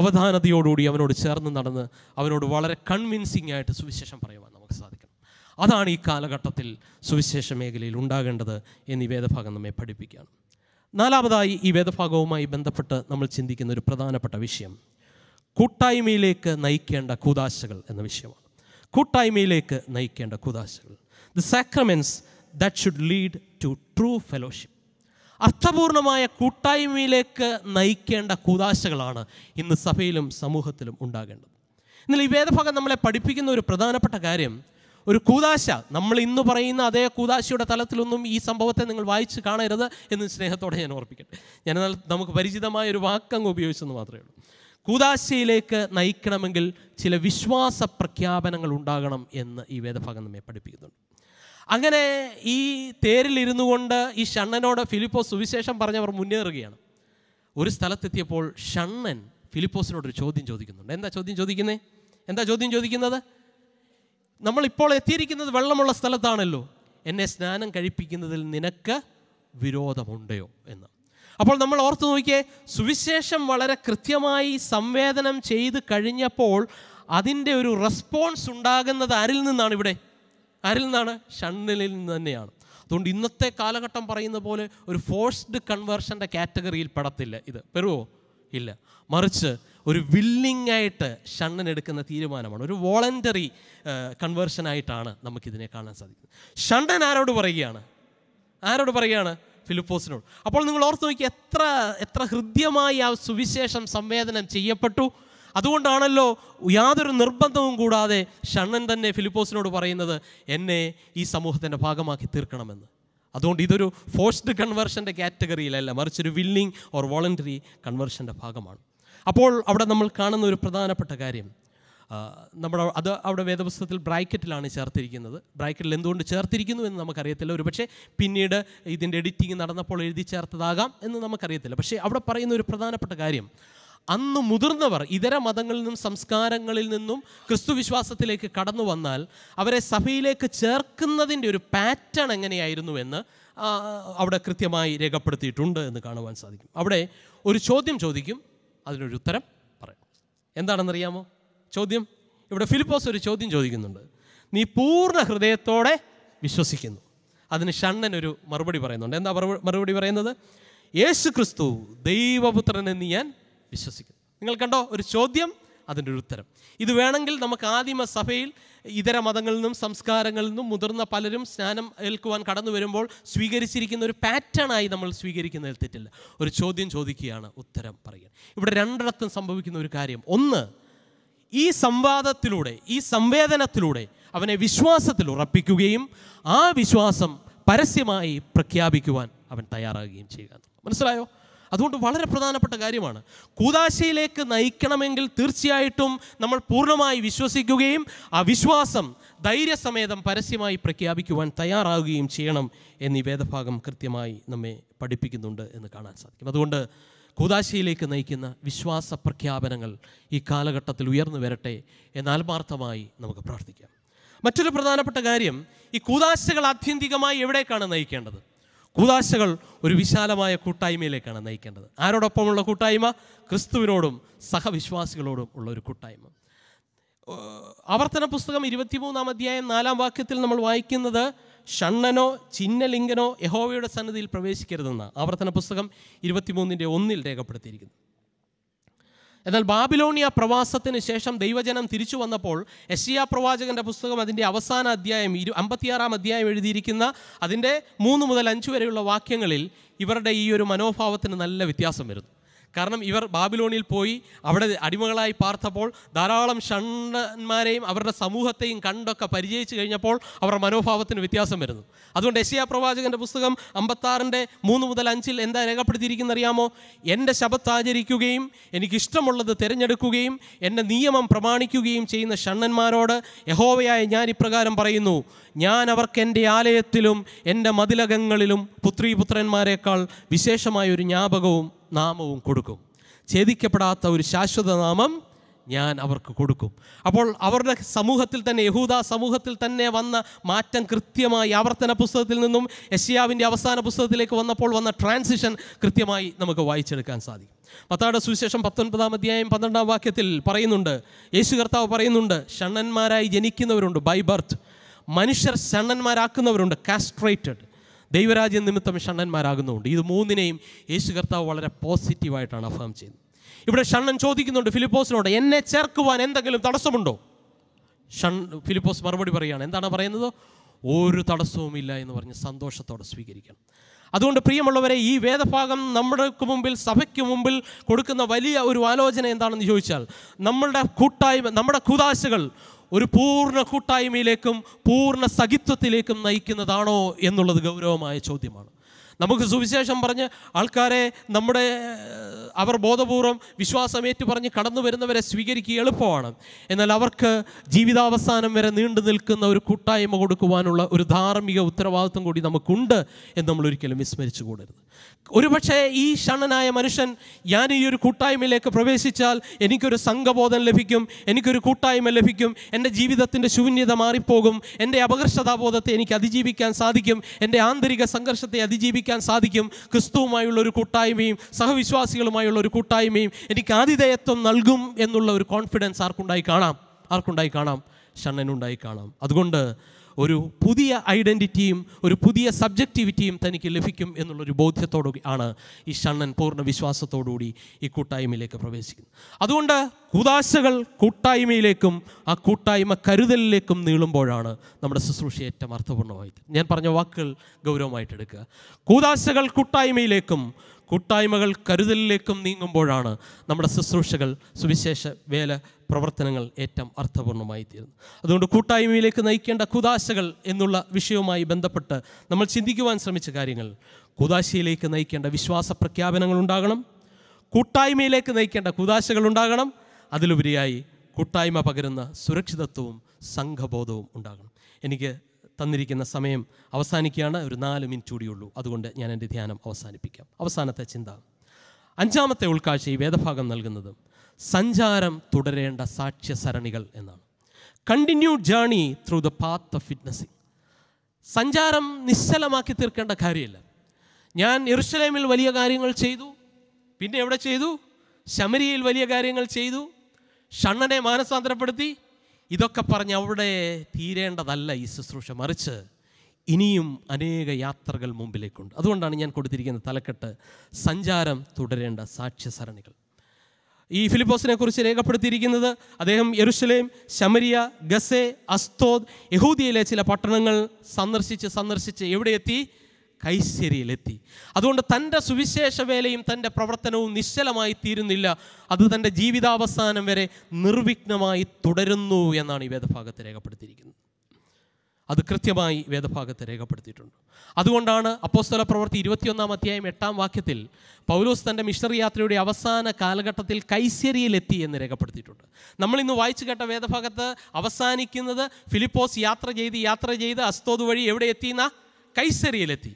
A: അവധാനതയോടുകൂടി അവനോട് ചേർന്ന് നടന്ന് അവനോട് വളരെ കൺവിൻസിംഗ് ആയിട്ട് സുവിശേഷം പറയുവാൻ നമുക്ക് സാധിക്കും അതാണ് ഈ കാലഘട്ടത്തിൽ സുവിശേഷ മേഖലയിൽ ഉണ്ടാകേണ്ടത് എന്നീ വേദഭാഗം നമ്മെ പഠിപ്പിക്കുകയാണ് നാലാമതായി ഈ വേദഭാഗവുമായി ബന്ധപ്പെട്ട് നമ്മൾ ചിന്തിക്കുന്ന ഒരു പ്രധാനപ്പെട്ട വിഷയം കൂട്ടായ്മയിലേക്ക് നയിക്കേണ്ട കൂതാശകൾ എന്ന വിഷയമാണ് കൂട്ടായ്മയിലേക്ക് നയിക്കേണ്ട കൂതാശകൾ the sacraments that should lead to true fellowship അർത്ഥപൂർണമായ കൂട്ടായ്മയിലേക്ക് നയിക്കേണ്ട കൂതാശകളാണ് ഇന്ന് സഭയിലും സമൂഹത്തിലും ഉണ്ടാകേണ്ടത് എന്നാൽ ഈ വേദഭാഗം നമ്മളെ പഠിപ്പിക്കുന്ന ഒരു പ്രധാനപ്പെട്ട കാര്യം ഒരു കൂതാശ നമ്മൾ ഇന്ന് പറയുന്ന അതേ കൂതാശയുടെ തലത്തിലൊന്നും ഈ സംഭവത്തെ നിങ്ങൾ വായിച്ച് കാണരുത് എന്ന് സ്നേഹത്തോടെ ഞാൻ ഓർപ്പിക്കട്ടെ ഞാൻ എന്നാൽ നമുക്ക് പരിചിതമായ ഒരു വാക്കങ്ങ് ഉപയോഗിച്ചെന്ന് മാത്രമേ ഉള്ളൂ കൂതാശയിലേക്ക് നയിക്കണമെങ്കിൽ ചില വിശ്വാസ പ്രഖ്യാപനങ്ങൾ ഉണ്ടാകണം എന്ന് ഈ വേദഭാഗം നമ്മെ പഠിപ്പിക്കുന്നുണ്ട് അങ്ങനെ ഈ തേരിലിരുന്നു കൊണ്ട് ഈ ഷണ്ണനോട് ഫിലിപ്പോസ് സുവിശേഷം പറഞ്ഞവർ മുന്നേറുകയാണ് ഒരു സ്ഥലത്തെത്തിയപ്പോൾ ഷണ്ണൻ ഫിലിപ്പോസിനോടൊരു ചോദ്യം ചോദിക്കുന്നുണ്ട് എന്താ ചോദ്യം ചോദിക്കുന്നേ എന്താ ചോദ്യം ചോദിക്കുന്നത് നമ്മളിപ്പോൾ എത്തിയിരിക്കുന്നത് വെള്ളമുള്ള സ്ഥലത്താണല്ലോ എന്നെ സ്നാനം കഴിപ്പിക്കുന്നതിൽ നിനക്ക് വിരോധമുണ്ടയോ എന്ന് അപ്പോൾ നമ്മൾ ഓർത്തു നോക്കിയേ സുവിശേഷം വളരെ കൃത്യമായി സംവേദനം ചെയ്ത് കഴിഞ്ഞപ്പോൾ അതിൻ്റെ ഒരു റെസ്പോൺസ് ഉണ്ടാകുന്നത് ആരിൽ നിന്നാണ് ഇവിടെ ആരിൽ നിന്നാണ് ഷണ്ണിലിൽ നിന്ന് തന്നെയാണ് അതുകൊണ്ട് ഇന്നത്തെ കാലഘട്ടം പറയുന്ന പോലെ ഒരു ഫോഴ്സ്ഡ് കൺവേർഷൻ്റെ കാറ്റഗറിയിൽ പെടത്തില്ല ഇത് പെറുവോ ഇല്ല മറിച്ച് ഒരു വില്ലിംഗ് ആയിട്ട് ഷണ്ണൻ എടുക്കുന്ന തീരുമാനമാണ് ഒരു വോളണ്ടറി കൺവേർഷനായിട്ടാണ് നമുക്കിതിനെ കാണാൻ സാധിക്കുന്നത് ഷണ്ണൻ ആരോട് പറയുകയാണ് ആരോട് പറയുകയാണ് ഫിലിപ്പോസിനോട് അപ്പോൾ നിങ്ങൾ ഓർത്ത് നോക്കി എത്ര എത്ര ഹൃദ്യമായി ആ സുവിശേഷം സംവേദനം ചെയ്യപ്പെട്ടു അതുകൊണ്ടാണല്ലോ യാതൊരു നിർബന്ധവും കൂടാതെ ഷണ്ണൻ തന്നെ ഫിലിപ്പോസിനോട് പറയുന്നത് എന്നെ ഈ സമൂഹത്തിൻ്റെ ഭാഗമാക്കി തീർക്കണമെന്ന് അതുകൊണ്ട് ഇതൊരു ഫോഴ്സ്ഡ് കൺവേർഷൻ്റെ കാറ്റഗറിയിലല്ല മറിച്ചൊരു വില്ലിംഗ് ഓർ വോളണ്ടറി കൺവേർഷൻ്റെ ഭാഗമാണ് അപ്പോൾ അവിടെ നമ്മൾ കാണുന്ന ഒരു പ്രധാനപ്പെട്ട കാര്യം നമ്മുടെ അത് അവിടെ വേദപുസ്തകത്തിൽ ബ്രാക്കറ്റിലാണ് ചേർത്തിരിക്കുന്നത് ബ്രാക്കറ്റിൽ എന്തുകൊണ്ട് ചേർത്തിരിക്കുന്നു എന്ന് നമുക്കറിയത്തില്ല ഒരു പക്ഷേ പിന്നീട് ഇതിൻ്റെ എഡിറ്റിംഗ് നടന്നപ്പോൾ എഴുതി ചേർത്തതാകാം എന്ന് നമുക്കറിയത്തില്ല പക്ഷേ അവിടെ പറയുന്ന ഒരു പ്രധാനപ്പെട്ട കാര്യം അന്ന് മുതിർന്നവർ ഇതര മതങ്ങളിൽ നിന്നും സംസ്കാരങ്ങളിൽ നിന്നും ക്രിസ്തുവിശ്വാസത്തിലേക്ക് കടന്നു വന്നാൽ അവരെ സഭയിലേക്ക് ചേർക്കുന്നതിൻ്റെ ഒരു പാറ്റേൺ എങ്ങനെയായിരുന്നു എന്ന് അവിടെ കൃത്യമായി രേഖപ്പെടുത്തിയിട്ടുണ്ട് എന്ന് കാണുവാൻ സാധിക്കും അവിടെ ഒരു ചോദ്യം ചോദിക്കും അതിനൊരു ഉത്തരം പറയണം എന്താണെന്നറിയാമോ ചോദ്യം ഇവിടെ ഫിലിപ്പോസ് ഒരു ചോദ്യം ചോദിക്കുന്നുണ്ട് നീ പൂർണ്ണ ഹൃദയത്തോടെ വിശ്വസിക്കുന്നു അതിന് ഷണ്ണൻ ഒരു മറുപടി പറയുന്നുണ്ട് എന്താ മറുപടി പറയുന്നത് യേശു ക്രിസ്തു എന്ന് ഞാൻ വിശ്വസിക്കുന്നു നിങ്ങൾ കണ്ടോ ഒരു ചോദ്യം അതിൻ്റെ ഒരു ഉത്തരം ഇത് വേണമെങ്കിൽ നമുക്ക് ആദിമ സഭയിൽ ഇതര മതങ്ങളിൽ നിന്നും സംസ്കാരങ്ങളിൽ നിന്നും മുതിർന്ന പലരും സ്നാനം ഏൽക്കുവാൻ കടന്നു വരുമ്പോൾ സ്വീകരിച്ചിരിക്കുന്ന ഒരു പാറ്റേണായി നമ്മൾ സ്വീകരിക്കുന്നതിൽ തെറ്റില്ല ഒരു ചോദ്യം ചോദിക്കുകയാണ് ഉത്തരം പറയുക ഇവിടെ രണ്ടിടത്തും സംഭവിക്കുന്ന ഒരു കാര്യം ഒന്ന് ഈ സംവാദത്തിലൂടെ ഈ സംവേദനത്തിലൂടെ അവനെ വിശ്വാസത്തിൽ ഉറപ്പിക്കുകയും ആ വിശ്വാസം പരസ്യമായി പ്രഖ്യാപിക്കുവാൻ അവൻ തയ്യാറാകുകയും ചെയ്യുക മനസ്സിലായോ അതുകൊണ്ട് വളരെ പ്രധാനപ്പെട്ട കാര്യമാണ് കൂതാശയിലേക്ക് നയിക്കണമെങ്കിൽ തീർച്ചയായിട്ടും നമ്മൾ പൂർണ്ണമായി വിശ്വസിക്കുകയും ആ വിശ്വാസം ധൈര്യസമേതം പരസ്യമായി പ്രഖ്യാപിക്കുവാൻ തയ്യാറാകുകയും ചെയ്യണം എന്നീ വേദഭാഗം കൃത്യമായി നമ്മെ പഠിപ്പിക്കുന്നുണ്ട് എന്ന് കാണാൻ സാധിക്കും അതുകൊണ്ട് കൂതാശയിലേക്ക് നയിക്കുന്ന വിശ്വാസ പ്രഖ്യാപനങ്ങൾ ഈ കാലഘട്ടത്തിൽ ഉയർന്നു വരട്ടെ എന്ന് ആത്മാർത്ഥമായി നമുക്ക് പ്രാർത്ഥിക്കാം മറ്റൊരു പ്രധാനപ്പെട്ട കാര്യം ഈ കൂതാശകൾ ആത്യന്തികമായി എവിടേക്കാണ് നയിക്കേണ്ടത് കൂതാശകൾ ഒരു വിശാലമായ കൂട്ടായ്മയിലേക്കാണ് നയിക്കേണ്ടത് ആരോടൊപ്പമുള്ള കൂട്ടായ്മ ക്രിസ്തുവിനോടും സഹവിശ്വാസികളോടും ഉള്ള ഒരു കൂട്ടായ്മ ആവർത്തന പുസ്തകം ഇരുപത്തിമൂന്നാം അധ്യായം നാലാം വാക്യത്തിൽ നമ്മൾ വായിക്കുന്നത് ഷണ്ണനോ ചിഹ്നലിംഗനോ യഹോവയുടെ സന്നദ്ധിയിൽ പ്രവേശിക്കരുതെന്ന് ആവർത്തന പുസ്തകം ഇരുപത്തിമൂന്നിൻ്റെ ഒന്നിൽ രേഖപ്പെടുത്തിയിരിക്കുന്നു എന്നാൽ ബാബിലോണിയ പ്രവാസത്തിന് ശേഷം ദൈവജനം തിരിച്ചു വന്നപ്പോൾ എഷ്യ പ്രവാചകന്റെ പുസ്തകം അതിൻ്റെ അവസാന അധ്യായം ഇരു അമ്പത്തിയാറാം അധ്യായം എഴുതിയിരിക്കുന്ന അതിൻ്റെ മൂന്ന് മുതൽ അഞ്ച് വരെയുള്ള വാക്യങ്ങളിൽ ഇവരുടെ ഈ ഒരു മനോഭാവത്തിന് നല്ല വ്യത്യാസം വരുന്നു കാരണം ഇവർ ബാബിലോണിൽ പോയി അവിടെ അടിമകളായി പാർത്തപ്പോൾ ധാരാളം ഷണ്ഡന്മാരെയും അവരുടെ സമൂഹത്തെയും കണ്ടൊക്കെ പരിചയിച്ചു കഴിഞ്ഞപ്പോൾ അവരുടെ മനോഭാവത്തിന് വ്യത്യാസം വരുന്നു അതുകൊണ്ട് യശയാ പ്രവാചകന്റെ പുസ്തകം അമ്പത്താറിൻ്റെ മൂന്ന് മുതൽ അഞ്ചിൽ എന്താ രേഖപ്പെടുത്തിയിരിക്കുന്ന അറിയാമോ എൻ്റെ ശബത്ത് ആചരിക്കുകയും എനിക്കിഷ്ടമുള്ളത് തിരഞ്ഞെടുക്കുകയും എൻ്റെ നിയമം പ്രമാണിക്കുകയും ചെയ്യുന്ന ഷണ്ണന്മാരോട് യഹോവയായ ഞാൻ ഇപ്രകാരം പറയുന്നു ഞാൻ അവർക്ക് എൻ്റെ ആലയത്തിലും എൻ്റെ മതിലകങ്ങളിലും പുത്രീപുത്രന്മാരെക്കാൾ വിശേഷമായ ഒരു ജ്ഞാപകവും നാമവും കൊടുക്കും ഛേദിക്കപ്പെടാത്ത ഒരു ശാശ്വത നാമം ഞാൻ അവർക്ക് കൊടുക്കും അപ്പോൾ അവരുടെ സമൂഹത്തിൽ തന്നെ യഹൂദ സമൂഹത്തിൽ തന്നെ വന്ന മാറ്റം കൃത്യമായി ആവർത്തന പുസ്തകത്തിൽ നിന്നും യഷ്യാവിൻ്റെ അവസാന പുസ്തകത്തിലേക്ക് വന്നപ്പോൾ വന്ന ട്രാൻസിഷൻ കൃത്യമായി നമുക്ക് വായിച്ചെടുക്കാൻ സാധിക്കും മത്താടെ സുവിശേഷം പത്തൊൻപതാം അധ്യായം പന്ത്രണ്ടാം വാക്യത്തിൽ പറയുന്നുണ്ട് യേശു കർത്താവ് പറയുന്നുണ്ട് ഷണ്ണന്മാരായി ജനിക്കുന്നവരുണ്ട് ബൈ ബർത്ത് മനുഷ്യർ ഷണ്ണന്മാരാക്കുന്നവരുണ്ട് കാസ്ട്രേറ്റഡ് ദൈവരാജ്യം നിമിത്തം ഷണ്ണന്മാരാകുന്നുണ്ട് ഇത് മൂന്നിനെയും യേശു കർത്താവ് വളരെ പോസിറ്റീവായിട്ടാണ് അഫാം ചെയ്യുന്നത് ഇവിടെ ഷണ്ണൻ ചോദിക്കുന്നുണ്ട് ഫിലിപ്പോസിനോട് എന്നെ ചേർക്കുവാൻ എന്തെങ്കിലും തടസ്സമുണ്ടോ ഷൺ ഫിലിപ്പോസ് മറുപടി പറയുകയാണ് എന്താണ് പറയുന്നത് ഒരു തടസ്സവുമില്ല എന്ന് പറഞ്ഞ് സന്തോഷത്തോടെ സ്വീകരിക്കണം അതുകൊണ്ട് പ്രിയമുള്ളവരെ ഈ വേദഭാഗം നമ്മൾക്ക് മുമ്പിൽ സഭയ്ക്ക് മുമ്പിൽ കൊടുക്കുന്ന വലിയ ഒരു ആലോചന എന്താണെന്ന് ചോദിച്ചാൽ നമ്മളുടെ കൂട്ടായ്മ നമ്മുടെ കൂതാശകൾ ഒരു പൂർണ്ണ കൂട്ടായ്മയിലേക്കും പൂർണ്ണ സഹിത്വത്തിലേക്കും നയിക്കുന്നതാണോ എന്നുള്ളത് ഗൗരവമായ ചോദ്യമാണ് നമുക്ക് സുവിശേഷം പറഞ്ഞ് ആൾക്കാരെ നമ്മുടെ അവർ ബോധപൂർവം വിശ്വാസമേറ്റു പറഞ്ഞ് കടന്നു വരുന്നവരെ സ്വീകരിക്കുക എളുപ്പമാണ് എന്നാൽ അവർക്ക് ജീവിതാവസാനം വരെ നീണ്ടു നിൽക്കുന്ന ഒരു കൂട്ടായ്മ കൊടുക്കുവാനുള്ള ഒരു ധാർമ്മിക ഉത്തരവാദിത്വം കൂടി നമുക്കുണ്ട് എന്ന് നമ്മൾ ഒരിക്കലും വിസ്മരിച്ചു കൂടരുത് ഒരുപക്ഷെ ഈ ഷണ്ണനായ മനുഷ്യൻ ഞാൻ ഈ ഒരു കൂട്ടായ്മയിലേക്ക് പ്രവേശിച്ചാൽ എനിക്കൊരു സംഘബോധം ലഭിക്കും എനിക്കൊരു കൂട്ടായ്മ ലഭിക്കും എൻ്റെ ജീവിതത്തിൻ്റെ ശൂന്യത മാറിപ്പോകും എൻ്റെ അപകർഷതാബോധത്തെ എനിക്ക് അതിജീവിക്കാൻ സാധിക്കും എൻ്റെ ആന്തരിക സംഘർഷത്തെ അതിജീവിക്കാൻ സാധിക്കും ക്രിസ്തുവുമായുള്ള ഒരു കൂട്ടായ്മയും സഹവിശ്വാസികളുമായുള്ള ഒരു കൂട്ടായ്മയും എനിക്ക് ആതിഥേയത്വം നൽകും എന്നുള്ള ഒരു കോൺഫിഡൻസ് ആർക്കുണ്ടായി കാണാം ആർക്കുണ്ടായി കാണാം ഷണ്ണനുണ്ടായി കാണാം അതുകൊണ്ട് ഒരു പുതിയ ഐഡൻറ്റിറ്റിയും ഒരു പുതിയ സബ്ജക്റ്റിവിറ്റിയും തനിക്ക് ലഭിക്കും എന്നുള്ളൊരു ബോധ്യത്തോടു ആണ് ഈ ഷണ്ണൻ പൂർണ്ണ വിശ്വാസത്തോടുകൂടി ഈ കൂട്ടായ്മയിലേക്ക് പ്രവേശിക്കുന്നത് അതുകൊണ്ട് കൂതാശകൾ കൂട്ടായ്മയിലേക്കും ആ കൂട്ടായ്മ കരുതലിലേക്കും നീളുമ്പോഴാണ് നമ്മുടെ ശുശ്രൂഷ ഏറ്റവും അർത്ഥപൂർണ്ണമായത് ഞാൻ പറഞ്ഞ വാക്കുകൾ ഗൗരവമായിട്ട് എടുക്കുക കൂതാശകൾ കൂട്ടായ്മയിലേക്കും കൂട്ടായ്മകൾ കരുതലിലേക്കും നീങ്ങുമ്പോഴാണ് നമ്മുടെ ശുശ്രൂഷകൾ സുവിശേഷ വേല പ്രവർത്തനങ്ങൾ ഏറ്റവും അർത്ഥപൂർണമായി തീരുന്നു അതുകൊണ്ട് കൂട്ടായ്മയിലേക്ക് നയിക്കേണ്ട കുദാശകൾ എന്നുള്ള വിഷയവുമായി ബന്ധപ്പെട്ട് നമ്മൾ ചിന്തിക്കുവാൻ ശ്രമിച്ച കാര്യങ്ങൾ കുദാശയിലേക്ക് നയിക്കേണ്ട വിശ്വാസ പ്രഖ്യാപനങ്ങൾ ഉണ്ടാകണം കൂട്ടായ്മയിലേക്ക് നയിക്കേണ്ട കുദാശകൾ ഉണ്ടാകണം അതിലുപരിയായി കൂട്ടായ്മ പകരുന്ന സുരക്ഷിതത്വവും സംഘബോധവും ഉണ്ടാകണം എനിക്ക് തന്നിരിക്കുന്ന സമയം അവസാനിക്കുകയാണ് ഒരു നാല് മിനിറ്റ് കൂടിയുള്ളൂ അതുകൊണ്ട് ഞാൻ എൻ്റെ ധ്യാനം അവസാനിപ്പിക്കാം അവസാനത്തെ ചിന്ത അഞ്ചാമത്തെ ഉൾക്കാഴ്ച ഈ വേദഭാഗം നൽകുന്നത് സഞ്ചാരം തുടരേണ്ട സാക്ഷ്യ സരണികൾ എന്നാണ് continue journey through the path of witnessing സഞ്ചാരം നിശ്ചലമാക്കി തീർക്കേണ്ട കാര്യമില്ല ഞാൻ എറുസലേമിൽ വലിയ കാര്യങ്ങൾ ചെയ്തു പിന്നെ എവിടെ ചെയ്തു ശമരിയിൽ വലിയ കാര്യങ്ങൾ ചെയ്തു ഷണ്ണനെ മാനസാന്തരപ്പെടുത്തി ഇതൊക്കെ പറഞ്ഞ് അവിടെ തീരേണ്ടതല്ല ഈ ശുശ്രൂഷ മറിച്ച് ഇനിയും അനേക യാത്രകൾ മുമ്പിലേക്കുണ്ട് അതുകൊണ്ടാണ് ഞാൻ കൊടുത്തിരിക്കുന്ന തലക്കെട്ട് സഞ്ചാരം തുടരേണ്ട സാക്ഷ്യസരണികൾ ഈ ഫിലിപ്പോസിനെ കുറിച്ച് രേഖപ്പെടുത്തിയിരിക്കുന്നത് അദ്ദേഹം യെരുഷലേം ശമരിയ ഗസെ അസ്തോദ് യഹൂദിയയിലെ ചില പട്ടണങ്ങൾ സന്ദർശിച്ച് സന്ദർശിച്ച് എവിടെ എത്തി കൈശ്ശേരിയിലെത്തി അതുകൊണ്ട് തൻ്റെ സുവിശേഷ വേലയും തൻ്റെ പ്രവർത്തനവും നിശ്ചലമായി തീരുന്നില്ല അത് തൻ്റെ ജീവിതാവസാനം വരെ നിർവിഘ്നമായി തുടരുന്നു എന്നാണ് ഈ വേദഭാഗത്ത് രേഖപ്പെടുത്തിയിരിക്കുന്നത് അത് കൃത്യമായി വേദഭാഗത്ത് രേഖപ്പെടുത്തിയിട്ടുണ്ട് അതുകൊണ്ടാണ് അപ്പോസ്തല പ്രവർത്തി ഇരുപത്തിയൊന്നാം അധ്യായം എട്ടാം വാക്യത്തിൽ പൗലോസ് തൻ്റെ മിഷണറി യാത്രയുടെ അവസാന കാലഘട്ടത്തിൽ കൈസേരിയിലെത്തി എന്ന് രേഖപ്പെടുത്തിയിട്ടുണ്ട് നമ്മൾ ഇന്ന് വായിച്ചു കേട്ട വേദഭാഗത്ത് അവസാനിക്കുന്നത് ഫിലിപ്പോസ് യാത്ര ചെയ്ത് യാത്ര ചെയ്ത് അസ്തോത് വഴി എവിടെ എത്തിയെന്ന കൈസരിയിലെത്തി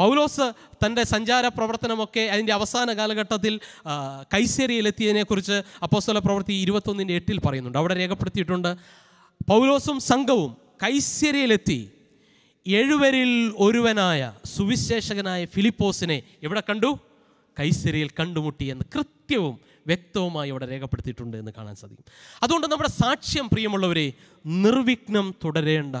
A: പൗലോസ് തൻ്റെ സഞ്ചാര പ്രവർത്തനമൊക്കെ അതിൻ്റെ അവസാന കാലഘട്ടത്തിൽ കൈസേരിയിലെത്തിയതിനെക്കുറിച്ച് അപ്പോസ്തല പ്രവൃത്തി ഇരുപത്തൊന്നിൻ്റെ എട്ടിൽ പറയുന്നുണ്ട് അവിടെ രേഖപ്പെടുത്തിയിട്ടുണ്ട് പൗലോസും സംഘവും കൈസേരിയിലെത്തി എഴുവരിൽ ഒരുവനായ സുവിശേഷകനായ ഫിലിപ്പോസിനെ എവിടെ കണ്ടു കൈസരിയിൽ കണ്ടുമുട്ടി എന്ന് കൃത്യവും വ്യക്തവുമായി ഇവിടെ രേഖപ്പെടുത്തിയിട്ടുണ്ട് എന്ന് കാണാൻ സാധിക്കും അതുകൊണ്ട് നമ്മുടെ സാക്ഷ്യം പ്രിയമുള്ളവരെ നിർവിഘ്നം തുടരേണ്ട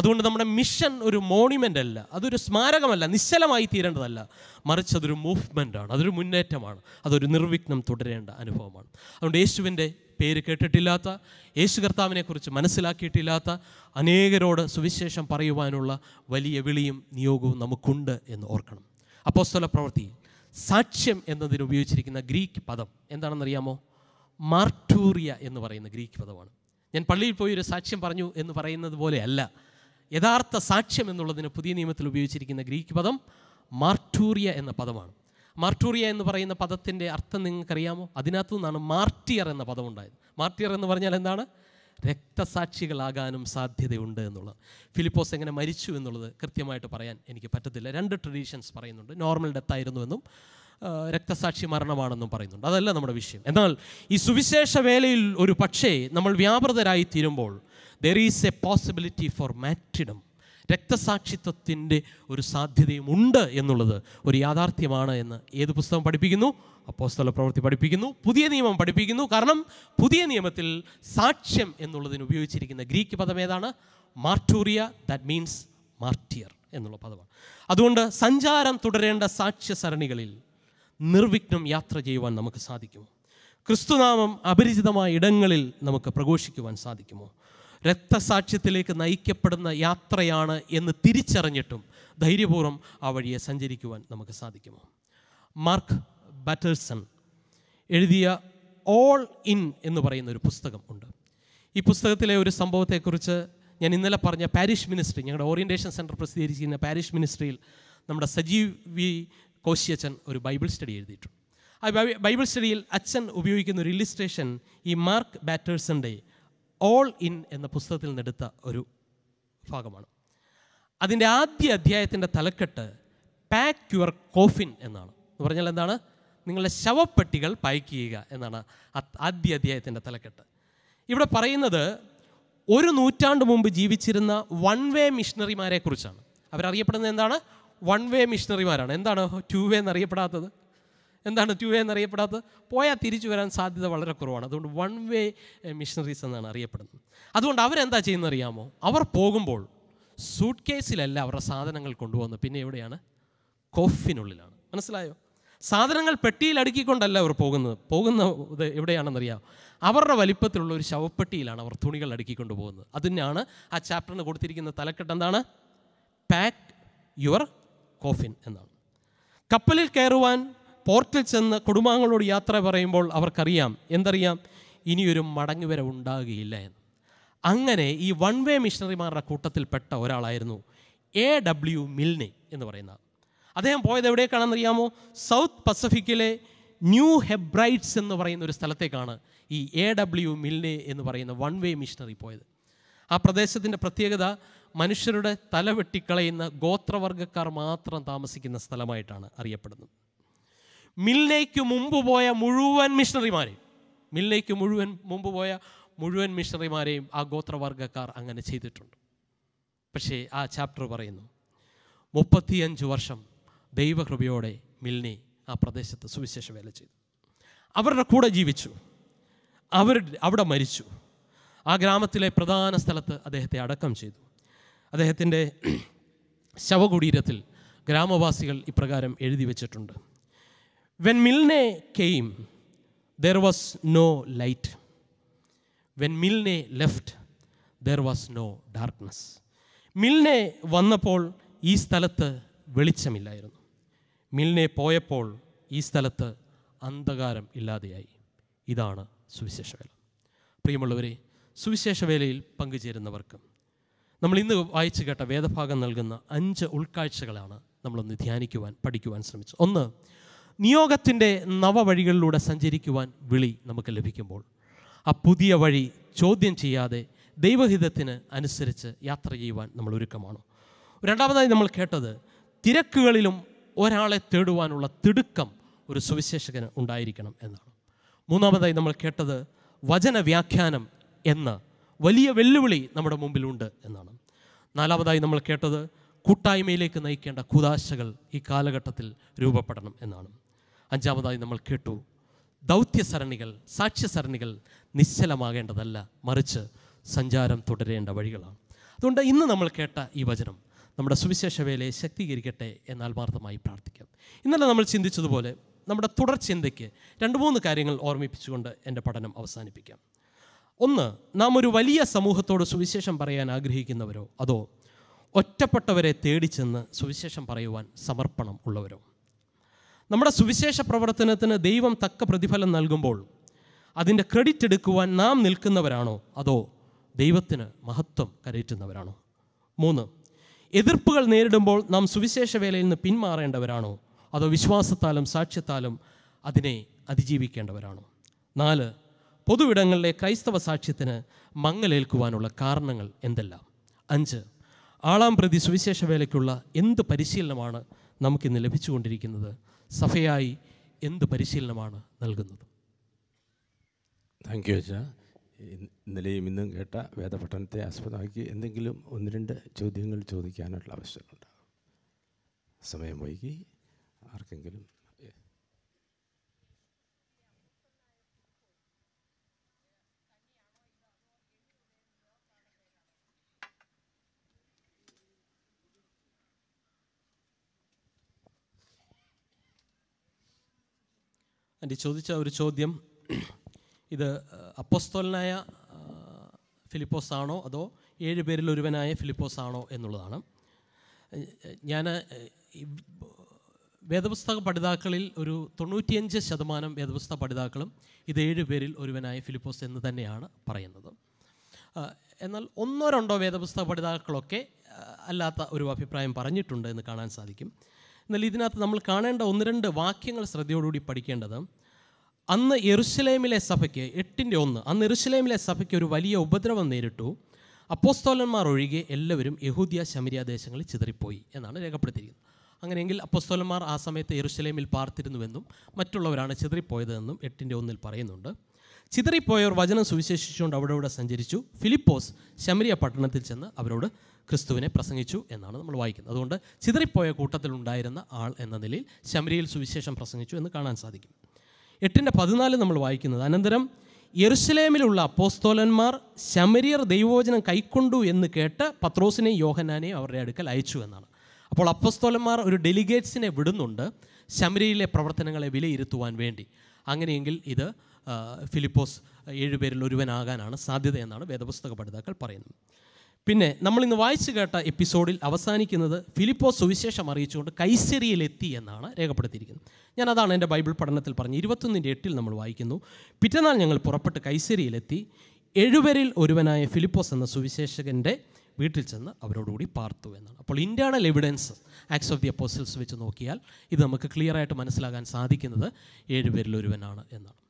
A: അതുകൊണ്ട് നമ്മുടെ മിഷൻ ഒരു മോണിമെൻ്റ് അല്ല അതൊരു സ്മാരകമല്ല നിശ്ചലമായി തീരേണ്ടതല്ല മറിച്ച് അതൊരു ആണ് അതൊരു മുന്നേറ്റമാണ് അതൊരു നിർവിഘ്നം തുടരേണ്ട അനുഭവമാണ് അതുകൊണ്ട് യേശുവിൻ്റെ പേര് കേട്ടിട്ടില്ലാത്ത യേശു കർത്താവിനെക്കുറിച്ച് മനസ്സിലാക്കിയിട്ടില്ലാത്ത അനേകരോട് സുവിശേഷം പറയുവാനുള്ള വലിയ വിളിയും നിയോഗവും നമുക്കുണ്ട് എന്ന് ഓർക്കണം സ്ഥല പ്രവൃത്തി സാക്ഷ്യം എന്നതിന് ഉപയോഗിച്ചിരിക്കുന്ന ഗ്രീക്ക് പദം എന്താണെന്നറിയാമോ മാർട്ടൂറിയ എന്ന് പറയുന്ന ഗ്രീക്ക് പദമാണ് ഞാൻ പള്ളിയിൽ പോയി ഒരു സാക്ഷ്യം പറഞ്ഞു എന്ന് പറയുന്നത് പോലെയല്ല യഥാർത്ഥ സാക്ഷ്യം എന്നുള്ളതിന് പുതിയ നിയമത്തിൽ ഉപയോഗിച്ചിരിക്കുന്ന ഗ്രീക്ക് പദം മാർട്ടൂറിയ എന്ന പദമാണ് മാർട്ടൂറിയ എന്ന് പറയുന്ന പദത്തിൻ്റെ അർത്ഥം നിങ്ങൾക്കറിയാമോ അതിനകത്തു നിന്നാണ് മാർട്ടിയർ എന്ന പദം ഉണ്ടായത് മാർട്ടിയർ എന്ന് പറഞ്ഞാൽ എന്താണ് രക്തസാക്ഷികളാകാനും സാധ്യതയുണ്ട് എന്നുള്ളത് ഫിലിപ്പോസ് എങ്ങനെ മരിച്ചു എന്നുള്ളത് കൃത്യമായിട്ട് പറയാൻ എനിക്ക് പറ്റത്തില്ല രണ്ട് ട്രഡീഷൻസ് പറയുന്നുണ്ട് നോർമൽ ആയിരുന്നു എന്നും രക്തസാക്ഷി മരണമാണെന്നും പറയുന്നുണ്ട് അതല്ല നമ്മുടെ വിഷയം എന്നാൽ ഈ സുവിശേഷ വേലയിൽ ഒരു പക്ഷേ നമ്മൾ വ്യാപൃതരായി തീരുമ്പോൾ there is a possibility for martyrdom രക്തസാക്ഷിത്വത്തിൻ്റെ ഒരു സാധ്യതയും ഉണ്ട് എന്നുള്ളത് ഒരു യാഥാർത്ഥ്യമാണ് എന്ന് ഏത് പുസ്തകം പഠിപ്പിക്കുന്നു സ്ഥല പ്രവൃത്തി പഠിപ്പിക്കുന്നു പുതിയ നിയമം പഠിപ്പിക്കുന്നു കാരണം പുതിയ നിയമത്തിൽ സാക്ഷ്യം എന്നുള്ളതിന് ഉപയോഗിച്ചിരിക്കുന്ന ഗ്രീക്ക് പദം ഏതാണ് മാർട്ടൂറിയ ദാറ്റ് മീൻസ് മാർട്ടിയർ എന്നുള്ള പദമാണ് അതുകൊണ്ട് സഞ്ചാരം തുടരേണ്ട സാക്ഷ്യ സരണികളിൽ നിർവിഘ്നം യാത്ര ചെയ്യുവാൻ നമുക്ക് സാധിക്കുമോ ക്രിസ്തുനാമം അപരിചിതമായ ഇടങ്ങളിൽ നമുക്ക് പ്രഘോഷിക്കുവാൻ സാധിക്കുമോ രക്തസാക്ഷ്യത്തിലേക്ക് നയിക്കപ്പെടുന്ന യാത്രയാണ് എന്ന് തിരിച്ചറിഞ്ഞിട്ടും ധൈര്യപൂർവ്വം ആ വഴിയെ സഞ്ചരിക്കുവാൻ നമുക്ക് സാധിക്കുമോ മാർക്ക് ബാറ്റേഴ്സൺ എഴുതിയ ഓൾ ഇൻ എന്ന് പറയുന്ന ഒരു പുസ്തകം ഉണ്ട് ഈ പുസ്തകത്തിലെ ഒരു സംഭവത്തെക്കുറിച്ച് ഞാൻ ഇന്നലെ പറഞ്ഞ പാരിഷ് മിനിസ്ട്രി ഞങ്ങളുടെ ഓറിയൻറ്റേഷൻ സെൻറ്റർ പ്രസിദ്ധീകരിച്ചിരിക്കുന്ന പാരിഷ് മിനിസ്ട്രിയിൽ നമ്മുടെ സജീവ് വി കോശിയച്ചൻ ഒരു ബൈബിൾ സ്റ്റഡി എഴുതിയിട്ടുണ്ട് ആ ബൈബിൾ സ്റ്റഡിയിൽ അച്ഛൻ ഉപയോഗിക്കുന്ന ഒരു ഇല്ലിസ്ട്രേഷൻ ഈ മാർക്ക് ബാറ്റേഴ്സിൻ്റെ ഓൾ ഇൻ എന്ന പുസ്തകത്തിൽ നിന്നെടുത്ത ഒരു ഭാഗമാണ് അതിൻ്റെ ആദ്യ അധ്യായത്തിൻ്റെ തലക്കെട്ട് പാക്ക് യുവർ കോഫിൻ എന്നാണ് എന്ന് പറഞ്ഞാൽ എന്താണ് നിങ്ങളുടെ ശവപ്പെട്ടികൾ പായ്ക്ക് ചെയ്യുക എന്നാണ് ആദ്യ അധ്യായത്തിൻ്റെ തലക്കെട്ട് ഇവിടെ പറയുന്നത് ഒരു നൂറ്റാണ്ട് മുമ്പ് ജീവിച്ചിരുന്ന വൺ വേ മിഷണറിമാരെ കുറിച്ചാണ് അവരറിയപ്പെടുന്നത് എന്താണ് വൺ വേ മിഷണറിമാരാണ് എന്താണ് ടു വേ എന്നറിയപ്പെടാത്തത് എന്താണ് ടു വേ എന്നറിയപ്പെടാത്ത പോയാൽ തിരിച്ചു വരാൻ സാധ്യത വളരെ കുറവാണ് അതുകൊണ്ട് വൺ വേ മിഷണറീസ് എന്നാണ് അറിയപ്പെടുന്നത് അതുകൊണ്ട് അവരെന്താ ചെയ്യുന്നത് അറിയാമോ അവർ പോകുമ്പോൾ സൂട്ട് കേസിലല്ല അവരുടെ സാധനങ്ങൾ കൊണ്ടുപോകുന്നത് പിന്നെ എവിടെയാണ് കോഫിനുള്ളിലാണ് മനസ്സിലായോ സാധനങ്ങൾ പെട്ടിയിൽ അടുക്കിക്കൊണ്ടല്ല അവർ പോകുന്നത് പോകുന്ന ഇത് എവിടെയാണെന്നറിയാം അവരുടെ വലിപ്പത്തിലുള്ള ഒരു ശവപ്പെട്ടിയിലാണ് അവർ തുണികൾ അടുക്കിക്കൊണ്ട് പോകുന്നത് അതിനാണ് ആ ചാപ്റ്ററിന് കൊടുത്തിരിക്കുന്ന തലക്കെട്ട് എന്താണ് പാക്ക് യുവർ കോഫിൻ എന്നാണ് കപ്പലിൽ കയറുവാൻ പോർട്ടിൽ ചെന്ന് കുടുംബാംഗങ്ങളോട് യാത്ര പറയുമ്പോൾ അവർക്കറിയാം എന്തറിയാം ഇനിയൊരു മടങ്ങി വരെ ഉണ്ടാകുകയില്ല എന്ന് അങ്ങനെ ഈ വൺ വേ മിഷണറിമാരുടെ കൂട്ടത്തിൽപ്പെട്ട ഒരാളായിരുന്നു എ ഡബ്ല്യു മിൽനെ എന്ന് പറയുന്ന അദ്ദേഹം പോയത് എവിടേക്കാണെന്നറിയാമോ സൗത്ത് പസഫിക്കിലെ ന്യൂ ഹെബ്രൈറ്റ്സ് എന്ന് പറയുന്ന ഒരു സ്ഥലത്തേക്കാണ് ഈ എ ഡബ്ല്യു മിൽനെ എന്ന് പറയുന്ന വൺ വേ മിഷണറി പോയത് ആ പ്രദേശത്തിൻ്റെ പ്രത്യേകത മനുഷ്യരുടെ തല വെട്ടിക്കളയുന്ന ഗോത്രവർഗ്ഗക്കാർ മാത്രം താമസിക്കുന്ന സ്ഥലമായിട്ടാണ് അറിയപ്പെടുന്നത് മില്ലേക്ക് മുമ്പ് പോയ മുഴുവൻ മിഷണറിമാരെയും മില്ലേക്ക് മുഴുവൻ മുമ്പ് പോയ മുഴുവൻ മിഷണറിമാരെയും ആ ഗോത്രവർഗക്കാർ അങ്ങനെ ചെയ്തിട്ടുണ്ട് പക്ഷേ ആ ചാപ്റ്റർ പറയുന്നു മുപ്പത്തിയഞ്ച് വർഷം ദൈവകൃപയോടെ മിൽനി ആ പ്രദേശത്ത് സുവിശേഷ വേല ചെയ്തു അവരുടെ കൂടെ ജീവിച്ചു അവർ അവിടെ മരിച്ചു ആ ഗ്രാമത്തിലെ പ്രധാന സ്ഥലത്ത് അദ്ദേഹത്തെ അടക്കം ചെയ്തു അദ്ദേഹത്തിൻ്റെ ശവകുടീരത്തിൽ ഗ്രാമവാസികൾ ഇപ്രകാരം എഴുതി വച്ചിട്ടുണ്ട് when Milne came there was no light when Milne left there was no darkness Milne വന്നപ്പോൾ ഈ സ്ഥലത്ത് വെളിച്ചമില്ലായിരുന്നു മിൽനെ പോയപ്പോൾ ഈ സ്ഥലത്ത് അന്ധകാരം ഇല്ലാതെയായി ഇതാണ് സുവിശേഷവേല പ്രിയമുള്ളവരെ സുവിശേഷവേലയിൽ പങ്കുചേരുന്നവർക്ക് നമ്മൾ ഇന്ന് വായിച്ചു കേട്ട വേദഭാഗം നൽകുന്ന അഞ്ച് ഉൾക്കാഴ്ചകളാണ് നമ്മളൊന്ന് ധ്യാനിക്കുവാൻ പഠിക്കുവാൻ ശ്രമിച്ചത് ഒന്ന് നിയോഗത്തിൻ്റെ നവവഴികളിലൂടെ സഞ്ചരിക്കുവാൻ വിളി നമുക്ക് ലഭിക്കുമ്പോൾ ആ പുതിയ വഴി ചോദ്യം ചെയ്യാതെ ദൈവഹിതത്തിന് അനുസരിച്ച് യാത്ര ചെയ്യുവാൻ നമ്മൾ ഒരുക്കമാണ് രണ്ടാമതായി നമ്മൾ കേട്ടത് തിരക്കുകളിലും ഒരാളെ തേടുവാനുള്ള തിടുക്കം ഒരു സുവിശേഷകന് ഉണ്ടായിരിക്കണം എന്നാണ് മൂന്നാമതായി നമ്മൾ കേട്ടത് വചന വ്യാഖ്യാനം എന്ന വലിയ വെല്ലുവിളി നമ്മുടെ മുമ്പിലുണ്ട് എന്നാണ് നാലാമതായി നമ്മൾ കേട്ടത് കൂട്ടായ്മയിലേക്ക് നയിക്കേണ്ട കുതാശകൾ ഈ കാലഘട്ടത്തിൽ രൂപപ്പെടണം എന്നാണ് അഞ്ചാമതായി നമ്മൾ കേട്ടു ദൗത്യസരണികൾ സാക്ഷ്യസരണികൾ നിശ്ചലമാകേണ്ടതല്ല മറിച്ച് സഞ്ചാരം തുടരേണ്ട വഴികളാണ് അതുകൊണ്ട് ഇന്ന് നമ്മൾ കേട്ട ഈ വചനം നമ്മുടെ സുവിശേഷ വേലയെ ശക്തീകരിക്കട്ടെ എന്ന് പ്രാർത്ഥിക്കാം ഇന്നലെ നമ്മൾ ചിന്തിച്ചതുപോലെ നമ്മുടെ തുടർ ചിന്തയ്ക്ക് രണ്ട് മൂന്ന് കാര്യങ്ങൾ ഓർമ്മിപ്പിച്ചുകൊണ്ട് എൻ്റെ പഠനം അവസാനിപ്പിക്കാം ഒന്ന് നാം ഒരു വലിയ സമൂഹത്തോട് സുവിശേഷം പറയാൻ ആഗ്രഹിക്കുന്നവരോ അതോ ഒറ്റപ്പെട്ടവരെ തേടി സുവിശേഷം പറയുവാൻ സമർപ്പണം ഉള്ളവരോ നമ്മുടെ സുവിശേഷ പ്രവർത്തനത്തിന് ദൈവം തക്ക പ്രതിഫലം നൽകുമ്പോൾ അതിൻ്റെ ക്രെഡിറ്റ് എടുക്കുവാൻ നാം നിൽക്കുന്നവരാണോ അതോ ദൈവത്തിന് മഹത്വം കരയറ്റുന്നവരാണോ മൂന്ന് എതിർപ്പുകൾ നേരിടുമ്പോൾ നാം സുവിശേഷ വേലയിൽ നിന്ന് പിന്മാറേണ്ടവരാണോ അതോ വിശ്വാസത്താലും സാക്ഷ്യത്താലും അതിനെ അതിജീവിക്കേണ്ടവരാണോ നാല് പൊതുവിടങ്ങളിലെ ക്രൈസ്തവ സാക്ഷ്യത്തിന് മങ്ങലേൽക്കുവാനുള്ള കാരണങ്ങൾ എന്തെല്ലാം അഞ്ച് ആളാം പ്രതി സുവിശേഷ വേലയ്ക്കുള്ള എന്ത് പരിശീലനമാണ് നമുക്കിന്ന് ലഭിച്ചുകൊണ്ടിരിക്കുന്നത് സഭയായി എന്ത് പരിശീലനമാണ് നൽകുന്നത് താങ്ക് യു അച്ഛാ ഇന്നലെയും ഇന്നും കേട്ട വേദപഠനത്തെ ആസ്പദമാക്കി എന്തെങ്കിലും ഒന്ന് രണ്ട് ചോദ്യങ്ങൾ ചോദിക്കാനുള്ള അവസരമുണ്ടാകും സമയം വൈകി ആർക്കെങ്കിലും എൻ്റെ ചോദിച്ച ഒരു ചോദ്യം ഇത് അപ്പസ്തോലനായ ഫിലിപ്പോസ് ആണോ അതോ ഏഴ് പേരിൽ ഒരുവനായ ഫിലിപ്പോസ് ആണോ എന്നുള്ളതാണ് ഞാൻ വേദപുസ്തക പഠിതാക്കളിൽ ഒരു തൊണ്ണൂറ്റിയഞ്ച് ശതമാനം വേദപുസ്തക പഠിതാക്കളും ഇത് ഏഴ് പേരിൽ ഒരുവനായ ഫിലിപ്പോസ് എന്ന് തന്നെയാണ് പറയുന്നത് എന്നാൽ ഒന്നോ രണ്ടോ വേദപുസ്തക പഠിതാക്കളൊക്കെ അല്ലാത്ത ഒരു അഭിപ്രായം പറഞ്ഞിട്ടുണ്ട് എന്ന് കാണാൻ സാധിക്കും എന്നാൽ ഇതിനകത്ത് നമ്മൾ കാണേണ്ട ഒന്ന് രണ്ട് വാക്യങ്ങൾ ശ്രദ്ധയോടുകൂടി പഠിക്കേണ്ടത് അന്ന് എറുസലേമിലെ സഭയ്ക്ക് എട്ടിൻ്റെ ഒന്ന് അന്ന് എറുസലേമിലെ സഭയ്ക്ക് ഒരു വലിയ ഉപദ്രവം നേരിട്ടു അപ്പോസ്തോലന്മാർ ഒഴികെ എല്ലാവരും യഹൂദിയ ശമരിയ ദേശങ്ങളിൽ ചിതറിപ്പോയി എന്നാണ് രേഖപ്പെടുത്തിയിരിക്കുന്നത് അങ്ങനെയെങ്കിൽ അപ്പോസ്തോലന്മാർ ആ സമയത്ത് എറുസലേമിൽ പാർത്തിരുന്നുവെന്നും മറ്റുള്ളവരാണ് ചിതറിപ്പോയതെന്നും എട്ടിൻ്റെ ഒന്നിൽ പറയുന്നുണ്ട് ചിതറിപ്പോയവർ വചനം സുവിശേഷിച്ചുകൊണ്ട് അവിടെ ഇവിടെ സഞ്ചരിച്ചു ഫിലിപ്പോസ് ശമരിയ പട്ടണത്തിൽ ചെന്ന് അവരോട് ക്രിസ്തുവിനെ പ്രസംഗിച്ചു എന്നാണ് നമ്മൾ വായിക്കുന്നത് അതുകൊണ്ട് ചിതറിപ്പോയ കൂട്ടത്തിലുണ്ടായിരുന്ന ആൾ എന്ന നിലയിൽ ശമരിയിൽ സുവിശേഷം പ്രസംഗിച്ചു എന്ന് കാണാൻ സാധിക്കും എട്ടിൻ്റെ പതിനാല് നമ്മൾ വായിക്കുന്നത് അനന്തരം യെറുസലേമിലുള്ള അപ്പോസ്തോലന്മാർ ശമരിയർ ദൈവവചനം കൈക്കൊണ്ടു എന്ന് കേട്ട് പത്രോസിനെയും യോഹനാനെയും അവരുടെ അടുക്കൽ അയച്ചു എന്നാണ് അപ്പോൾ അപ്പസ്തോലന്മാർ ഒരു ഡെലിഗേറ്റ്സിനെ വിടുന്നുണ്ട് ശമരിയിലെ പ്രവർത്തനങ്ങളെ വിലയിരുത്തുവാൻ വേണ്ടി അങ്ങനെയെങ്കിൽ ഇത് ഫിലിപ്പോസ് ഏഴുപേരിൽ ഒരുവനാകാനാണ് സാധ്യതയെന്നാണ് വേദപുസ്തക പഠിതാക്കൾ പറയുന്നത് പിന്നെ നമ്മൾ ഇന്ന് വായിച്ചു കേട്ട എപ്പിസോഡിൽ അവസാനിക്കുന്നത് ഫിലിപ്പോ സുവിശേഷം അറിയിച്ചുകൊണ്ട് കൈസരിയിലെത്തി എന്നാണ് രേഖപ്പെടുത്തിയിരിക്കുന്നത് ഞാൻ അതാണ് എൻ്റെ ബൈബിൾ പഠനത്തിൽ പറഞ്ഞ് ഇരുപത്തൊന്നിൻ്റെ എട്ടിൽ നമ്മൾ വായിക്കുന്നു പിറ്റന്നാൾ ഞങ്ങൾ പുറപ്പെട്ട് കൈസരിയിലെത്തി എഴുവരിൽ ഒരുവനായ ഫിലിപ്പോസ് എന്ന സുവിശേഷകൻ്റെ വീട്ടിൽ ചെന്ന് അവരോടുകൂടി പാർത്തു എന്നാണ് അപ്പോൾ internal evidence Acts of the Apostles വെച്ച് നോക്കിയാൽ ഇത് നമുക്ക് ക്ലിയറായിട്ട് മനസ്സിലാകാൻ സാധിക്കുന്നത് ഏഴുപേരിൽ ഒരുവനാണ് എന്നാണ്